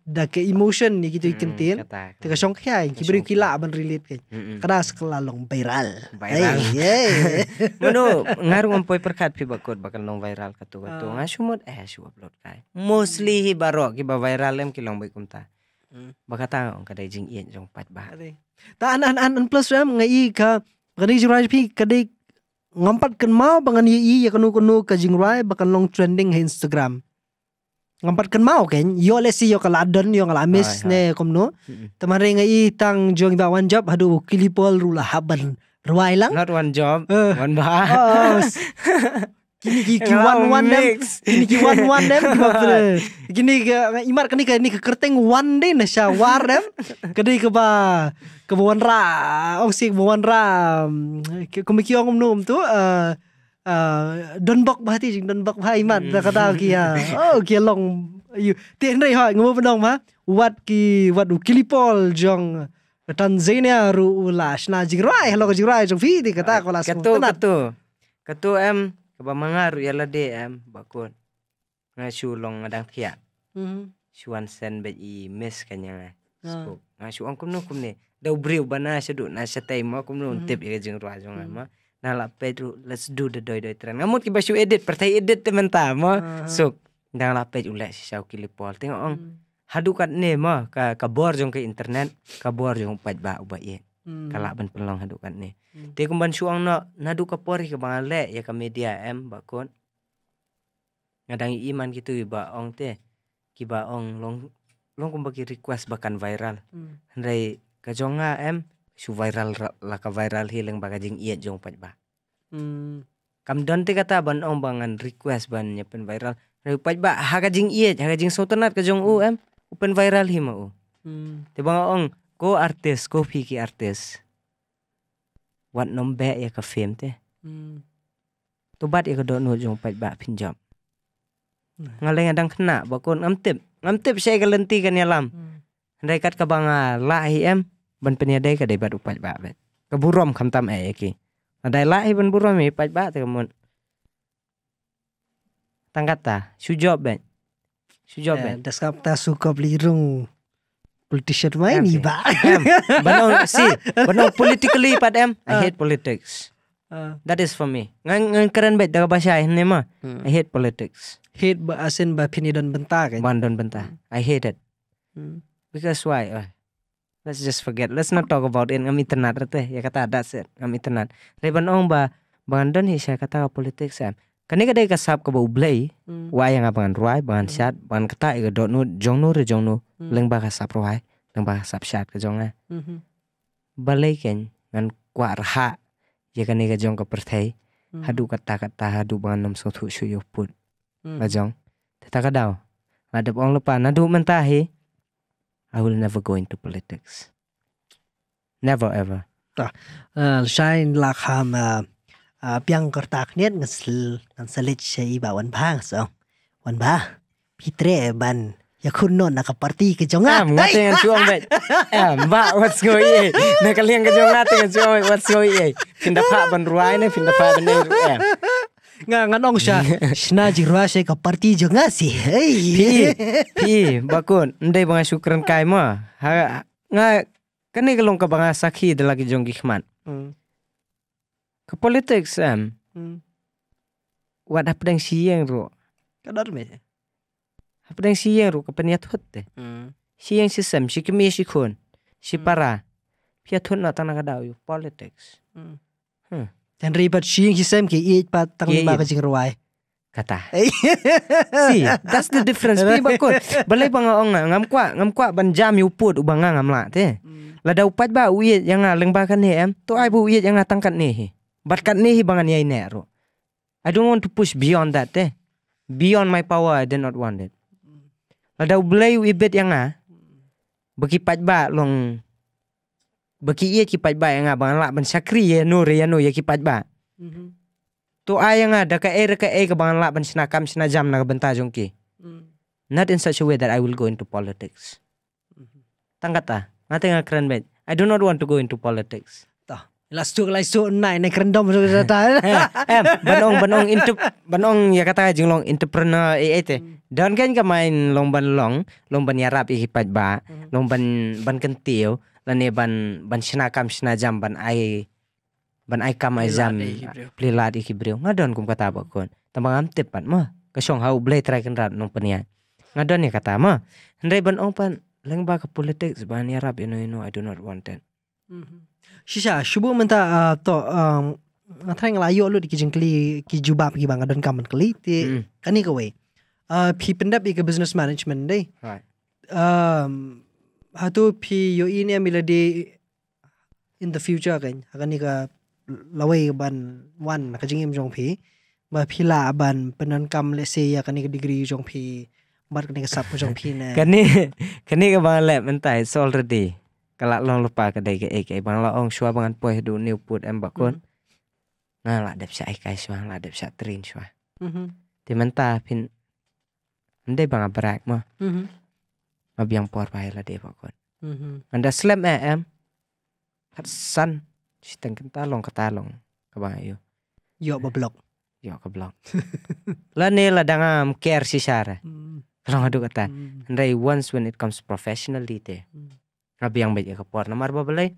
da ke emotion ni gitu ikin tin te ka shong kya ki bri ban ke kada long viral viral ye mano ngar ngom poi perkat bakot bakal long viral ka tu ka tu ah. ngasumot eh su upload kai mostly hi baro ki ba viral lem ki long bai kumta bakata ngkadai jing ien jong pat ba ta an an an plus ram ngai i ka kani jurai phi kadai ngampat kan mau bangan i ya kanu kanu ka jingrai bakan long trending Instagram ngampat kan mau ken yo le si yo kala adon yo kala amis ne komno tamare nga i tang jong ba one job hadu pol rula haban ruai lang not one job one Oh, Gini gini one one dem. Gini gini wan wan dem. Gini oh, ke imar kini ke ini ke kerteng one day nasha war dem. Kini ke ba ke bawan ra. Ong sih bawan ra. ngom nom tu. Eh, eh, donbok bahati ti jing donbok bah tak Kata kia. Oh kia long. You tiang hoi ngomong pendong ma Wat ki wat ukilipol jong. Tanzania ru ulas na jigrai hello jigrai jong fi di kata ah, kolas. Ketu ketu ketu em kaba mangaru yala dm bakun nga shu long ngadang thia shuan mm-hmm. sen be i mes kanyanga ah. skop nga shu angkum no ne. dau briu bana sedu na setai ma kumno untip mm-hmm. ya jeng ruwa jong ma mm-hmm. na la pedru let's do the doi doi tren ngamut kiba shu edit pertai edit temen ta ma ah. suk dang la pej ulek sau kili pol tengok ong mm. hadukat ne ma ka kabor jong ke internet kabor jong paj ba uba ye hmm. kala ban pelong hadukan ni hmm. te kumban suang na nadu pori ke bangale ya ke media em bakon ngadang iman gitu iba ya ong te ba ong long long kumbagi request bahkan viral mm. ka jonga M, su viral la ka viral hilang bagajing iya jong pat ba hmm. kam don te kata ban ong bangan request ban nyepen viral rai pat ba haga jing iya haga jing sotonat kajong u M, upen viral hima u hmm. te bang ko artis ko piki artis wat nom be ya ka fem te hmm. to bat ya ka do no jong pa ba hmm. kena, ngaleng adang kena bakon tip amtip saya ke kan nyalam. Hmm. andai kat ka banga la hi em ban dai ka debat upa ba be ka burom kam tam e ki andai la hi ban burom mi pa ba te mun tangkata sujob be sujob bet eh, daskap ta sukop lirung politician main ni ba. benar si, benar politically pak em I ah. hate politics uh. that is for me ngang ngang keren baik dalam bahasa ini mah hmm. I hate politics hate ba asin ba pini don bentar kan don bentar I hate it hmm. because why oh. let's just forget let's not talk about it ngam internet teh ya kata ada set ngam internet reban ong ba bandon hisa kata politik saya. Eh. kani kada ka sab ka ba ublai hmm. wa yang abangan ruai bangan hmm. syat bangan kata iga dot jongno. jong nu re jong Mm. leng ba sap ro leng ba sap shat ka jong mm -hmm. ba lei ken ngan kwa rha ye ka ne ka jong ka perthai, thai mm. hadu ka ta ka ta hadu ba nom so thu shu yo put ba mm. jong te ta ka dau ma de ong lepa na du man ta he i will never go into politics never ever ta ah, eh, shine la kham eh, eh, piang kertak ngas ngesel ngan selit shai ba wan bang so wan ba pitre ban ya yakunno nakaparti ke jonga ngate ngan chuang bet ba what's go ye na kaliang ke jonga te ngan chuang what's go ye pinda pha ban ruai ne pinda pha ban ne eh. nga nganong sya shna jirwa she ka parti jonga si hey pi bakun ndai banga shukran kai ma ha nga kani kalong ka banga sakhi dalagi jong gihman hmm. ka politics am hmm. what happening siang ro kadar me Apodang si yang ru kepeniat hot deh. Hmm. Si yang si sem si kemi si kun si para. Hmm. Pia tun na tanah kadau yu politics. Hmm. Dan ribat si yang si sem ki iit pat tang lima kajing ruai. Kata. Si, that's the difference. Pi bakut. Balai banga ong na ngam kwa ngam kwa ban jam yu put ubang ngam la te. Lada pat ba uiet yang nga leng kan he em. to ai bu uiet yang nga tangkat kan, kan ne he bangan yai ne ro. I don't want to push beyond that eh. Beyond my power, I did not want it. Lada ublay ibet yang ah. Beki pat ba long. Beki iya kipat ba yang ah. bang lak ben sakri ya nur ya nu ya kipat ba. Mm-hmm. Tu ayang nga ada ke e ke e ke bang lak ben senakam senajam na benta jongki. ki. Mm. Not in such a way that I will go into politics. Mm-hmm. Tangkat ah. Nanti nga keren bet. I do not want to go into politics. Lasuk lasuk naik naik rendam sudah sudah tahu. Em, eh, eh, benong benong into, benong ya kata jenglong long entrepreneur eh itu. Eh, Don kan main lomban long, lomban yarap ihipat ba mm-hmm. lomban ban kentil, lani ban ban senakam jam ban ai ban ai kam ai jam plilat ihi brio. Ngadon kum kata bakon. Tambang amtip pan mah, kesong hau blay try kenrat nong penian. Ngadon ya kata mah, hendai ban pan leng ba ke politik ban yarap ino ino I do not want that. Mm-hmm. Shisha, -hmm. Sisa, menta uh, to um, ngatain ngelayu lu di kijeng keli kijubap kibang ngadon kaman keliti, mm. kan ni kowe. Uh, he pendap ika business management day. Right. Um, hatu pi yo ini di in the future kan akan ika lawai ban one nakajingim jong pi ba pi la ban penan kam le se ya kan ika degree jong pi ba kan ika sap jong pi na. kan ni ka bang lab mentai so already kalak long lupa ka dai ka ek bang la ong shua bangan poe do new put em bakon. Hmm. Nah la dep sa ai kai shua la dep sa trin shua. Mhm. mentah pin Andai banga mah. Mm -hmm. biang por deh la Mm -hmm. anda slam eh em kat si teng talong, ke talong. Ke bang yo ke yo ke blok Lah nih la danga care si sara terus mm. adu kata mm. Andai once when it comes professionally te ma mm. biang baik ke por namar ba belai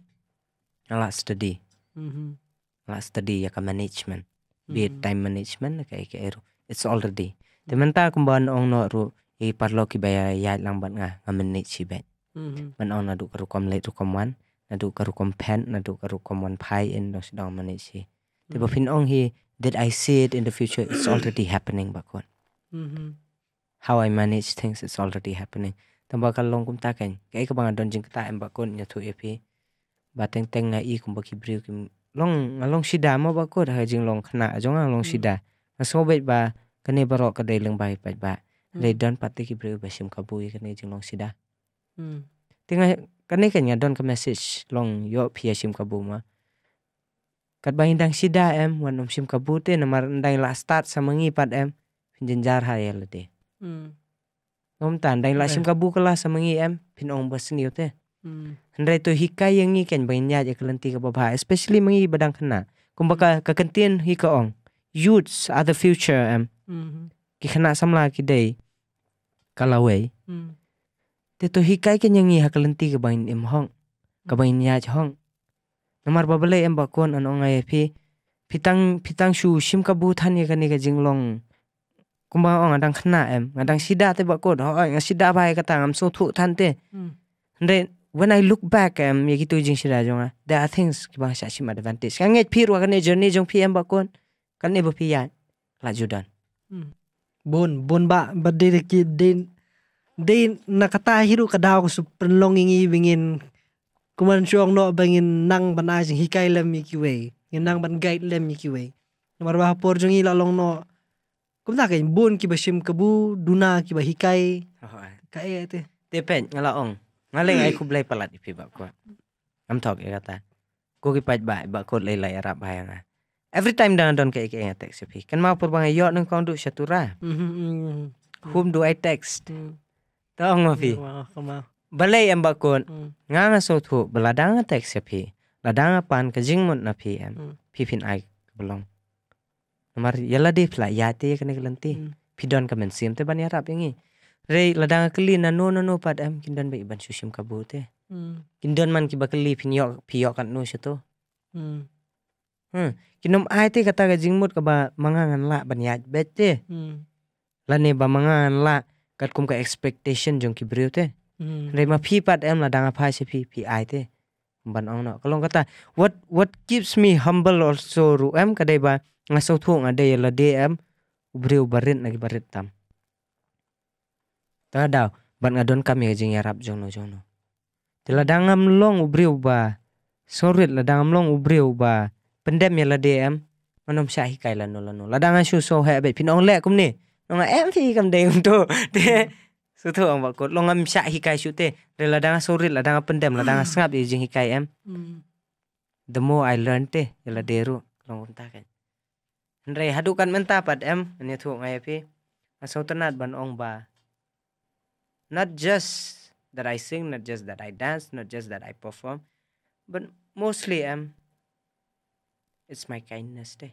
ala study ala mm-hmm. study ya ke management be it time management kayak kayak it's already dementa kumban ong no ru i parlo ki baya ya lang ban nga ngamen ni chi bet man mm-hmm. ong na du karu kom le du kom wan na du karu kom pen na du karu kom wan pai in no sidong dong ni chi mm-hmm. te ong hi did i see it in the future it's already happening bakon mm-hmm. how i manage things it's already happening tamba kalau long kum ta kan kai ka don jing ta em bakon nya epi ba teng teng i kum ba ki kim long long sida ma bakon ha jeng long kena, jong long mm. sida ma ba kene barok ke dai leng bai pai ba hmm. le don pati ki bre kabu i kene jing long sida hmm. tinga kene kenya don ke message long yo pia sim kabu ma kat bai dang sida em wan om sim kabu te mar dai la start sa mangi pat em jenjar ha ya te hmm. om tan dai la sim kabu kala mangi em pin ong sing yo te ndai to hika yang ni kan banyak je kelenti ke bapa, especially mengi badang kena. Kumbaka kekentin hika ong. Youths are the future em. Um. Mm-hmm. ki kena samla ki dei wei mm. te to hikai ke nyangi hakalenti ke bain em hong ka mm. bain ya hong namar babale em kon an ongai phi pitang pitang shu shim ka bu thani ka ni ka jinglong kumba ong adang khna em adang sida te bakon ho ang sida bai ka tang am so thu than te re mm. when i look back em ye ki tu jing sira jonga there are things ki ba sha shim advantage ka nge phi ro ka ne journey jong phi em kon kan ne bo phi ya la judan Hmm. Bun, bun ba, berdiri de ki din din nakata hiru kadao su penlongingi bingin kuman suang no bangin nang ban ajing hikai lem yiki wei, nang ban guide lem yiki wei. Nomor bah por jungi lalong no kumta kai bun ki basim kebu duna ki bahikai. Kai ate. E Tepen ngalaong. ngai ai kublai palat ipi ba ko. Am tok e kata. Ko ki paj ba ba ko lai lai arab every time dengan don ke ke text pi kan mau pur yot neng nang kong du syatura whom do i text Tahu nggak sih? balai em bakun kon mm. beladang text pi ladang pan ke jingmut na pi em mm. pi ai nomor yala di lah, yati kan kelenti mm. pi don ka men sim te banyak rap ini ya rei ladang keli na no no no pad em kindan ba iban susim eh kindan man kibakeli pinyok piyok kan no syato Hmm. Kinom ai te kata ga jingmut ka ba mangangan la ban bete, bet te. La ne ba mangangan la kat kum ka expectation jong ki breu te. Re ma phi pat em la danga phai se phi phi ai te. Ban ong no. Kalong kata what what keeps me humble also ru em ka dai ba ngaso thu nga dai la de em breu barit na ki barit tam. Ta da ban kam kami jing rap jong no jong no. Tila dangam long ubriu ba. Sorit la dangam long ubriu ba pendem ya lah DM manom syahi kaila nola nola dangan shu so hai abe pinong le kum ni nonga em fi kam de um to te su to ang bakot longam syahi kai shu te de la dangan sorit la dangan pendem la dangan sengap ye jing hikai em hmm. the more I learn te ya lah deru long unta kan Andre hadukan menta pad em ni thu ngai pi asautanat ban ong ba not just that I sing not just that I dance not just that I perform but mostly em It's my kindness teh.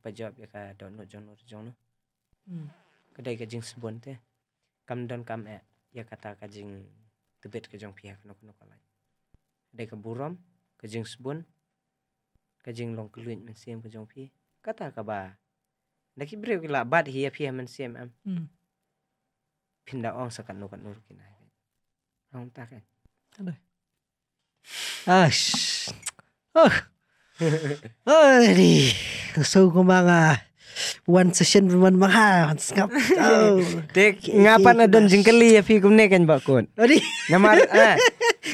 Pajawab ya ka dono jonor jono. Hmm. Kedai kajing sebuan teh. Kam don kam e ya kata kajing tebet kajong pihak nok nok kalai, Kedai ke buram kajing ka kajing long keluin ka kajong pi. Kata ka ba. Daki brew kila bad hiya pihak mensiem am. Hmm. Pindah ong sakat nok nok kina. Kan? Rong tak kan. Aduh. Ash. Oh. Holy. So ko mga one session man mga one scap. Dek ngapa na don jengkeli ya fi kumne kan bakun. Odi. Nama ah.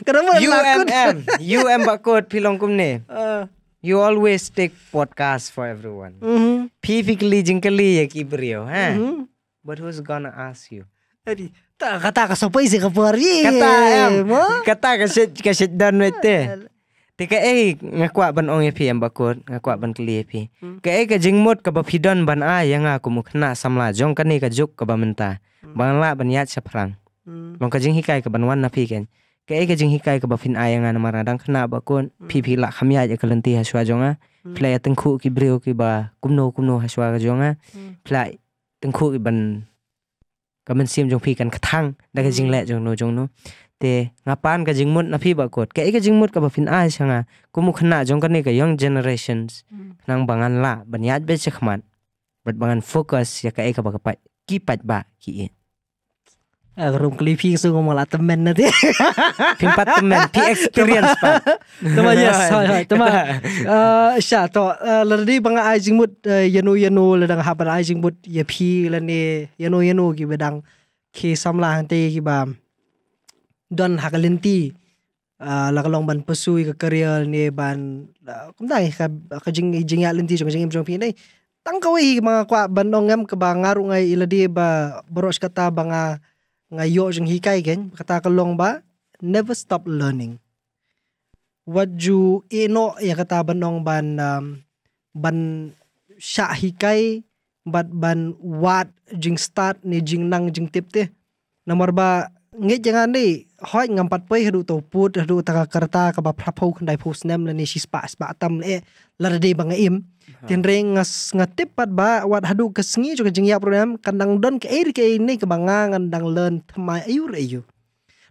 Kenapa lakun? UMM. UM bakut pilong kumne. Uh. You always take podcast for everyone. Mm-hmm. Fi Fi Pifikli jengkeli ya kibrio, ya, ha. -hmm. But who's gonna ask you? Adi. Tak kata kasopai sih kapari. Kata Kata kasih kasih ka wete. Ti ka e eh, ngakwa ban ong epi am bakot ngakwa ban keli epi. Hmm. Ka e eh, ka jingmot ka bapidon ban a yang aku kena samla jong ka ni ka juk ka bamenta. Hmm. Bang la ban yat saprang. Hmm. Long jing hikai ka ban wan na pi ken. Ka e eh, hikai bapin a yang an dang khna bakon phi la khamya ja kalanti haswa swa jonga. Phlai ateng ya khu ki brio ki ba kumno kumno haswa swa jonga. Phlai ki ban ka men sim jong phi kan khathang da ka jing jong no jong no te ngapan ka jingmut na phi kot ke ka jingmut ka bafin a ai kumu khna jong ka ne young generations mm. nang bangan la banyat be chekman bat bangan focus ya ka ka ba pat ki pat ba ki e agrum ah, klipi su ngom la temen na te pin pat temen pi experience pa tama ya tama sha ah, to ah, lerdi banga a jingmut yanu yanu ledang haban a jingmut ya phi lani yanu yanu ki bedang ki samla hante ki bam don hak lenti uh, ah, la ban pesui ke career ni ban ah, kum dai ka ka jing jing ya lenti jong jing jong pinai tang kawi mga kwa bandong ngam ke bangaru ngai iladi ba boros kata banga yo jang hikai gen kata kalong ba never stop learning waju eno ya kata bandong ban um, ban sya hikai bat ban wat jing start ni jing nang jing tip te nomor ba nge jangan deh hoi ngampat pai hadu to put hadu taka kerta kaba prapau kendai pus nem lani si spa spa tam e lardei bang im tian ngas ngatip pat ba wat hadu kesengi juga jeng yap program kandang don ke air ke ini ke banga kandang len thmai ayur ayu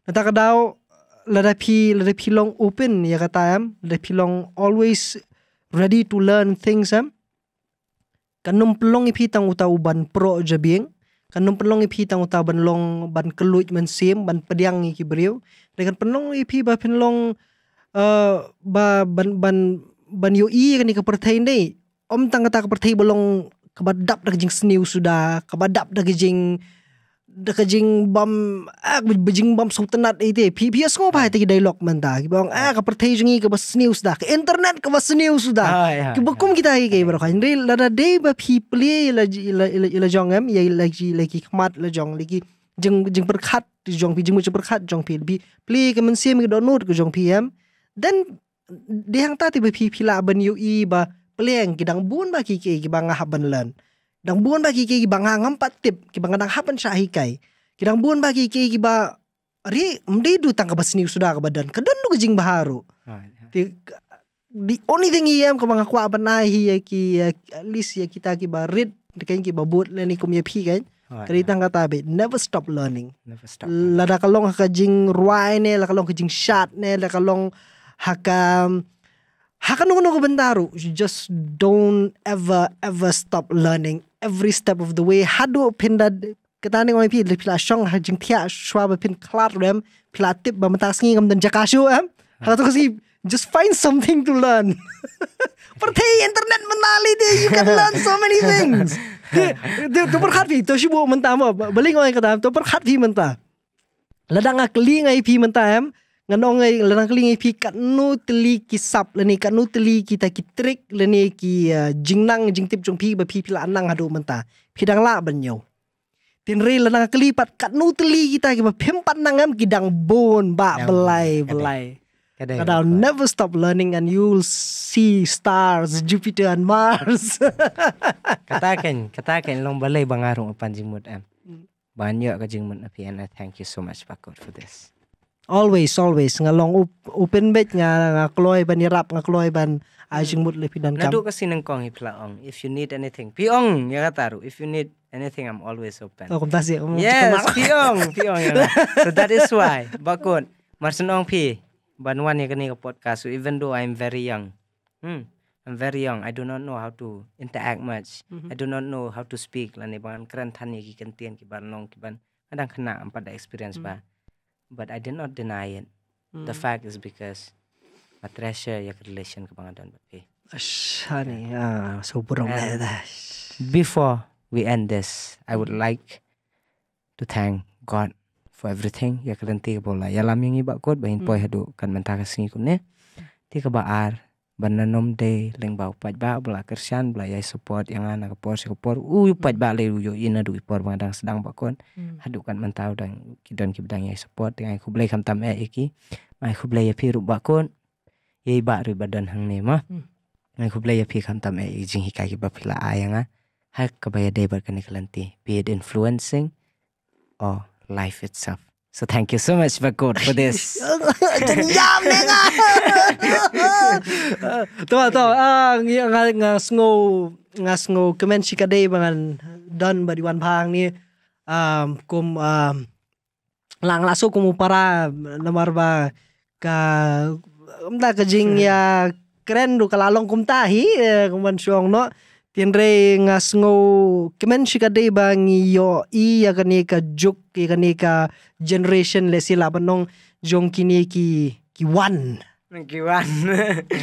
nata kadau lada pi long open ya kata am lada pi long always ready to learn things am kanum pelong ipi tang utau ban pro jabing kan kanum penlong ipi tang uta ban long ban keluj men sim ban pediang iki beriu dengan penlong ipi ba penlong uh, ba ban ban ban i kan ke pertai dei om tang kata ke pertai bolong kebadap dak jing sniu sudah kebadap dak jing da kajing bam ak ah, bajing bam sultanat ite pbs ngo ba ite dialog man da ki bang ak ah, perthai jungi ka bas news da ke internet ka bas news da ah, ya, ki ya. kita ki ke bro kan re la da de ba people la la la jong em ye ya, la ji la ki khmat la jong li ki jeng jeng berkat jong pi jeng khat jong pi bi play ke men sim ke download jong pm dan hang ta ba pi la ban yu i ba pleng dang bun ba ki ki bang ngah ban lan dang buon ba kiki ki hangam pat tip ki bang dang hapan sya hikai ki dang buon ba kiki ki ba ri mde du tang ka basni sudah ka badan ka dan du jing baharu ti ah, ya. the only thing am ka bang kwa ban ai hi ki at ya kita ki ba rid kan ki ba bot le ni kum phi kan ah, Kari ya. tang ka tabe never stop learning. Never stop. Lada kalong haka jing ruai ne, lada kalong jing shat ne, lada kalong haka Hakanukunuko Bentaru, you just don't ever ever stop learning every step of the way. Hadu pinda nih orang pilih pilih shong hajing tiak shwa ba pin klar rem pilih tip ba matas ngi kam dan jakashu em. tuh kasi just find something to learn. Perthi internet menali deh, you can learn so many things. Tuh perhat pi, tu shibu mentah mo, beli orang kata Tuh perhat pi mentah. Ladang akli ngai pi mentah em ngan ongai lanang kelingi pi kat nu teli ki sap ni kat nu teli kita ki trik ni ki eh, jingnang tip jong pi ba pi pila anang hadu menta dang la yo tin re lanang kelipat kat nu teli kita ki ba pempat nangam dang bon ba belai belai Kadang I'll never stop learning and you'll see stars, Jupiter and Mars. katakan, katakan long balai bangarung apan jingmut em. Mm. Banyak ke jingmut api and I thank you so much Pakut for this always always ngalong open upin bet nga nga kloy ban irap nga kloy ban ajing mut le pidan kam kasi nang kong ipla ong if you need anything piong ya kataru if you need anything i'm always open oh kumtasi um, yes piong piong ya so that is why bakun ong pi banwan ya kani ka podcast so even though i'm very young hmm I'm very young. I do not know how to interact much. Mm -hmm. I do not know how to speak. Lani bangan keren tani ki kiban ki ban long ki ban kadang kena empat experience mm -hmm. ba but I did not deny it. Mm. The hmm. fact is because I treasure your relation kepangatan bapak. Ashani, ah, ya, so burung Before we end this, I would hmm. like to thank God for everything. Ya kalian tiga bola. Ya lam yang iba kod bahin hmm. poy hadu kan mentah kasih ikut ne. Ya. Tiga baar bananom de leng bau pat ba bela kersian bela yai support yang anak kepor si kepor uyu pat ba le uyu ina du kepor mengadang sedang bakon hadukan hmm. mentau dan kidon kibdang yai support dengan aku belai tam e eki mai aku belai yapi ru bakon yai ba ru badan hang ne ma mai hmm. aku belai yapi tam e jing hikai kiba pila ayanga hak kebaya de berkene kelanti be influencing or life itself So thank you so much, Bakut, for this. Jangan to ah nga nga nga snow nga snow kemen shikade bangan don badi wan pang ni um kum um lang laso kum para lamar ba ka umda ka jing ya hmm. keren do kalalong kum tahi eh, kuman suang no tiendre ngas ngo kemen shika dei bangi yo i ya kani ka juk ki kani ka generation le sila banong jong kini ki ki one ki one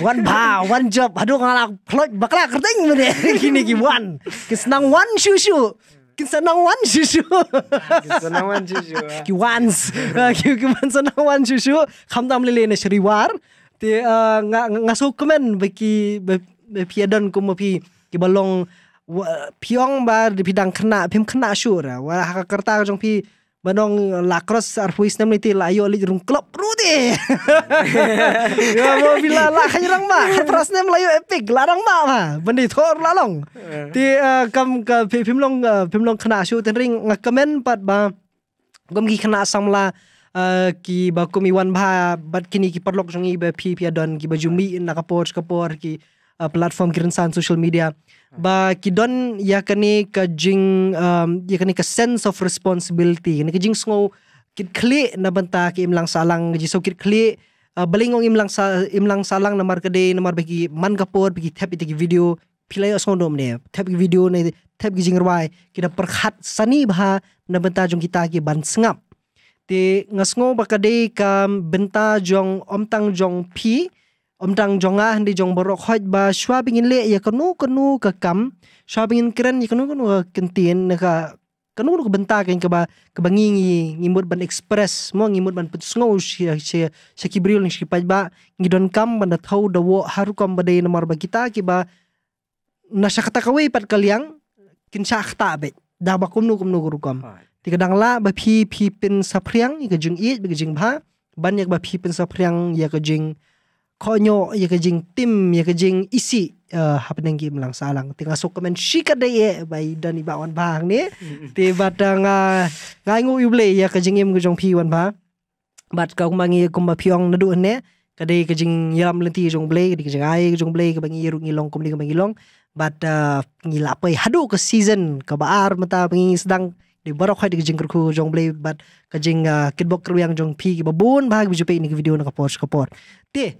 one ba one job aduh ngalak plot bakla kerting mene kini ki one kisnang wan shu shu wan shushu ah, wan shushu ah. ki once ah, ki ki wan shushu tam lele lene shriwar te nga ngaso komen beki be piadon ko mo kumopi kibalong balong piong di pidang kena pim kena syura wa kerta jong pi bandong lakros arfuis nem niti la yo li klop Ya epic larang ma eh. Ti eh, kam long eh, long pat kapor Uh, platform kirinsan social media ba kidon yakani ka jing um, yakani ka sense of responsibility ni kajing jing snow kit kli na banta ki imlang salang ji so kit kli uh, balingong imlang sa imlang salang na markade na marbeki man kapor bigi tap ite video pilay osong dom ne tap video ne tap gi jing rwai kita perkhat sani bha na banta jong kita ki ban sngap te ngasngo bakade kam benta jong omtang jong pi omdang jonga handi jong borok hoj ba shwa bingin le ya kenu kenu ke kam shwa bingin keren ya kanu kanu kentin ka kanu kanu bentak ba keba kebangingi ngimut ban express mo ngimut ban petsngau shia si si kibril ni si pajba ngidon kam banda thau wo haru kam dei nomor ba kita na kiba nasakata kawai pat kaliang kin sakta be dah ba nu kum nu kurukam ti dang la ba phi phi pin sapriang ya ka jing i ba jing ba banyak ba phi pin sapriang ya ka jing konyo ya kajing tim ya kajing isi uh, apa nenggi melang salang Tengah suka men si day ye bayi dan iba wan bang ni ti batang uh, ngai ngu ible ya kajing im kajong pi wan bang bat ka kumangi kumba piong nadu ne kade kajing yalam lenti jong ble kade kajing ai jong ble kabangi yeru ngilong kumli kabangi long bat uh, ngila pe eh, hadu ke season ke baar mata pengi sedang di barok hai dikajing kerku jong ble bat kajing uh, kitbok kru yang jong pi kibabun bahag bijupe ini video nak kapor kapor ti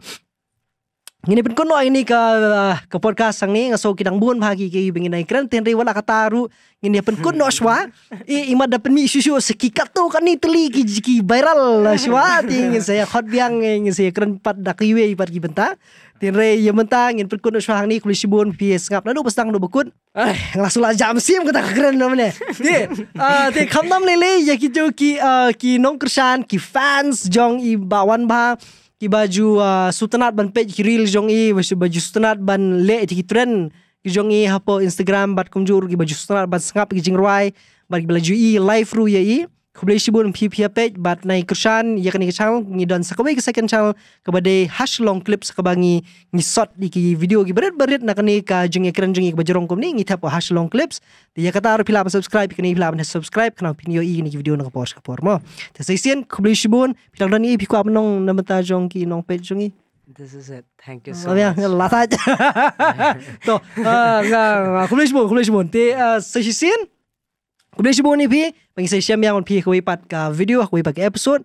Ini pun kono ini ke ah, ke podcast sang ni ngaso kidang bun pagi ke ibing nai keren tenri wala kataru ini pun kono swa i ima dapen mi susu sekikat tu kan ni teli ki jiki viral ah, swa ting saya hot biang saya keren pat dak iwe pat ki benta tenri ye ya menta ngin pun kono swa hang ni kulis buon pi sengap nadu pesang do bekut ai ngaso la jam sim kata keren namanya ti ah, ti kam nam lele ya ki jo ki nong kersan ki fans jong i bawan bah ki baju uh, sutenat ban page ki reel jong i baju baju sutenat ban le ti ki trend ki jong i hapo instagram bat kumjur ki baju sutenat ban sengap ki jingruai bat ki baju i live ru ye i shibun pipi page bat naik kusan ya kani kisang ngidon ke second channel kebade hash long clip sakabangi di iki video ki berit berit na kani ka jengi keren jengi bajerong kom ni tapo hash long clips dia kata ar pila subscribe kani pila na subscribe kana e, video i ngi video na kapor kapor mo e, ta seisian kubleishibun pila doni piku abnong na mata jong ki nong page jongi e. This is it. Thank you so ya, much. Lata. To, kulish bon, kulish bon. Te, sesisin, uh, Udah sih nih pi, pengen saya siam yang pi kui pat video kui pakai episode.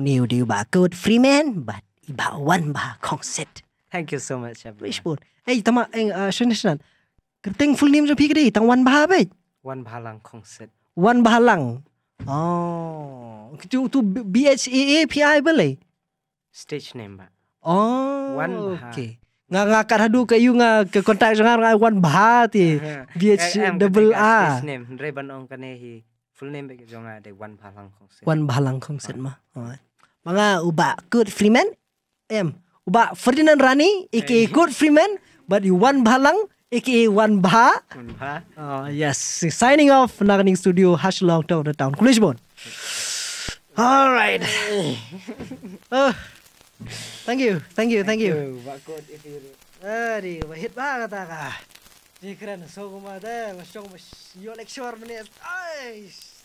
Uni udah ubah code free man, but iba one bah kongset. Thank you so much. Udah sih Eh tama eng eh, uh, shen shen. Kerteng full name pi kiri, tang one bah apa? One eh? lang kongset. One lang. Oh, itu tu B H E A P I boleh. Stage name ba. Oh, one bah. Okay nga nga kar hadu ka yu nga ke kontak jangar nga wan bahati bh eh, double a name re ban ong kane hi full name bek jonga de wan bahalang khong set wan bahalang khong set ma manga uba good freeman em uba ferdinand rani aka good eh. freeman but you wan bahalang, aka wan bah wan bha oh yes signing off naganing studio Hush long town the town kulishbon all right uh thank you, thank you, thank you. Ari, bahit banget ah. Ini keren, so kumada, masyong masyong lecture menis. Aish.